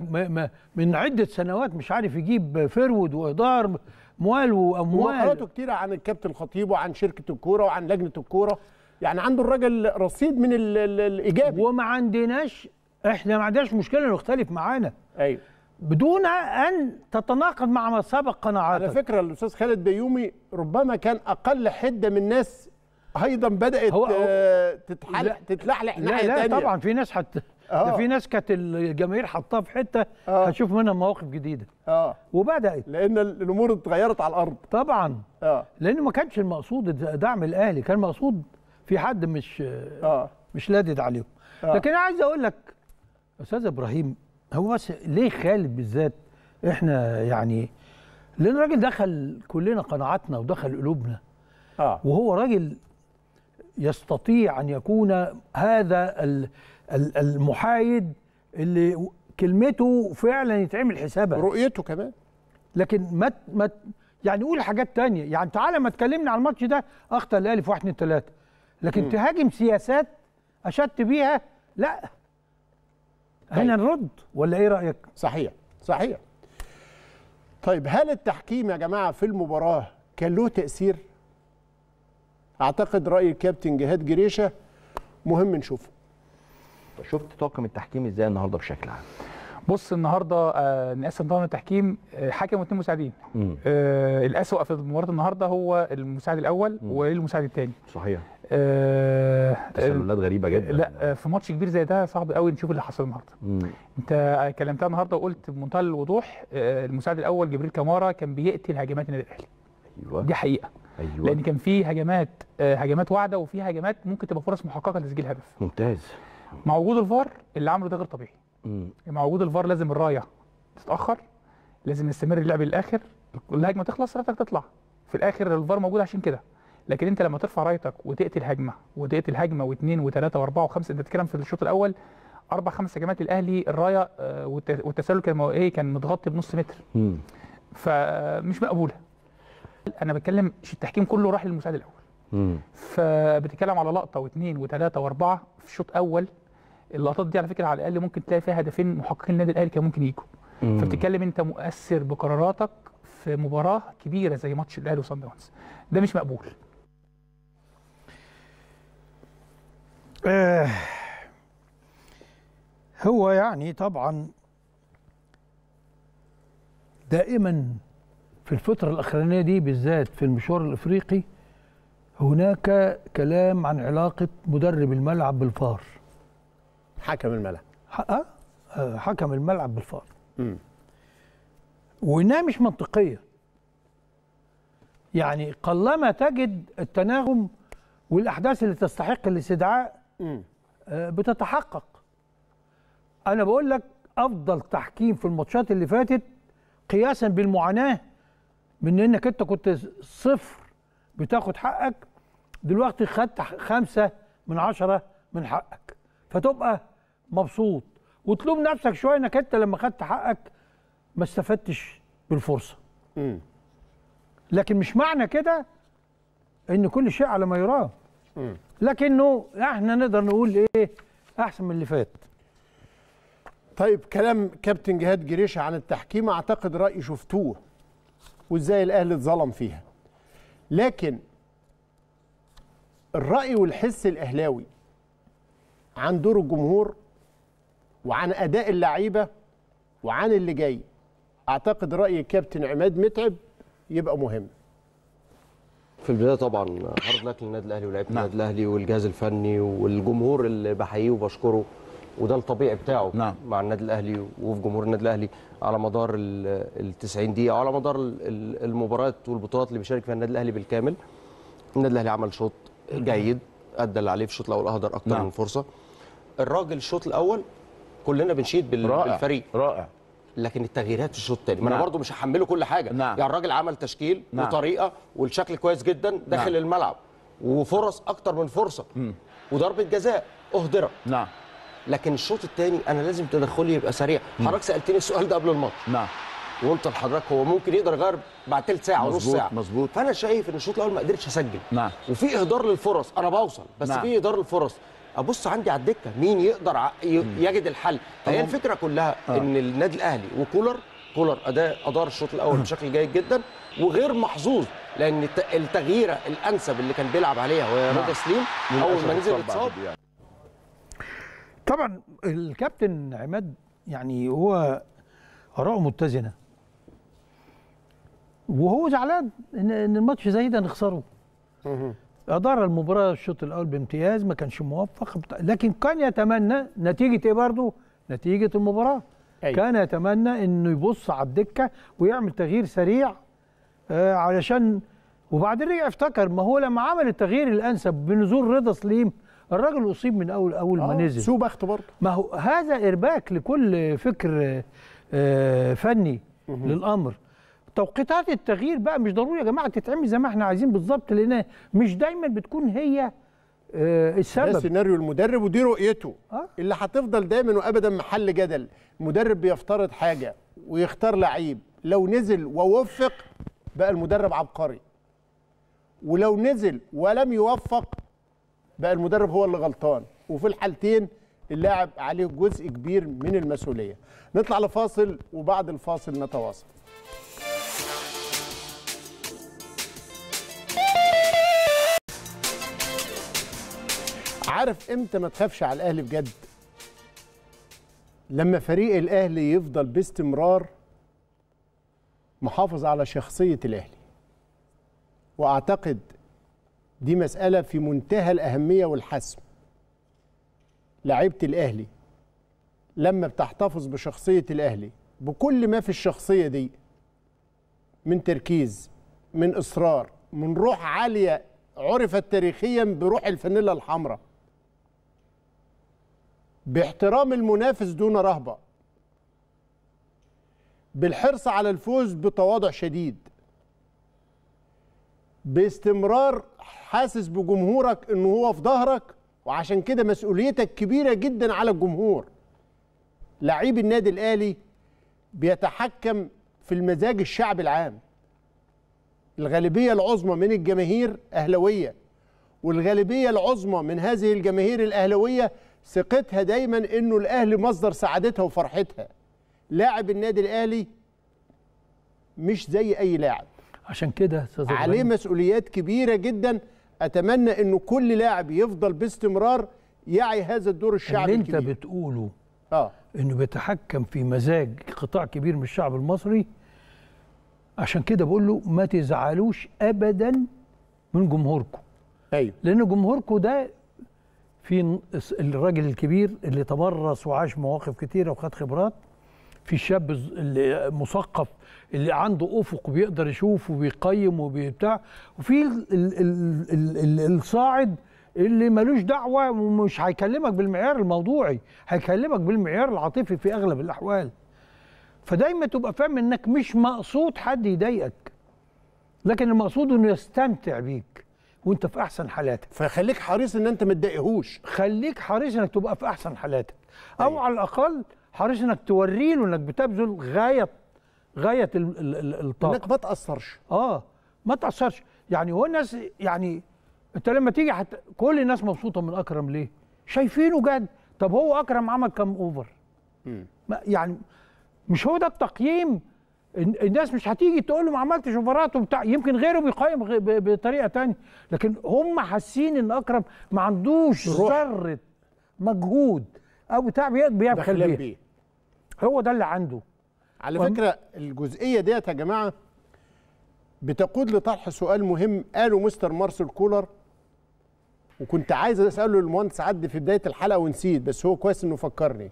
من عده سنوات مش عارف يجيب فيرود وادار اموال واموال وقراته كتير عن الكابتن الخطيب وعن شركه الكوره وعن لجنه الكوره يعني عنده الراجل رصيد من الايجابي وما عندناش احنا ما عندناش مشكله نختلف معانا ايوه بدون ان تتناقض مع ما سبق قناعاتك على فكره الاستاذ خالد بيومي ربما كان اقل حده من ناس ايضا بدات هو هو آه، تتحلق تتلحلح ناحيه لا لا طبعا في ناس حتى آه. ده في ناس كانت الجماهير حطاها في حته أوه. هتشوف منها مواقف جديده اه وبدات لان الامور اتغيرت على الارض طبعا اه لان ما كانش المقصود دعم الاهلي كان مقصود في حد مش آه. مش لادد عليهم أوه. لكن انا عايز اقول لك استاذ ابراهيم هو بس ليه خالد بالذات احنا يعني لان الراجل دخل كلنا قناعاتنا ودخل قلوبنا آه. وهو راجل يستطيع ان يكون هذا المحايد اللي كلمته فعلا يتعمل حسابها رؤيته كمان لكن ما ما يعني قول حاجات تانية يعني تعالى ما تكلمنا على الماتش ده اخطا الاهلي في 1 2 3 لكن م. تهاجم سياسات اشدت بيها لا هنا طيب. نرد ولا ايه رايك صحيح صحيح طيب هل التحكيم يا جماعه في المباراه كان له تاثير اعتقد راي الكابتن جهاد جريشه مهم نشوفه شفت طاقم التحكيم ازاي النهارده بشكل عام بص النهارده آه، نقسم طاقم التحكيم آه، حكم واثنين مساعدين آه الاسوء في مباراه النهارده هو المساعد الاول والمساعد الثاني صحيح آه تسللات غريبه جدا لا آه في ماتش كبير زي ده صعب قوي نشوف اللي حصل النهارده مم. انت كلمتها النهارده وقلت بمنتهى الوضوح آه المساعد الاول جبريل كمارا كان بيقتل هجمات النادي الاهلي ايوه دي حقيقه ايوه لان كان في هجمات آه، هجمات واعده وفي هجمات ممكن تبقى فرص محققه لتسجيل هدف ممتاز مع وجود الفار اللي عمله ده غير طبيعي مع وجود الفار لازم الرايه تتاخر لازم نستمر اللعب للاخر الهجمه تخلص رايتك تطلع في الاخر الفار موجود عشان كده لكن انت لما ترفع رايتك وتقتل هجمه وتقتل هجمه واثنين وثلاثه واربعه وخمسه انت بتتكلم في الشوط الاول اربع خمس هجمات الاهلي الرايه آه، والتسلل كان ايه كان متغطي بنص متر مم. فمش مقبوله انا بتكلم التحكيم كله راح للمساعد الاول فبتتكلم على لقطه واثنين وثلاثه واربعه في الشوط اول اللقطات دي على فكره على الاقل ممكن تلاقي فيها هدفين محققين النادي الاهلي كان ممكن يجوا فبتتكلم انت مؤثر بقراراتك في مباراه كبيره زي ماتش الاهلي وصن داونز ده مش مقبول آه هو يعني طبعا دائما في الفترة الأخرانية دي بالذات في المشوار الإفريقي هناك كلام عن علاقة مدرب الملعب بالفار حكم الملعب آه،, اه حكم الملعب بالفار امم وانها مش منطقيه يعني قلما تجد التناغم والاحداث اللي تستحق الاستدعاء آه، بتتحقق انا بقول لك افضل تحكيم في الماتشات اللي فاتت قياسا بالمعاناه من انك انت كنت صفر بتاخد حقك دلوقتي خدت خمسة من عشرة من حقك فتبقى مبسوط وتلوم نفسك شويه انك انت لما خدت حقك ما استفدتش بالفرصه م. لكن مش معنى كده ان كل شيء على ما يرام لكنه احنا نقدر نقول ايه احسن من اللي فات طيب كلام كابتن جهاد جريشه عن التحكيم اعتقد راي شفتوه وازاي الاهلي اتظلم فيها لكن الراي والحس الاهلاوي عن دور الجمهور وعن اداء اللعيبه وعن اللي جاي اعتقد راي الكابتن عماد متعب يبقى مهم في البدايه طبعا هارد لك للنادي الاهلي ولاعيبه نعم. النادي الاهلي والجهاز الفني والجمهور اللي بحييه وبشكره وده الطبيعي بتاعه نعم. مع النادي الاهلي وفي جمهور النادي الاهلي على مدار ال 90 دقيقه وعلى مدار المباريات والبطولات اللي بيشارك فيها النادي الاهلي بالكامل النادي الاهلي عمل شوط جيد ادى اللي عليه في الشوط الاول اهدر اكتر نعم. من فرصه الراجل الشوط الاول كلنا بنشيد بال... رائع بالفريق رائع لكن التغييرات في الشوط الثاني ما انا نعم. برضه مش هحمله كل حاجه نعم. يعني الراجل عمل تشكيل نعم. وطريقه والشكل كويس جدا داخل نعم. الملعب وفرص اكتر من فرصه مم. وضربه جزاء اهدرت نعم لكن الشوط الثاني انا لازم تدخلي يبقى سريع مم. حضرتك سالتني السؤال ده قبل الماتش نعم وقلت لحضرتك هو ممكن يقدر يغير بعد ثلث ساعه ونص ساعه مظبوط فانا شايف ان الشوط الاول ما قدرتش اسجل نعم وفي اهدار للفرص انا بوصل بس نعم. في اهدار للفرص ابص عندي على الدكه مين يقدر يجد الحل فهي الفكره كلها آه. ان النادي الاهلي وكولر كولر اداء ادار الشوط الاول آه. بشكل جيد جدا وغير محظوظ لان التغييره الانسب اللي كان بيلعب عليها هو نعم. رضا سليم اول ما نزل اتصاب طبعا الكابتن عماد يعني هو اراءه متزنه وهو زعلان ان الماتش زي ده نخسره ادار المباراه الشوط الاول بامتياز ما كانش موفق لكن كان يتمنى نتيجه ايه برضه نتيجه المباراه أيوة. كان يتمنى انه يبص على الدكه ويعمل تغيير سريع آه علشان وبعدين رجع افتكر ما هو لما عمل التغيير الانسب بنزول رضا سليم الراجل اصيب من اول اول ما آه، نزل سوء بخت برضه ما هو هذا ارباك لكل فكر آه, آه، فني مه. للامر توقيتات التغيير بقى مش ضروري يا جماعه تتعمل زي ما احنا عايزين بالظبط لان مش دايما بتكون هي آه، السبب ده سيناريو المدرب ودي رؤيته أه؟ اللي هتفضل دايما وابدا محل جدل مدرب بيفترض حاجه ويختار لعيب لو نزل ووفق بقى المدرب عبقري ولو نزل ولم يوفق بقى المدرب هو اللي غلطان وفي الحالتين اللاعب عليه جزء كبير من المسؤوليه نطلع لفاصل وبعد الفاصل نتواصل عارف امتى ما تخافش على الاهلي بجد لما فريق الاهلي يفضل باستمرار محافظ على شخصيه الاهلي واعتقد دي مساله في منتهى الاهميه والحسم لعيبه الاهلي لما بتحتفظ بشخصيه الاهلي بكل ما في الشخصيه دي من تركيز من اصرار من روح عاليه عرفت تاريخيا بروح الفانيلا الحمراء باحترام المنافس دون رهبة بالحرص على الفوز بتواضع شديد باستمرار حاسس بجمهورك ان هو في ظهرك وعشان كده مسؤوليتك كبيرة جدا على الجمهور لعيب النادي الأهلي بيتحكم في المزاج الشعب العام الغالبية العظمى من الجماهير أهلوية والغالبية العظمى من هذه الجماهير الأهلوية ثقتها دايما انه الاهلي مصدر سعادتها وفرحتها لاعب النادي الاهلي مش زي اي لاعب عشان كده عليه مسؤوليات كبيره جدا اتمنى انه كل لاعب يفضل باستمرار يعي هذا الدور الشعبي اللي انت بتقوله اه انه بيتحكم في مزاج قطاع كبير من الشعب المصري عشان كده بقول له ما تزعلوش ابدا من جمهوركم ايوه لان جمهوركم ده في الراجل الكبير اللي تمرس وعاش مواقف كتيره وخد خبرات في الشاب المثقف اللي عنده افق بيقدر يشوف وبيقيم وبتاع وفي الصاعد اللي ملوش دعوه ومش هيكلمك بالمعيار الموضوعي هيكلمك بالمعيار العاطفي في اغلب الاحوال فدايما تبقى فاهم انك مش مقصود حد يضايقك لكن المقصود انه يستمتع بيك وانت في احسن حالاتك فخليك حريص ان انت ما تضايقهوش خليك حريص انك تبقى في احسن حالاتك او أيه. على الاقل حريص انك توريه انك بتبذل غايه غايه الطاقه انك ما تاثرش اه ما تاثرش يعني هو الناس يعني انت لما تيجي حت... كل الناس مبسوطه من اكرم ليه شايفينه جد طب هو اكرم عمل كام اوفر يعني مش هو ده التقييم الناس مش هتيجي تقول له ما عملتش اوفرات وبتاع يمكن غيره بيقيم بطريقه تانية لكن هم حاسين ان اكرم ما عندوش ذره مجهود او بتاع بيبخل بيه هو ده اللي عنده على وهم. فكره الجزئيه ديت يا جماعه بتقود لطرح سؤال مهم قاله مستر مارسل كولر وكنت عايز اساله المهندس عدي في بدايه الحلقه ونسيت بس هو كويس انه فكرني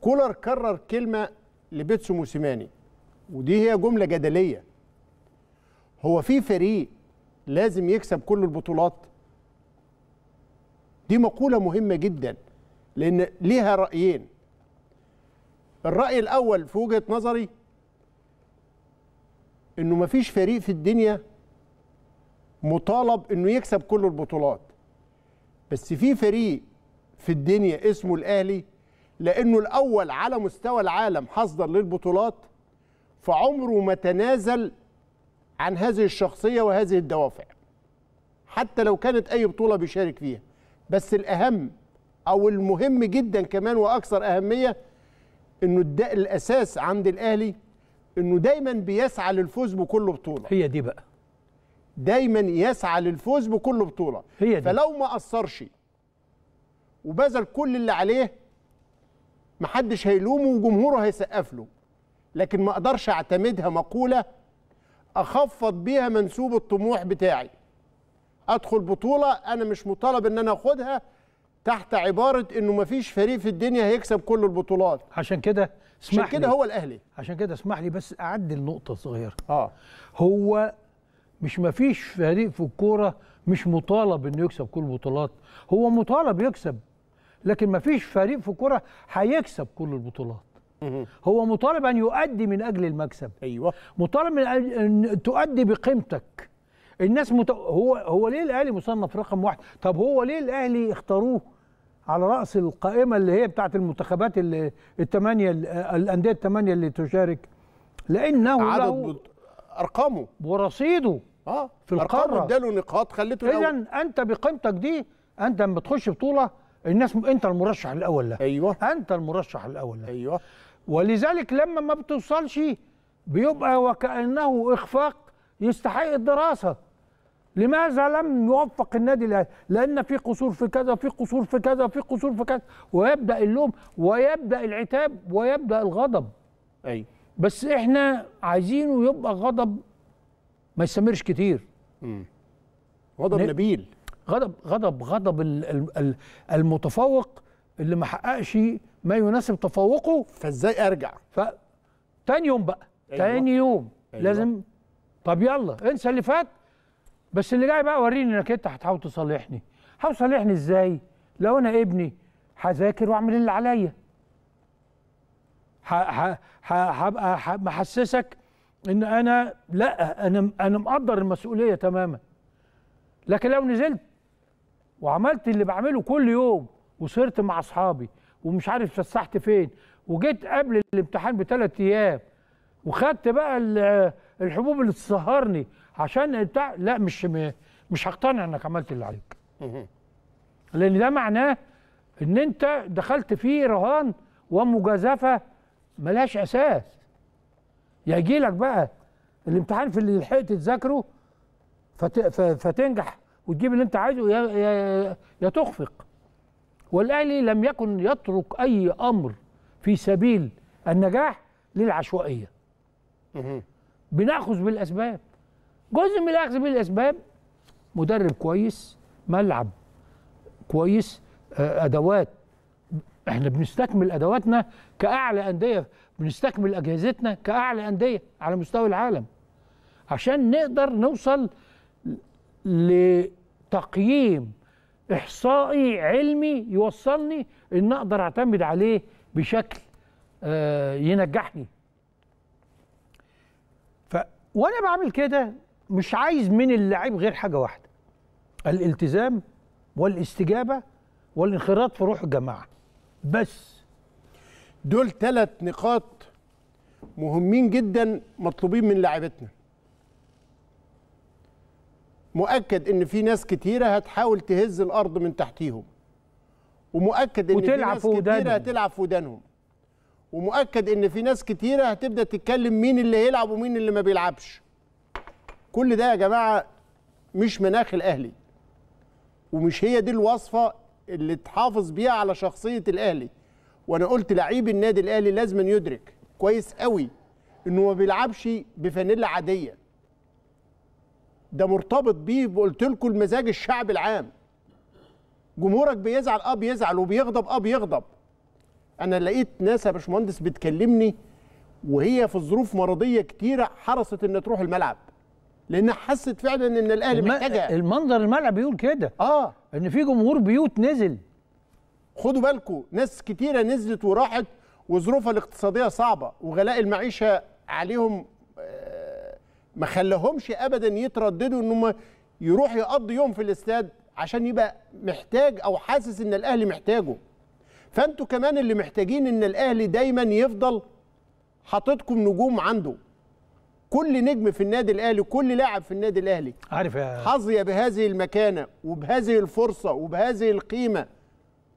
كولر كرر كلمه لبيتسو موسيماني ودي هي جملة جدلية هو في فريق لازم يكسب كل البطولات دي مقولة مهمة جدا لأن ليها رأيين الرأي الأول في وجهة نظري إنه مفيش فريق في الدنيا مطالب إنه يكسب كل البطولات بس في فريق في الدنيا اسمه الأهلي لأنه الأول على مستوى العالم حصدا للبطولات فعمره ما تنازل عن هذه الشخصية وهذه الدوافع حتى لو كانت أي بطولة بيشارك فيها بس الأهم أو المهم جدا كمان وأكثر أهمية إنه الأساس عند الأهلي إنه دايما بيسعى للفوز بكل بطولة هي دي بقى دايما يسعى للفوز بكل بطولة هي دي. فلو ما قصرش وبذل كل اللي عليه محدش هيلومه وجمهوره هيسقف له لكن ما اقدرش اعتمدها مقوله اخفض بيها منسوب الطموح بتاعي ادخل بطوله انا مش مطالب ان انا اخدها تحت عباره انه ما فيش فريق في الدنيا هيكسب كل البطولات عشان كده اسمح عشان كده هو الاهلي عشان كده اسمح لي بس اعدل نقطه صغيره اه هو مش ما فيش فريق في الكوره مش مطالب انه يكسب كل البطولات هو مطالب يكسب لكن ما فيش فريق في الكوره هيكسب كل البطولات هو مطالب ان يؤدي من اجل المكسب ايوه مطالب من ان تؤدي بقيمتك الناس مت... هو هو ليه الاهلي مصنف رقم واحد طب هو ليه الاهلي اختاروه على راس القائمه اللي هي بتاعه المنتخبات الثمانيه الانديه الثمانيه اللي تشارك لانه عدد له ارقامه ورصيده اه في القاره اداله نقاط خليته اذا انت بقيمتك دي انت لما تخش بطوله الناس انت المرشح الاول لها ايوه انت المرشح الاول لها ايوه ولذلك لما ما بتوصلش بيبقى وكأنه إخفاق يستحق الدراسة لماذا لم يوفق النادي الاهلي؟ لان في قصور في كذا في قصور في كذا في قصور في كذا ويبدا اللوم ويبدا العتاب ويبدا الغضب. اي بس احنا عايزينه يبقى غضب ما يستمرش كتير. امم غضب نبيل غضب غضب غضب المتفوق اللي ما حققش ما يناسب تفوقه فازاي ارجع ف تاني يوم بقى أيوة. تاني يوم أيوة. لازم طب يلا انسى اللي فات بس اللي جاي بقى وريني انك انت هتحاول تصالحني هحاول تصالحني ازاي لو انا ابني هذاكر واعمل اللي عليا هبقى محسسك ان انا لا انا انا مقدر المسؤوليه تماما لكن لو نزلت وعملت اللي بعمله كل يوم وصرت مع اصحابي ومش عارف فسحت فين وجيت قبل الامتحان بثلاث ايام وخدت بقى الحبوب اللي تسهرني عشان بتاع لا مش مش هقتنع انك عملت اللي عليك لان ده معناه ان انت دخلت فيه رهان ومجازفه ملهاش اساس يجي لك بقى الامتحان في اللي لحقت تذاكره فت... فتنجح وتجيب اللي انت عايزه يا يا, يا تخفق والاهلي لم يكن يترك اي امر في سبيل النجاح للعشوائيه بناخذ بالاسباب جزء من الاخذ بالاسباب مدرب كويس ملعب كويس آه، ادوات احنا بنستكمل ادواتنا كاعلى انديه بنستكمل اجهزتنا كاعلى انديه على مستوى العالم عشان نقدر نوصل لتقييم احصائي علمي يوصلني ان اقدر اعتمد عليه بشكل آه، ينجحني ف وانا بعمل كده مش عايز من اللعيب غير حاجه واحده الالتزام والاستجابه والانخراط في روح الجماعه بس دول ثلاث نقاط مهمين جدا مطلوبين من لعبتنا مؤكد ان في ناس كتيره هتحاول تهز الارض من تحتيهم ومؤكد ان في ناس كتيره هتلعب في ودانهم ومؤكد ان في ناس كتيره هتبدا تتكلم مين اللي هيلعب ومين اللي ما بيلعبش كل ده يا جماعه مش مناخ الاهلي ومش هي دي الوصفه اللي تحافظ بيها على شخصيه الاهلي وانا قلت لعيب النادي الاهلي لازم يدرك كويس قوي انه ما بيلعبش بفانيلا عاديه ده مرتبط بيه قلت لكم المزاج الشعبي العام جمهورك بيزعل اه بيزعل وبيغضب اه بيغضب انا لقيت ناس يا باشمهندس بتكلمني وهي في ظروف مرضيه كتيره حرصت ان تروح الملعب لانها حست فعلا ان الاهلي الم... محتاجها المنظر الملعب بيقول كده اه ان في جمهور بيوت نزل خدوا بالكم ناس كتيره نزلت وراحت وظروفها الاقتصاديه صعبه وغلاء المعيشه عليهم ما خلاهمش ابدا يترددوا ان هم يروح يقضي يوم في الاستاد عشان يبقى محتاج او حاسس ان الاهلي محتاجه فانتوا كمان اللي محتاجين ان الاهلي دايما يفضل حاططكم نجوم عنده كل نجم في النادي الاهلي كل لاعب في النادي الاهلي عارف يا حظي بهذه المكانه وبهذه الفرصه وبهذه القيمه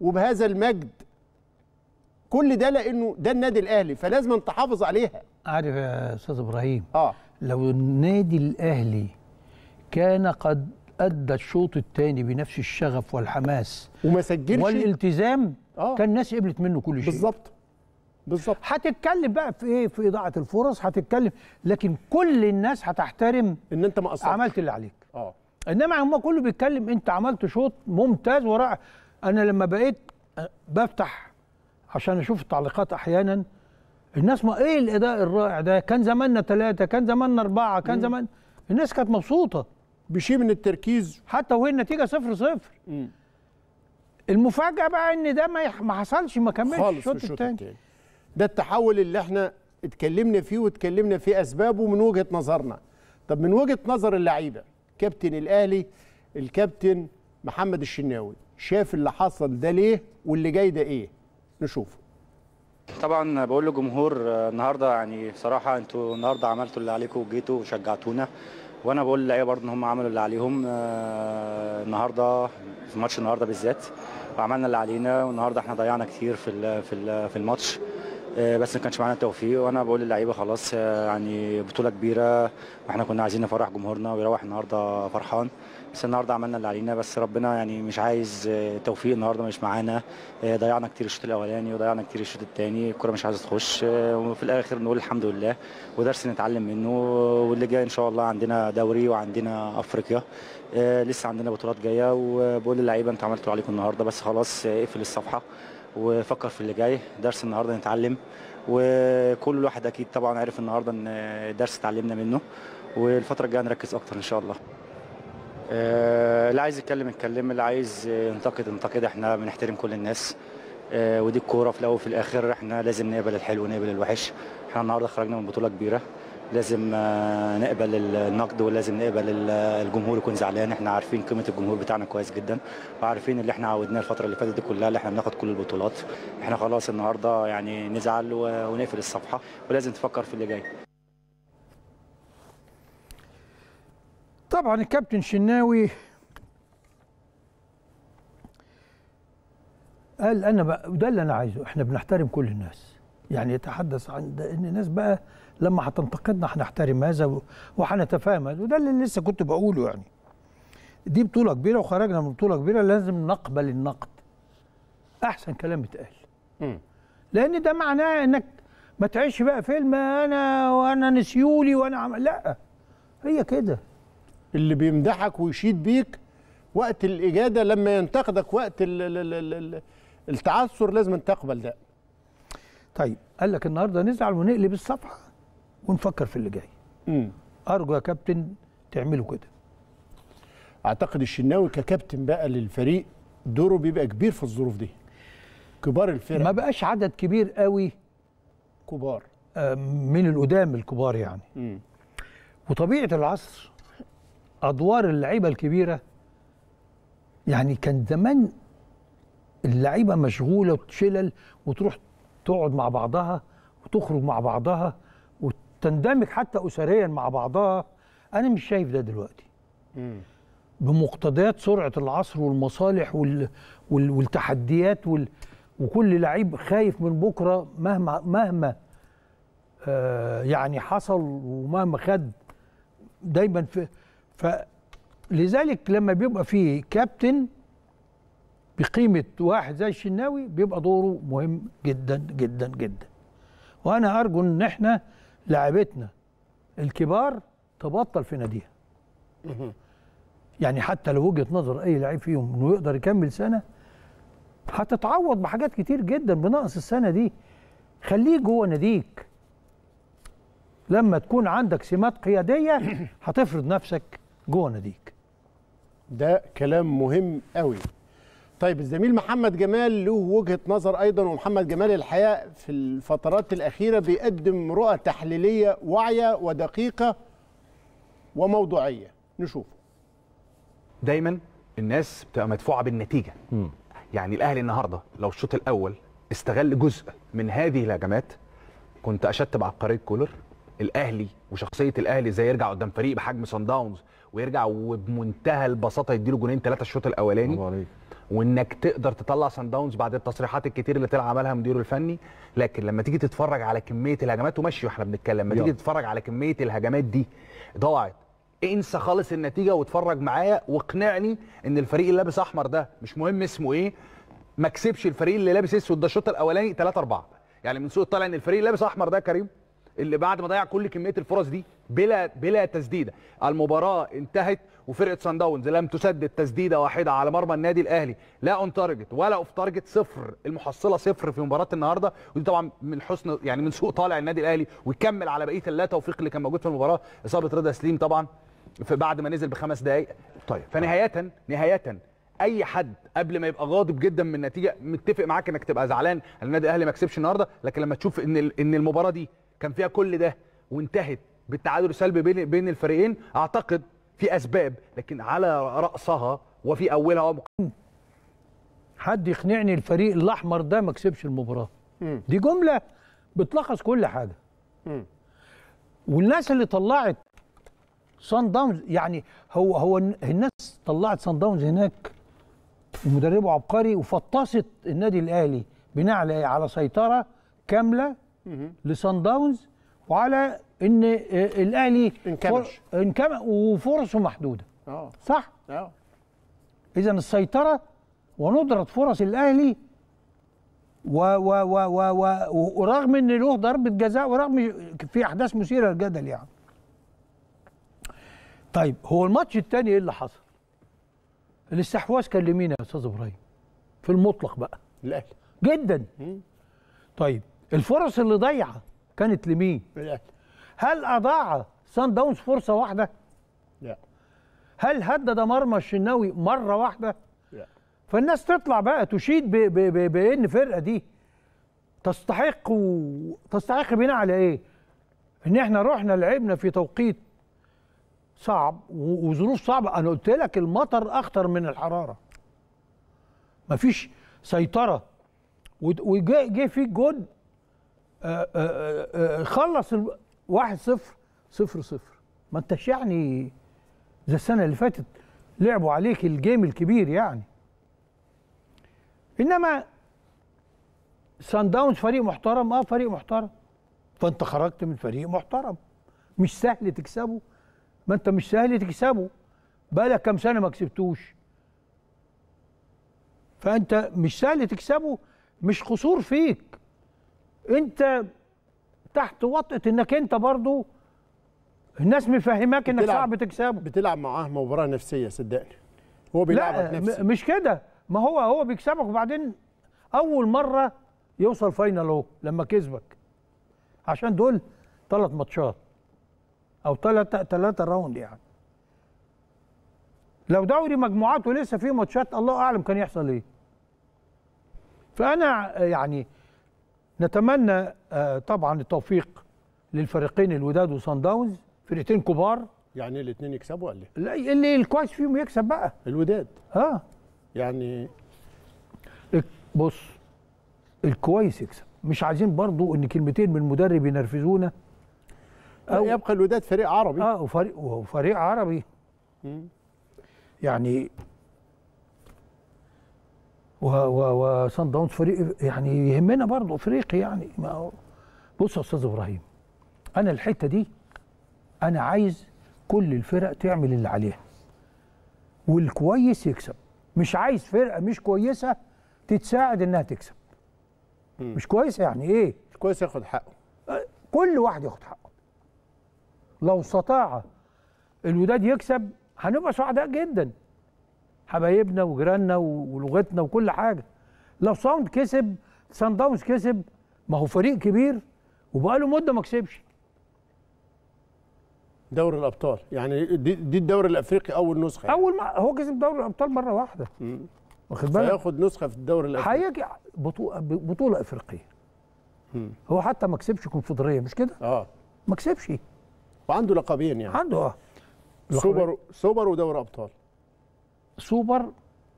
وبهذا المجد كل ده لانه ده النادي الاهلي فلازم تحافظ عليها عارف يا استاذ ابراهيم اه لو النادي الاهلي كان قد ادى الشوط الثاني بنفس الشغف والحماس وما سجلش والالتزام آه. كان الناس قبلت منه كل شيء بالظبط بالظبط هتتكلم بقى في ايه في اضاعه الفرص هتتكلم لكن كل الناس هتحترم ان انت ما قصرتش عملت اللي عليك اه انما هم كله بيتكلم انت عملت شوط ممتاز ورائع انا لما بقيت آه، بفتح عشان اشوف التعليقات احيانا الناس ما ايه الاداء الرائع ده كان زماننا ثلاثه كان زماننا اربعه كان مم. زمان الناس كانت مبسوطه بشيء من التركيز حتى وهي النتيجه صفر صفر مم. المفاجاه بقى ان ده ما ما حصلش ما كملش خالص الشوط الثاني ده التحول اللي احنا اتكلمنا فيه واتكلمنا فيه اسبابه من وجهه نظرنا طب من وجهه نظر اللعيبه كابتن الاهلي الكابتن محمد الشناوي شاف اللي حصل ده ليه واللي جاي ده ايه نشوفه طبعا بقول للجمهور آه، النهارده يعني صراحه انتوا النهارده عملتوا اللي عليكم وجيتوا وشجعتونا وانا بقول للعيبه برضه ان هم عملوا اللي عليهم آه، النهارده في ماتش النهارده بالذات وعملنا اللي علينا والنهارده احنا ضيعنا كتير في في الماتش آه، بس ما كانش معانا التوفيق وانا بقول للعيبه خلاص يعني بطوله كبيره واحنا كنا عايزين نفرح جمهورنا ويروح النهارده فرحان بس النهارده عملنا اللي علينا بس ربنا يعني مش عايز آه، توفيق النهارده مش معانا آه، ضيعنا كتير الشوط الاولاني وضيعنا كتير الشوط الثاني الكره مش عايزه تخش آه، وفي الاخر نقول الحمد لله ودرس نتعلم منه واللي جاي ان شاء الله عندنا دوري وعندنا افريقيا لسه عندنا بطولات جايه وبقول للعيبه انتوا عملتوا عليكم النهارده بس خلاص اقفل الصفحه وفكر في اللي جاي درس النهارده نتعلم وكل واحد اكيد طبعا عارف النهارده ان درس اتعلمنا منه والفتره الجايه نركز اكتر ان شاء الله آه، اللي عايز يتكلم يتكلم اللي عايز ينتقد ينتقد احنا بنحترم كل الناس آه، ودي الكوره في الاول وفي الاخر احنا لازم نقبل الحلو ونقبل الوحش احنا النهارده خرجنا من بطوله كبيره لازم آه، نقبل النقد ولازم نقبل الجمهور يكون زعلان احنا عارفين قيمه الجمهور بتاعنا كويس جدا وعارفين اللي احنا عودناه الفتره اللي فاتت دي كلها اللي احنا بناخد كل البطولات احنا خلاص النهارده يعني نزعل ونقفل الصفحه ولازم تفكر في اللي جاي طبعا الكابتن شناوي قال انا بقى وده اللي انا عايزه احنا بنحترم كل الناس يعني يتحدث عن ان الناس بقى لما هتنتقدنا هنحترم هذا وهنتفاهم وده اللي لسه كنت بقوله يعني دي بطوله كبيره وخرجنا من بطوله كبيره لازم نقبل النقد احسن كلام اتقال لان ده معناه انك ما تعيش بقى فيلم انا وانا نسيولي وانا عم... لا هي كده اللي بيمدحك ويشيد بيك وقت الإجادة لما ينتقدك وقت التعثر لازم تقبل ده طيب قال لك النهاردة نزعل ونقلب الصفحة ونفكر في اللي جاي مم. أرجو يا كابتن تعملوا كده أعتقد الشناوي ككابتن بقى للفريق دوره بيبقى كبير في الظروف دي كبار الفرق ما بقاش عدد كبير قوي كبار آه، من القدام الكبار يعني مم. وطبيعة العصر ادوار اللعيبه الكبيره يعني كان زمان اللعيبه مشغوله وتشلل وتروح تقعد مع بعضها وتخرج مع بعضها وتندمج حتى اسريا مع بعضها انا مش شايف ده دلوقتي بمقتضيات سرعه العصر والمصالح وال... وال... والتحديات وال... وكل لعيب خايف من بكره مهما مهما آه يعني حصل ومهما خد دايما في فلذلك لما بيبقى فيه كابتن بقيمة واحد زي الشناوي بيبقى دوره مهم جدا جدا جدا وأنا أرجو إن إحنا لعبتنا الكبار تبطل في ناديها يعني حتى لو وجهة نظر أي لعيب فيهم إنه يقدر يكمل سنة هتتعوض بحاجات كتير جدا بنقص السنة دي خليه جوه ناديك لما تكون عندك سمات قيادية هتفرض نفسك جوه ناديك ده كلام مهم قوي طيب الزميل محمد جمال له وجهه نظر ايضا ومحمد جمال الحقيقه في الفترات الاخيره بيقدم رؤى تحليليه واعيه ودقيقه وموضوعيه نشوفه دايما الناس بتبقى مدفوعه بالنتيجه م. يعني الاهلي النهارده لو الشوط الاول استغل جزء من هذه الهجمات كنت اشدت عبقريه كولر الاهلي وشخصيه الاهلي ازاي يرجع قدام فريق بحجم سان داونز ويرجع وبمنتهى البساطه يديله جونين ثلاثه الشوط الاولاني وانك تقدر تطلع سان داونز بعد التصريحات الكتير اللي طلع عملها مديره الفني لكن لما تيجي تتفرج على كميه الهجمات ومشي واحنا بنتكلم لما تيجي تتفرج على كميه الهجمات دي ضاعت انسى خالص النتيجه واتفرج معايا واقنعني ان الفريق اللي لابس احمر ده مش مهم اسمه ايه ما كسبش الفريق اللي لابس اسود ده الشوط الاولاني 3 4 يعني من سوق طالع ان الفريق اللي لابس احمر ده كريم اللي بعد ما ضيع كل كميه الفرص دي بلا بلا تسديده المباراه انتهت وفرقه سان داونز لم تسدد تسديده واحده على مرمى النادي الاهلي لا اون تارجت ولا اوف تارجت صفر المحصله صفر في مباراه النهارده ودي طبعا من حسن يعني من سوء طالع النادي الاهلي ويكمل على بقيه اللا توفيق اللي كان موجود في المباراه اصابه رضا سليم طبعا بعد ما نزل بخمس دقائق طيب فنهايه نهايه اي حد قبل ما يبقى غاضب جدا من النتيجه متفق معاك انك تبقى زعلان النادي الاهلي ما كسبش النهارده لكن لما تشوف ان ان المباراه دي كان فيها كل ده وانتهت بالتعادل السلبي بين بين الفريقين اعتقد في اسباب لكن على راسها وفي اولها حد يقنعني الفريق الاحمر ده ما كسبش المباراه دي جمله بتلخص كل حاجه والناس اللي طلعت صن داونز يعني هو هو الناس طلعت صن داونز هناك مدربه عبقري وفطست النادي الاهلي بناء على إيه؟ سيطره كامله لسان داونز وعلى ان آه، الاهلي انكمش انكمش وفرصه محدوده اه صح؟ اه اذا السيطره وندره فرص الاهلي و و و و و ورغم ان له ضربه جزاء ورغم في احداث مثيره للجدل يعني. طيب هو الماتش الثاني ايه اللي حصل؟ الاستحواذ كان لمين يا استاذ ابراهيم؟ في المطلق بقى الاهلي جدا. مم. طيب الفرص اللي ضيعه كانت لمين؟ الاهلي هل اضاع سان داونز فرصه واحده؟ لا هل هدد مرمى الشناوي مره واحده؟ لا فالناس تطلع بقى تشيد بان الفرقه دي تستحق و... تستحق بناء على ايه؟ ان احنا رحنا لعبنا في توقيت صعب وظروف صعبه انا قلت لك المطر اخطر من الحراره مفيش سيطره وجه في جون خلص واحد صفر صفر صفر ما انتش يعني زي السنه اللي فاتت لعبوا عليك الجيم الكبير يعني انما سان داونز فريق محترم اه فريق محترم فانت خرجت من فريق محترم مش سهل تكسبه ما انت مش سهل تكسبه بقالك كام سنه ما كسبتوش فانت مش سهل تكسبه مش قصور فيك انت تحت وطئه انك انت برضو الناس مفهماك انك صعب تكسبه بتلعب معاه مباراه نفسيه صدقني هو بيلعبك نفسي مش كده ما هو هو بيكسبك وبعدين اول مره يوصل فاينل اهو لما كسبك عشان دول ثلاث ماتشات او ثلاثة ثلاثه راوند يعني لو دوري مجموعات ولسه فيه ماتشات الله اعلم كان يحصل ايه فانا يعني نتمنى آه، طبعا التوفيق للفريقين الوداد وصن داونز فرقتين كبار يعني الاثنين يكسبوا ولا إيه؟ لا اللي الكويس فيهم يكسب بقى الوداد اه يعني بص الكويس يكسب مش عايزين برضو ان كلمتين من المدرب ينرفزونا أو يبقى الوداد فريق عربي اه وفريق وفريق عربي يعني وسان داونز فريق يعني يهمنا برضه افريقي يعني ما بص يا استاذ ابراهيم انا الحته دي انا عايز كل الفرق تعمل اللي عليها والكويس يكسب مش عايز فرقه مش كويسه تتساعد انها تكسب مم. مش كويس يعني ايه مش كويس ياخد حقه أه، كل واحد ياخد حقه لو استطاع الوداد يكسب هنبقى سعداء جدا حبايبنا وجيراننا ولغتنا وكل حاجه لو صامد كسب سان داونز كسب ما هو فريق كبير وبقاله مده ما كسبش دوري الابطال يعني دي, الدوري الافريقي اول نسخه يعني. اول ما هو كسب دوري الابطال مره واحده واخد بالك هياخد نسخه في الدوري الافريقي هيجي بطوله بطوله افريقيه مم. هو حتى ما كسبش كونفدراليه مش كده اه ما كسبش وعنده لقبين يعني عنده اه سوبر سوبر ودوري ابطال سوبر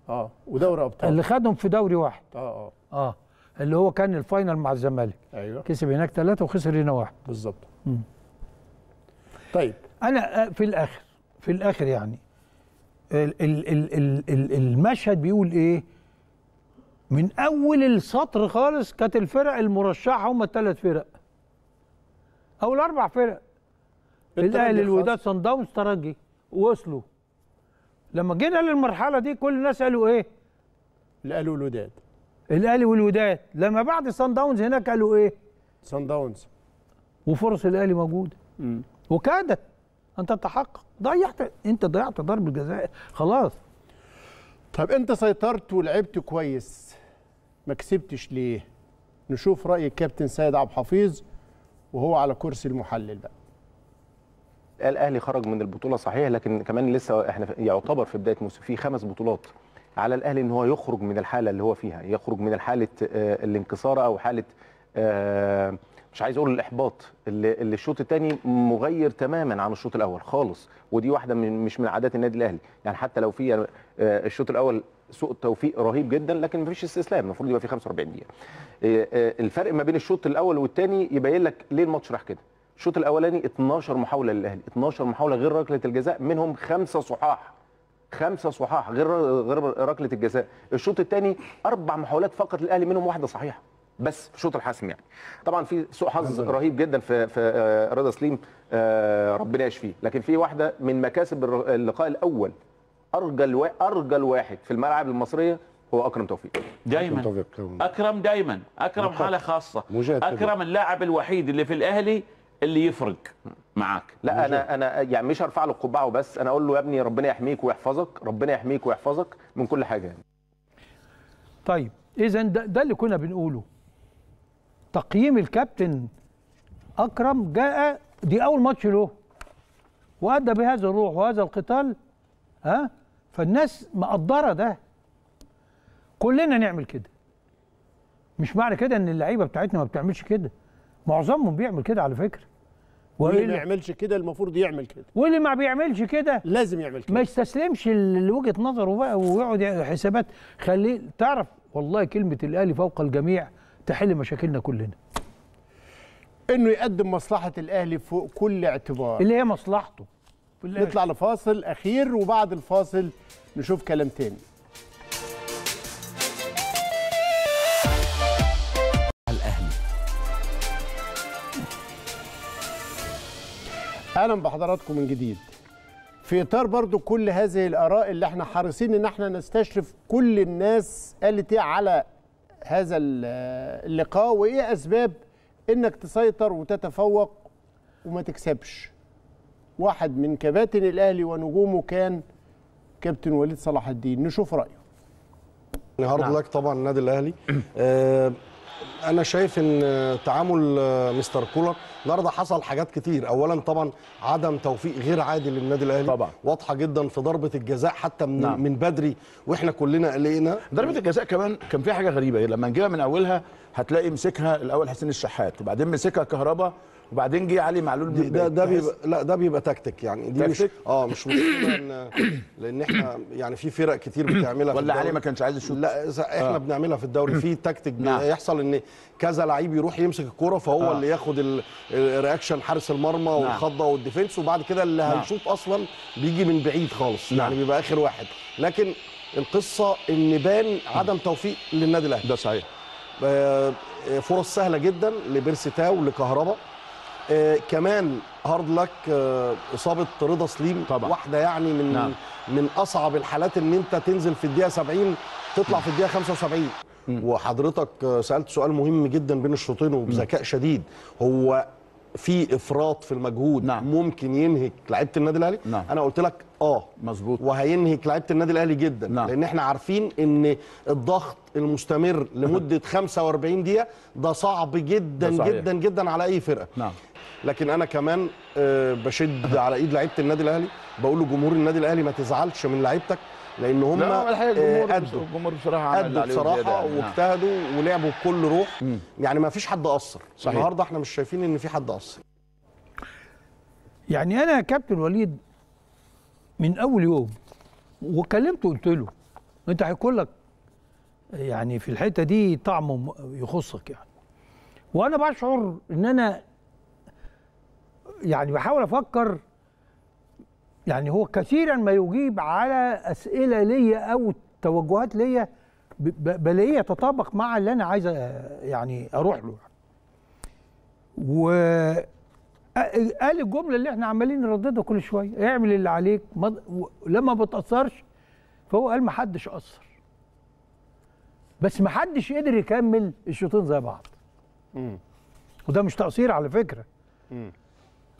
اه ودوري ابطال اللي خدهم في دوري واحد اه اه اه اللي هو كان الفاينل مع الزمالك ايوه كسب هناك ثلاثه وخسر هنا واحد بالظبط طيب انا آه، في الاخر في الاخر يعني المشهد بيقول ايه من اول السطر خالص كانت الفرق المرشحه هم الثلاث فرق او الاربع فرق الاهلي الوداد صن داونز ترجي وصلوا لما جينا للمرحله دي كل الناس قالوا ايه الاهلي والوداد الاهلي والوداد لما بعد سان داونز هناك قالوا ايه سان داونز وفرص الاهلي موجوده وكادت ان تتحقق ضيعت انت ضيعت ضربه جزاء خلاص طب انت سيطرت ولعبت كويس ما كسبتش ليه نشوف راي الكابتن سيد عبد الحفيظ وهو على كرسي المحلل بقى الاهلي خرج من البطوله صحيح لكن كمان لسه احنا يعتبر في بدايه موسم في خمس بطولات على الاهلي ان هو يخرج من الحاله اللي هو فيها يخرج من حاله آه، الانكسار او حاله آه، مش عايز اقول الاحباط اللي الشوط الثاني مغير تماما عن الشوط الاول خالص ودي واحده من مش من عادات النادي الاهلي يعني حتى لو في آه، الشوط الاول سوء التوفيق رهيب جدا لكن مفيش استسلام المفروض يبقى في 45 دقيقه الفرق ما بين الشوط الاول والثاني يبين لك ليه الماتش راح كده الشوط الاولاني 12 محاوله للاهلي 12 محاوله غير ركله الجزاء منهم خمسه صحاح خمسه صحاح غير غير ركله الجزاء الشوط الثاني اربع محاولات فقط للاهلي منهم واحده صحيحه بس في الشوط الحاسم يعني طبعا في سوء حظ رهيب جدا في في آه، رضا سليم آه، ربنا يشفيه لكن في واحده من مكاسب اللقاء الاول ارجل ارجل واحد في الملعب المصريه هو اكرم توفيق دايما اكرم دايما اكرم حاله خاصه اكرم اللاعب الوحيد اللي في الاهلي اللي يفرق معاك لا مجد. انا انا يعني مش هرفع له القبعه وبس انا اقول له يا ابني ربنا يحميك ويحفظك ربنا يحميك ويحفظك من كل حاجه يعني. طيب اذا ده, ده اللي كنا بنقوله تقييم الكابتن اكرم جاء دي اول ماتش له وادى بهذا الروح وهذا القتال ها فالناس مقدره ده كلنا نعمل كده مش معنى كده ان اللعيبه بتاعتنا ما بتعملش كده معظمهم بيعمل كده على فكره واللي ما يعملش كده المفروض يعمل كده واللي ما بيعملش كده لازم يعمل كده ما يستسلمش لوجهه نظره بقى ويقعد حسابات خليه تعرف والله كلمه الاهلي فوق الجميع تحل مشاكلنا كلنا انه يقدم مصلحه الاهلي فوق كل اعتبار اللي هي مصلحته نطلع لفاصل اخير وبعد الفاصل نشوف كلام تاني اهلا بحضراتكم من جديد في اطار برضو كل هذه الاراء اللي احنا حريصين ان احنا نستشرف كل الناس قالت ايه على هذا اللقاء وايه اسباب انك تسيطر وتتفوق وما تكسبش واحد من كباتن الاهلي ونجومه كان كابتن وليد صلاح الدين نشوف رايه النهارده نعم. لك طبعا النادي الاهلي آه انا شايف ان تعامل مستر كولر النهارده حصل حاجات كتير اولا طبعا عدم توفيق غير عادي للنادي الاهلي طبعا واضحه جدا في ضربه الجزاء حتى من, نعم. من بدري واحنا كلنا قلقنا ضربه الجزاء كمان كان فيها حاجه غريبه لما نجيبها من اولها هتلاقي مسكها الاول حسين الشحات وبعدين مسكها كهربا وبعدين جه علي معلول ده ده بيبقى لا ده بيبقى تكتيك يعني دي مش اه مش لان لان احنا يعني في فرق كتير بتعملها ولا علي ما كانش عايز يشوط لا احنا آه. بنعملها في الدوري في تكتيك نعم. يحصل ان كذا لعيب يروح يمسك الكوره فهو آه. اللي ياخد الرياكشن حارس المرمى نعم. والخضه والديفنس وبعد كده اللي نعم. هيشوط اصلا بيجي من بعيد خالص يعني بيبقى اخر واحد لكن القصه ان بان عدم توفيق للنادي الاهلي ده صحيح آه، فرص سهله جدا لبيرسي تاو لكهربا آه كمان هارد لك آه اصابه رضا سليم طبعا. واحده يعني من نعم. من اصعب الحالات ان انت تنزل في الدقيقه 70 تطلع في الدقيقه 75 م. وحضرتك آه، سالت سؤال مهم جدا بين الشوطين وبذكاء شديد هو في افراط في المجهود نعم. ممكن ينهك لعيبه النادي الاهلي نعم. انا قلت لك اه مظبوط وهينهك لعيبه النادي الاهلي جدا نعم. لان احنا عارفين ان الضغط المستمر لمده 45 دقيقه ده صعب جدا ده جدا جدا على اي فرقه نعم. لكن انا كمان آه، بشد على ايد لعيبه النادي الاهلي بقول له جمهور النادي الاهلي ما تزعلش من لعيبتك لان هم لا قدوا الجمهور آه، بصراحه قدوا بصراحه يعني. واجتهدوا ولعبوا بكل روح يعني ما فيش حد قصر صحيح. النهارده احنا مش شايفين ان في حد قصر يعني انا يا كابتن وليد من اول يوم وكلمته قلت له انت هيكون لك يعني في الحته دي طعم يخصك يعني وانا بشعر ان انا يعني بحاول افكر يعني هو كثيرا ما يجيب على اسئله ليا او توجهات ليا بلاقيها يتطابق مع اللي انا عايز يعني اروح له و قال الجمله اللي احنا عمالين نرددها كل شويه اعمل اللي عليك لما ما بتاثرش فهو قال ما حدش اثر بس ما حدش قدر يكمل الشوطين زي بعض وده مش تقصير على فكره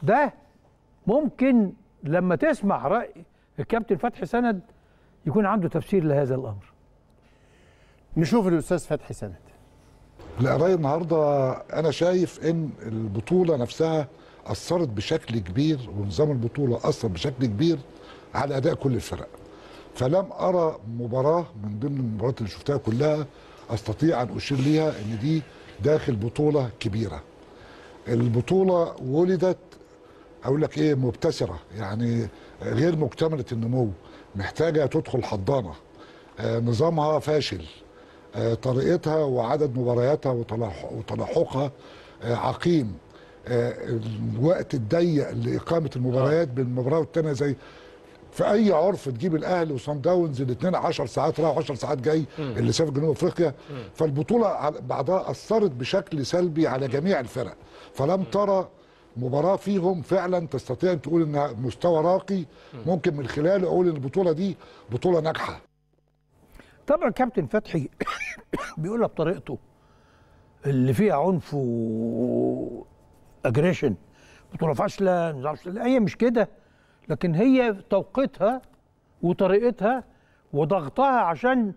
ده ممكن لما تسمع راي الكابتن فتحي سند يكون عنده تفسير لهذا الامر نشوف الاستاذ فتحي سند لا راي النهارده انا شايف ان البطوله نفسها اثرت بشكل كبير ونظام البطوله اثر بشكل كبير على اداء كل الفرق فلم ارى مباراه من ضمن المباريات اللي شفتها كلها استطيع ان اشير ليها ان دي داخل بطوله كبيره البطوله ولدت اقول لك ايه مبتسره يعني غير مكتمله النمو محتاجه تدخل حضانه آه، نظامها فاشل آه، طريقتها وعدد مبارياتها وتلاحقها آه، عقيم الوقت الضيق لاقامه المباريات بين المباراه والتانيه زي في اي عرف تجيب الاهلي وصن داونز الاثنين 10 ساعات رايح 10 ساعات جاي اللي سافر جنوب افريقيا فالبطوله بعدها اثرت بشكل سلبي على جميع الفرق فلم ترى مباراه فيهم فعلا تستطيع ان تقول انها مستوى راقي ممكن من خلاله اقول ان البطوله دي بطوله ناجحه طبعا كابتن فتحي بيقولها بطريقته اللي فيها عنف واجريشن بطوله فاشله مش هي مش كده لكن هي توقيتها وطريقتها وضغطها عشان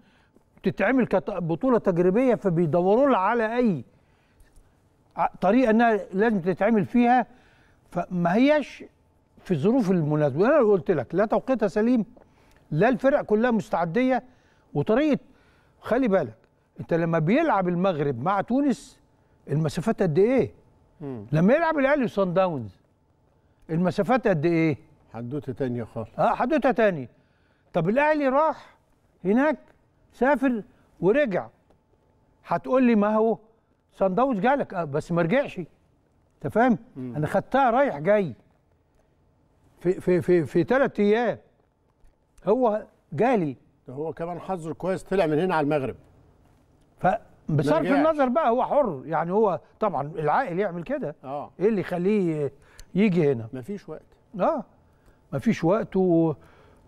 تتعمل كبطوله تجريبيه فبيدوروا لها على اي طريقه انها لازم تتعمل فيها فما هياش في الظروف المناسبه انا قلت لك لا توقيتها سليم لا الفرق كلها مستعديه وطريقه خلي بالك انت لما بيلعب المغرب مع تونس المسافات قد ايه؟ مم. لما يلعب الاهلي وصن داونز المسافات قد ايه؟ حدوته تانية خالص اه حدوته تانية طب الاهلي راح هناك سافر ورجع هتقول لي ما هو سان داونز جالك آه، بس ما رجعش انت فاهم انا خدتها رايح جاي في في في في ثلاث ايام هو جالي هو كمان حظه كويس طلع من هنا على المغرب ف بصرف النظر بقى هو حر يعني هو طبعا العاقل يعمل كده اه ايه اللي يخليه يجي هنا مفيش وقت اه مفيش وقت و... و...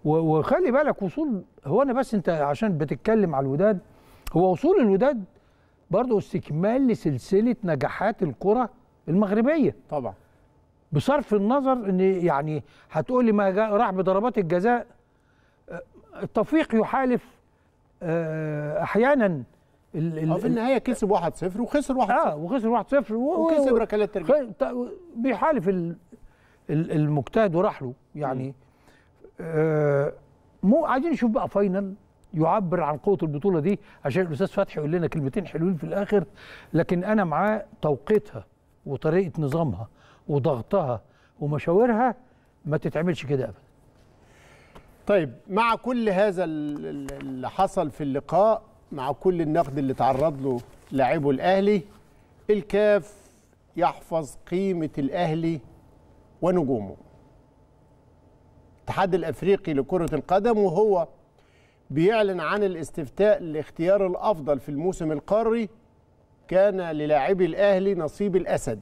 وخلي بالك وصول هو انا بس انت عشان بتتكلم على الوداد هو وصول الوداد برضه استكمال لسلسله نجاحات الكره المغربيه طبعا بصرف النظر ان يعني هتقول لي ما راح بضربات الجزاء آه، التوفيق يحالف آه، احيانا ال ال في النهايه كسب 1-0 وخسر 1-0 اه وخسر 1-0 وكسب ركلات ترجيح بيحالف المجتهد وراح له يعني آه مو عايزين نشوف بقى فاينل يعبر عن قوه البطوله دي عشان الاستاذ فتحي يقول لنا كلمتين حلوين في الاخر لكن انا معاه توقيتها وطريقه نظامها وضغطها ومشاورها ما تتعملش كده ابدا طيب مع كل هذا اللي حصل في اللقاء مع كل النقد اللي تعرض له لاعبه الاهلي الكاف يحفظ قيمه الاهلي ونجومه الاتحاد الافريقي لكره القدم وهو بيعلن عن الاستفتاء لاختيار الافضل في الموسم القاري كان للاعبي الاهلي نصيب الاسد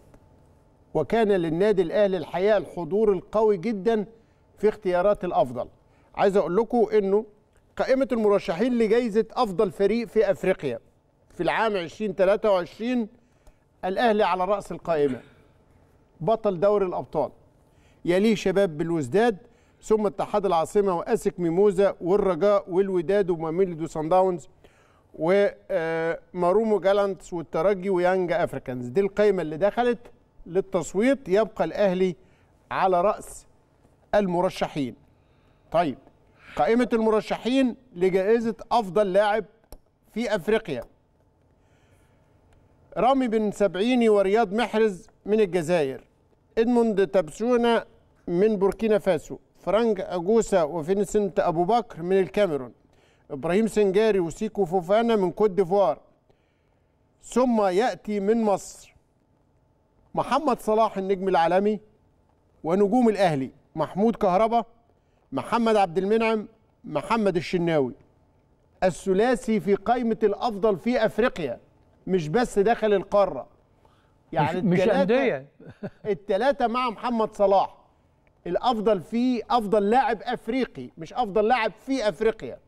وكان للنادي الاهلي الحقيقه الحضور القوي جدا في اختيارات الافضل عايز اقول لكم انه قائمه المرشحين لجائزه افضل فريق في افريقيا في العام 2023 الاهلي على راس القائمه بطل دوري الابطال يليه شباب بالوزداد ثم اتحاد العاصمه واسك ميموزا والرجاء والوداد وماميلي سان داونز ومارومو آه، جالانتس والترجي ويانج افريكانز دي القائمه اللي دخلت للتصويت يبقى الاهلي على راس المرشحين طيب قائمه المرشحين لجائزه افضل لاعب في افريقيا رامي بن سبعيني ورياض محرز من الجزائر ادموند تابسونا من بوركينا فاسو فرانج أجوسا وفينسنت أبو بكر من الكاميرون إبراهيم سنجاري وسيكو فوفانا من كوت ديفوار ثم يأتي من مصر محمد صلاح النجم العالمي ونجوم الأهلي محمود كهربا محمد عبد المنعم محمد الشناوي الثلاثي في قائمة الأفضل في أفريقيا مش بس داخل القارة يعني مش, مش أندية التلاتة مع محمد صلاح الافضل فيه افضل لاعب افريقي مش افضل لاعب في افريقيا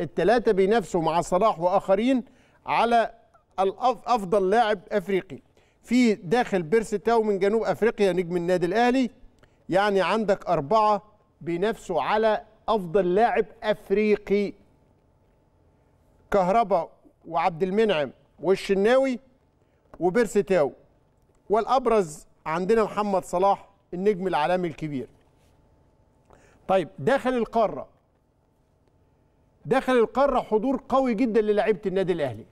التلاته بينافسوا مع صلاح واخرين على افضل لاعب افريقي في داخل بيرس تاو من جنوب افريقيا نجم النادي الاهلي يعني عندك اربعه بينافسوا على افضل لاعب افريقي كهربا وعبد المنعم والشناوي وبيرسي تاو والابرز عندنا محمد صلاح النجم العالمي الكبير طيب داخل القاره داخل القاره حضور قوي جدا للعيبة النادي الاهلي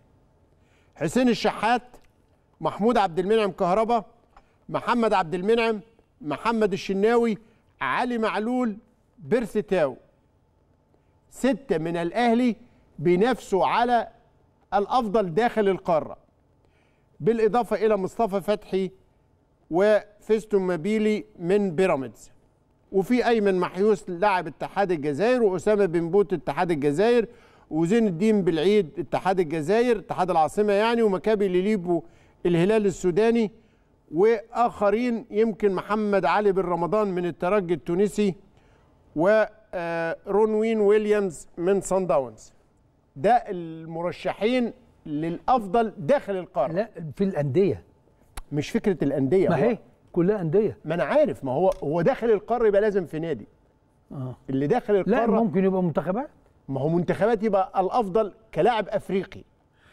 حسين الشحات محمود عبد المنعم كهربا محمد عبد المنعم محمد الشناوي علي معلول بيرسي تاو ستة من الأهلي بينافسوا على الأفضل داخل القارة بالإضافة إلى مصطفى فتحي وفيستون مابيلي من بيراميدز وفي ايمن محيوس لاعب اتحاد الجزائر واسامه بن بوت اتحاد الجزائر وزين الدين بالعيد اتحاد الجزائر اتحاد العاصمه يعني ومكابي ليليبو الهلال السوداني واخرين يمكن محمد علي بن رمضان من الترجي التونسي ورونوين آه، ويليامز من سان داونز ده المرشحين للافضل داخل القاره لا في الانديه مش فكره الانديه ما هي كلها انديه ما انا عارف ما هو هو داخل القاره يبقى لازم في نادي آه. اللي داخل القاره لا ممكن يبقى منتخبات ما هو منتخبات يبقى الافضل كلاعب افريقي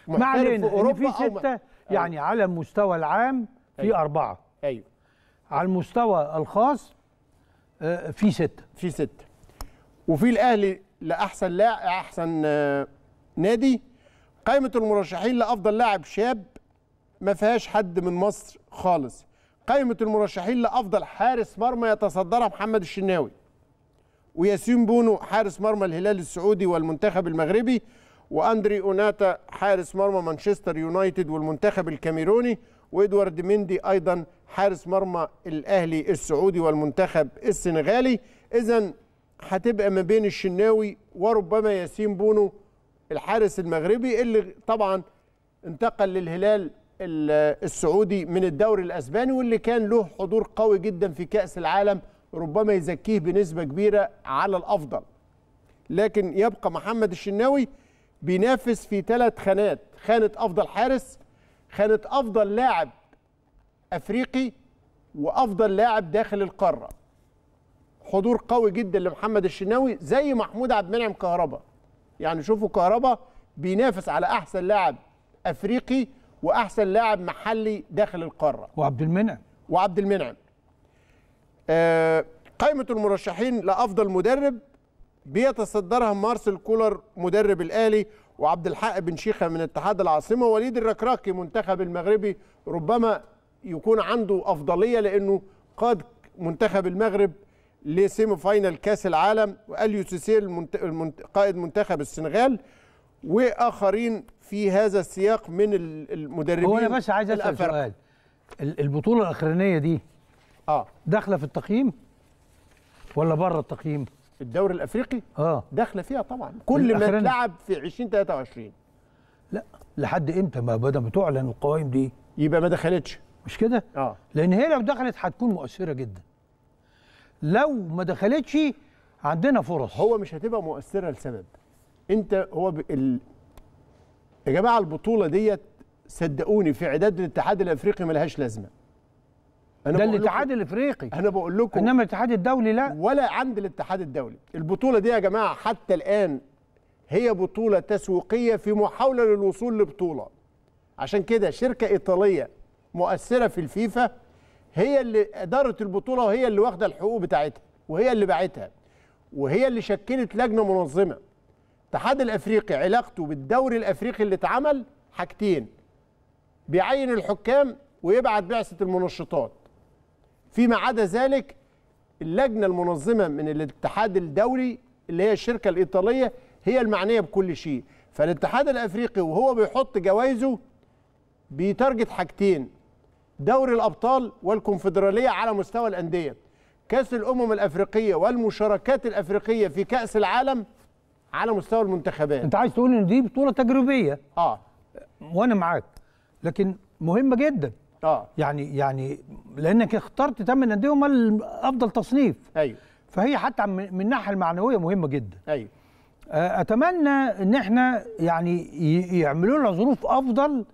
ما علينا في, في سته أو آه. يعني على المستوى العام في أيوه. اربعه ايوه على المستوى الخاص آه، في سته في سته وفي الاهلي لاحسن لاعب احسن آه، نادي قائمه المرشحين لافضل لاعب شاب ما فيهاش حد من مصر خالص قائمه المرشحين لافضل حارس مرمى يتصدرها محمد الشناوي وياسين بونو حارس مرمى الهلال السعودي والمنتخب المغربي واندري اوناتا حارس مرمى مانشستر يونايتد والمنتخب الكاميروني وادوارد مندي ايضا حارس مرمى الاهلي السعودي والمنتخب السنغالي اذا هتبقى ما بين الشناوي وربما ياسين بونو الحارس المغربي اللي طبعا انتقل للهلال السعودي من الدوري الاسباني واللي كان له حضور قوي جدا في كاس العالم ربما يزكيه بنسبه كبيره على الافضل لكن يبقى محمد الشناوي بينافس في ثلاث خانات خانه افضل حارس خانه افضل لاعب افريقي وافضل لاعب داخل القاره حضور قوي جدا لمحمد الشناوي زي محمود عبد المنعم كهربا يعني شوفوا كهربا بينافس على احسن لاعب افريقي واحسن لاعب محلي داخل القاره وعبد المنعم وعبد المنعم آه، قائمه المرشحين لافضل مدرب بيتصدرها مارسيل كولر مدرب الاهلي وعبد الحق بن شيخه من اتحاد العاصمه وليد الركراكي منتخب المغربي ربما يكون عنده افضليه لانه قاد منتخب المغرب لسيمي فاينل كاس العالم واليو سيسيل المنت... المنت... قائد منتخب السنغال واخرين في هذا السياق من المدربين هو انا بس عايز اسال سؤال البطوله الاخرانيه دي اه داخله في التقييم ولا بره التقييم الدوري الافريقي اه داخله فيها طبعا كل ما اتلعب في 2023 لا لحد امتى ما بدا تعلن القوائم دي يبقى ما دخلتش مش كده اه لان هي لو دخلت هتكون مؤثره جدا لو ما دخلتش عندنا فرص هو مش هتبقى مؤثره لسبب انت هو ب... ال... يا جماعه البطوله ديت صدقوني في اعداد الاتحاد الافريقي ملهاش لازمه أنا ده الاتحاد الافريقي انا بقول لكم انما الاتحاد الدولي لا ولا عند الاتحاد الدولي البطوله دي يا جماعه حتى الان هي بطوله تسويقيه في محاوله للوصول لبطوله عشان كده شركه ايطاليه مؤثره في الفيفا هي اللي ادارت البطوله وهي اللي واخده الحقوق بتاعتها وهي اللي باعتها وهي اللي شكلت لجنه منظمه الاتحاد الافريقي علاقته بالدوري الافريقي اللي اتعمل حاجتين بيعين الحكام ويبعت بعثه المنشطات فيما عدا ذلك اللجنه المنظمه من الاتحاد الدولي اللي هي الشركه الايطاليه هي المعنيه بكل شيء فالاتحاد الافريقي وهو بيحط جوائزه بيتارجت حاجتين دوري الابطال والكونفدراليه على مستوى الانديه كاس الامم الافريقيه والمشاركات الافريقيه في كاس العالم على مستوى المنتخبات انت عايز تقول ان دي بطوله تجريبيه اه وانا معاك لكن مهمه جدا اه يعني يعني لانك اخترت ثمان انديه هم افضل تصنيف ايوه فهي حتى من الناحيه المعنويه مهمه جدا ايوه اتمنى ان احنا يعني يعملوا لنا ظروف افضل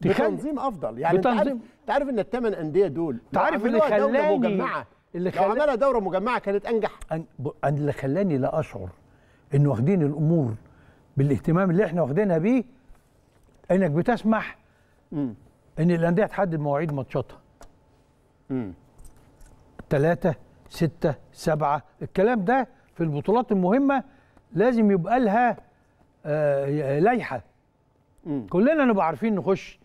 بتنظيم افضل يعني بتنظيم انت عارف انت عارف ان الثمان انديه دول تعرف اللي خلاني دوره مجمعه اللي خلاني عملها دوره مجمعه كانت انجح أن... اللي خلاني لا اشعر ان واخدين الامور بالاهتمام اللي احنا واخدينها بيه انك بتسمح مم. ان الانديه تحدد مواعيد ماتشاتها ثلاثة ستة سبعة الكلام ده في البطولات المهمة لازم يبقى لها آه لائحة كلنا نبقى عارفين نخش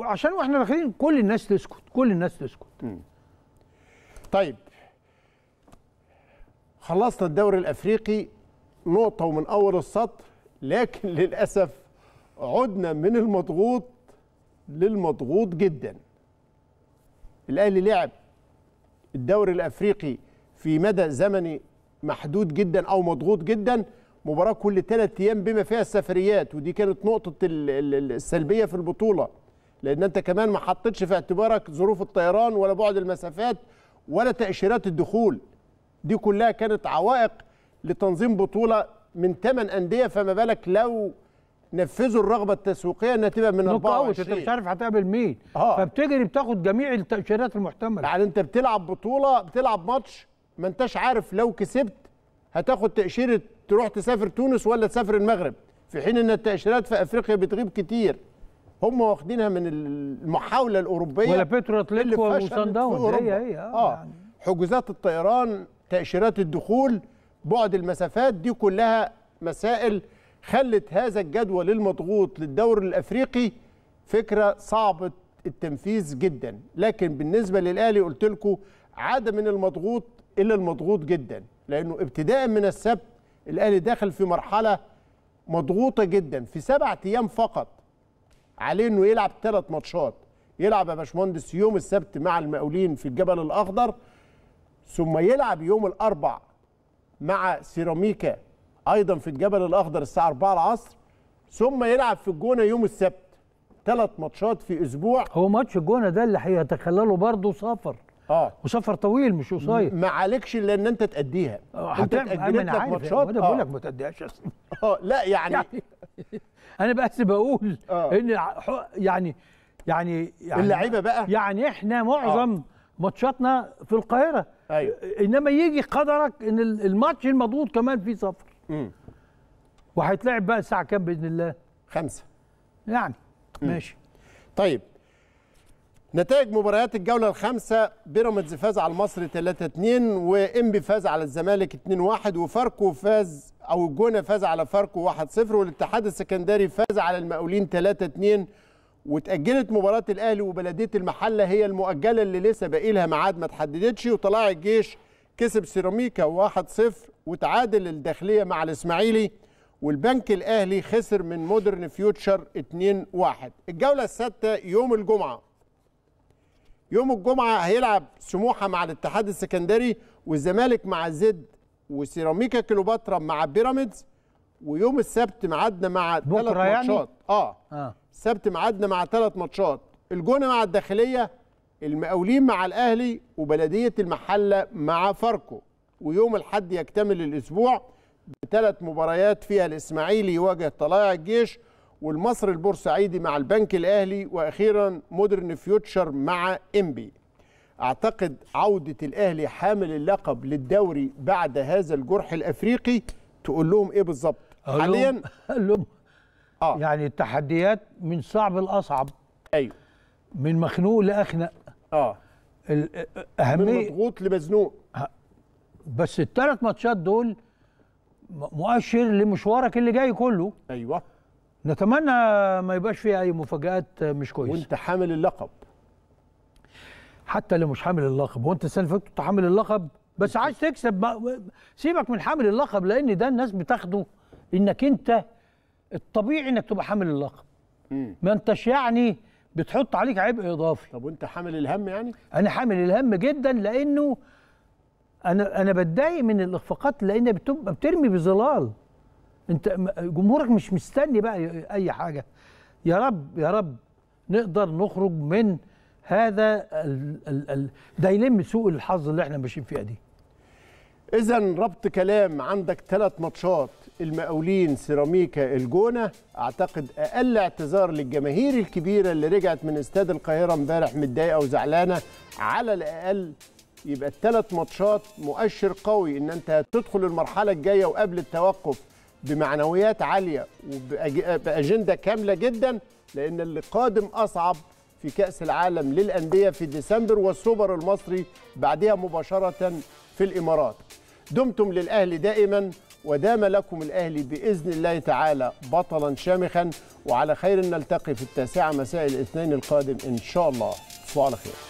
عشان واحنا داخلين كل الناس تسكت كل الناس تسكت مم. طيب خلصنا الدوري الافريقي نقطه ومن اول السطر لكن للاسف عدنا من المضغوط للمضغوط جدا الاهلي لعب الدوري الافريقي في مدى زمني محدود جدا او مضغوط جدا مباراه كل ثلاث ايام بما فيها السفريات ودي كانت نقطه السلبيه في البطوله لان انت كمان ما حطيتش في اعتبارك ظروف الطيران ولا بعد المسافات ولا تاشيرات الدخول دي كلها كانت عوائق لتنظيم بطوله من 8 انديه فما بالك لو نفذوا الرغبه التسويقيه انها تبقى من 24 انت مش عارف هتقابل مين آه. فبتجري بتاخد جميع التاشيرات المحتمله يعني انت بتلعب بطوله بتلعب ماتش ما انتش عارف لو كسبت هتاخد تاشيره تروح تسافر تونس ولا تسافر المغرب في حين ان التاشيرات في افريقيا بتغيب كتير هم واخدينها من المحاوله الاوروبيه ولا بترو أتليتيكو وصن داونز هي هي اه, آه. يعني. حجوزات الطيران تاشيرات الدخول بعد المسافات دي كلها مسائل خلت هذا الجدول المضغوط للدوري الافريقي فكره صعبه التنفيذ جدا لكن بالنسبه للاهلي قلت لكم عاد من المضغوط الى المضغوط جدا لانه ابتداء من السبت الاهلي داخل في مرحله مضغوطه جدا في سبعة ايام فقط عليه انه يلعب ثلاث ماتشات يلعب يا باشمهندس يوم السبت مع المقاولين في الجبل الاخضر ثم يلعب يوم الاربع مع سيراميكا ايضا في الجبل الاخضر الساعه 4 العصر ثم يلعب في الجونه يوم السبت ثلاث ماتشات في اسبوع هو ماتش الجونه ده اللي هيتخلله برضه سفر اه وسفر طويل مش قصير ما عليكش الا ان انت تاديها آه انت تاجلت لك ماتشات انا بقول آه. لك ما تاديهاش اصلا اه لا يعني, يعني انا بس بقول آه. ان يعني يعني يعني اللعيبه بقى يعني احنا معظم آه. ماتشاتنا في القاهره ايوه انما يجي قدرك ان الماتش المضغوط كمان فيه سفر امم وهيتلعب بقى الساعه كام باذن الله خمسة يعني مم. ماشي طيب نتائج مباريات الجولة الخامسة بيراميدز فاز على المصري 3-2 وإنبي فاز على الزمالك 2-1 وفاركو فاز أو الجونة فاز على فاركو 1-0 والاتحاد السكندري فاز على المقاولين 3-2 واتأجلت مباراة الأهلي وبلدية المحلة هي المؤجلة اللي لسه باقي لها ميعاد ما تحددتش وطلع الجيش كسب سيراميكا 1-0 وتعادل الداخلية مع الإسماعيلي والبنك الأهلي خسر من مودرن فيوتشر 2-1 الجولة السادسة يوم الجمعة يوم الجمعة هيلعب سموحة مع الاتحاد السكندري والزمالك مع زد وسيراميكا كليوباترا مع بيراميدز ويوم السبت ميعادنا مع ثلاث يعني؟ ماتشات يعني؟ آه. اه سبت ميعادنا مع ثلاث ماتشات الجونه مع الداخليه المقاولين مع الاهلي وبلديه المحله مع فاركو ويوم الحد يكتمل الاسبوع بثلاث مباريات فيها الاسماعيلي يواجه طلائع الجيش والمصري البورسعيدي مع البنك الاهلي واخيرا مودرن فيوتشر مع انبي اعتقد عوده الاهلي حامل اللقب للدوري بعد هذا الجرح الافريقي تقول لهم ايه بالظبط حاليا آه. يعني التحديات من صعب لاصعب ايوه من مخنوق لاخنق اه اهميه من مضغوط لمزنوق بس الثلاث ماتشات دول مؤشر لمشوارك اللي جاي كله ايوه نتمنى ما يبقاش فيه اي مفاجات مش كويسه وانت حامل اللقب حتى اللي مش حامل اللقب وانت السنه اللي فاتت كنت حامل اللقب بس عايز تكسب سيبك من حامل اللقب لان ده الناس بتاخده انك انت الطبيعي انك تبقى حامل اللقب ما انتش يعني بتحط عليك عبء اضافي طب وانت حامل الهم يعني انا حامل الهم جدا لانه انا انا بتضايق من الاخفاقات لان بتبقى بترمي بظلال انت جمهورك مش مستني بقى اي حاجه يا رب يا رب نقدر نخرج من هذا ال ال ال ده يلم سوء الحظ اللي احنا ماشيين فيها دي اذا ربط كلام عندك ثلاث ماتشات المقاولين سيراميكا الجونه اعتقد اقل اعتذار للجماهير الكبيره اللي رجعت من استاد القاهره امبارح متضايقه وزعلانه على الاقل يبقى الثلاث ماتشات مؤشر قوي ان انت تدخل المرحله الجايه وقبل التوقف بمعنويات عاليه وباجنده كامله جدا لان اللي قادم اصعب في كاس العالم للانديه في ديسمبر والسوبر المصري بعدها مباشره في الامارات دمتم للاهلي دائما ودام لكم الأهلي بإذن الله تعالى بطلا شامخا وعلى خير نلتقي في التاسعة مساء الاثنين القادم إن شاء الله تصبحوا على خير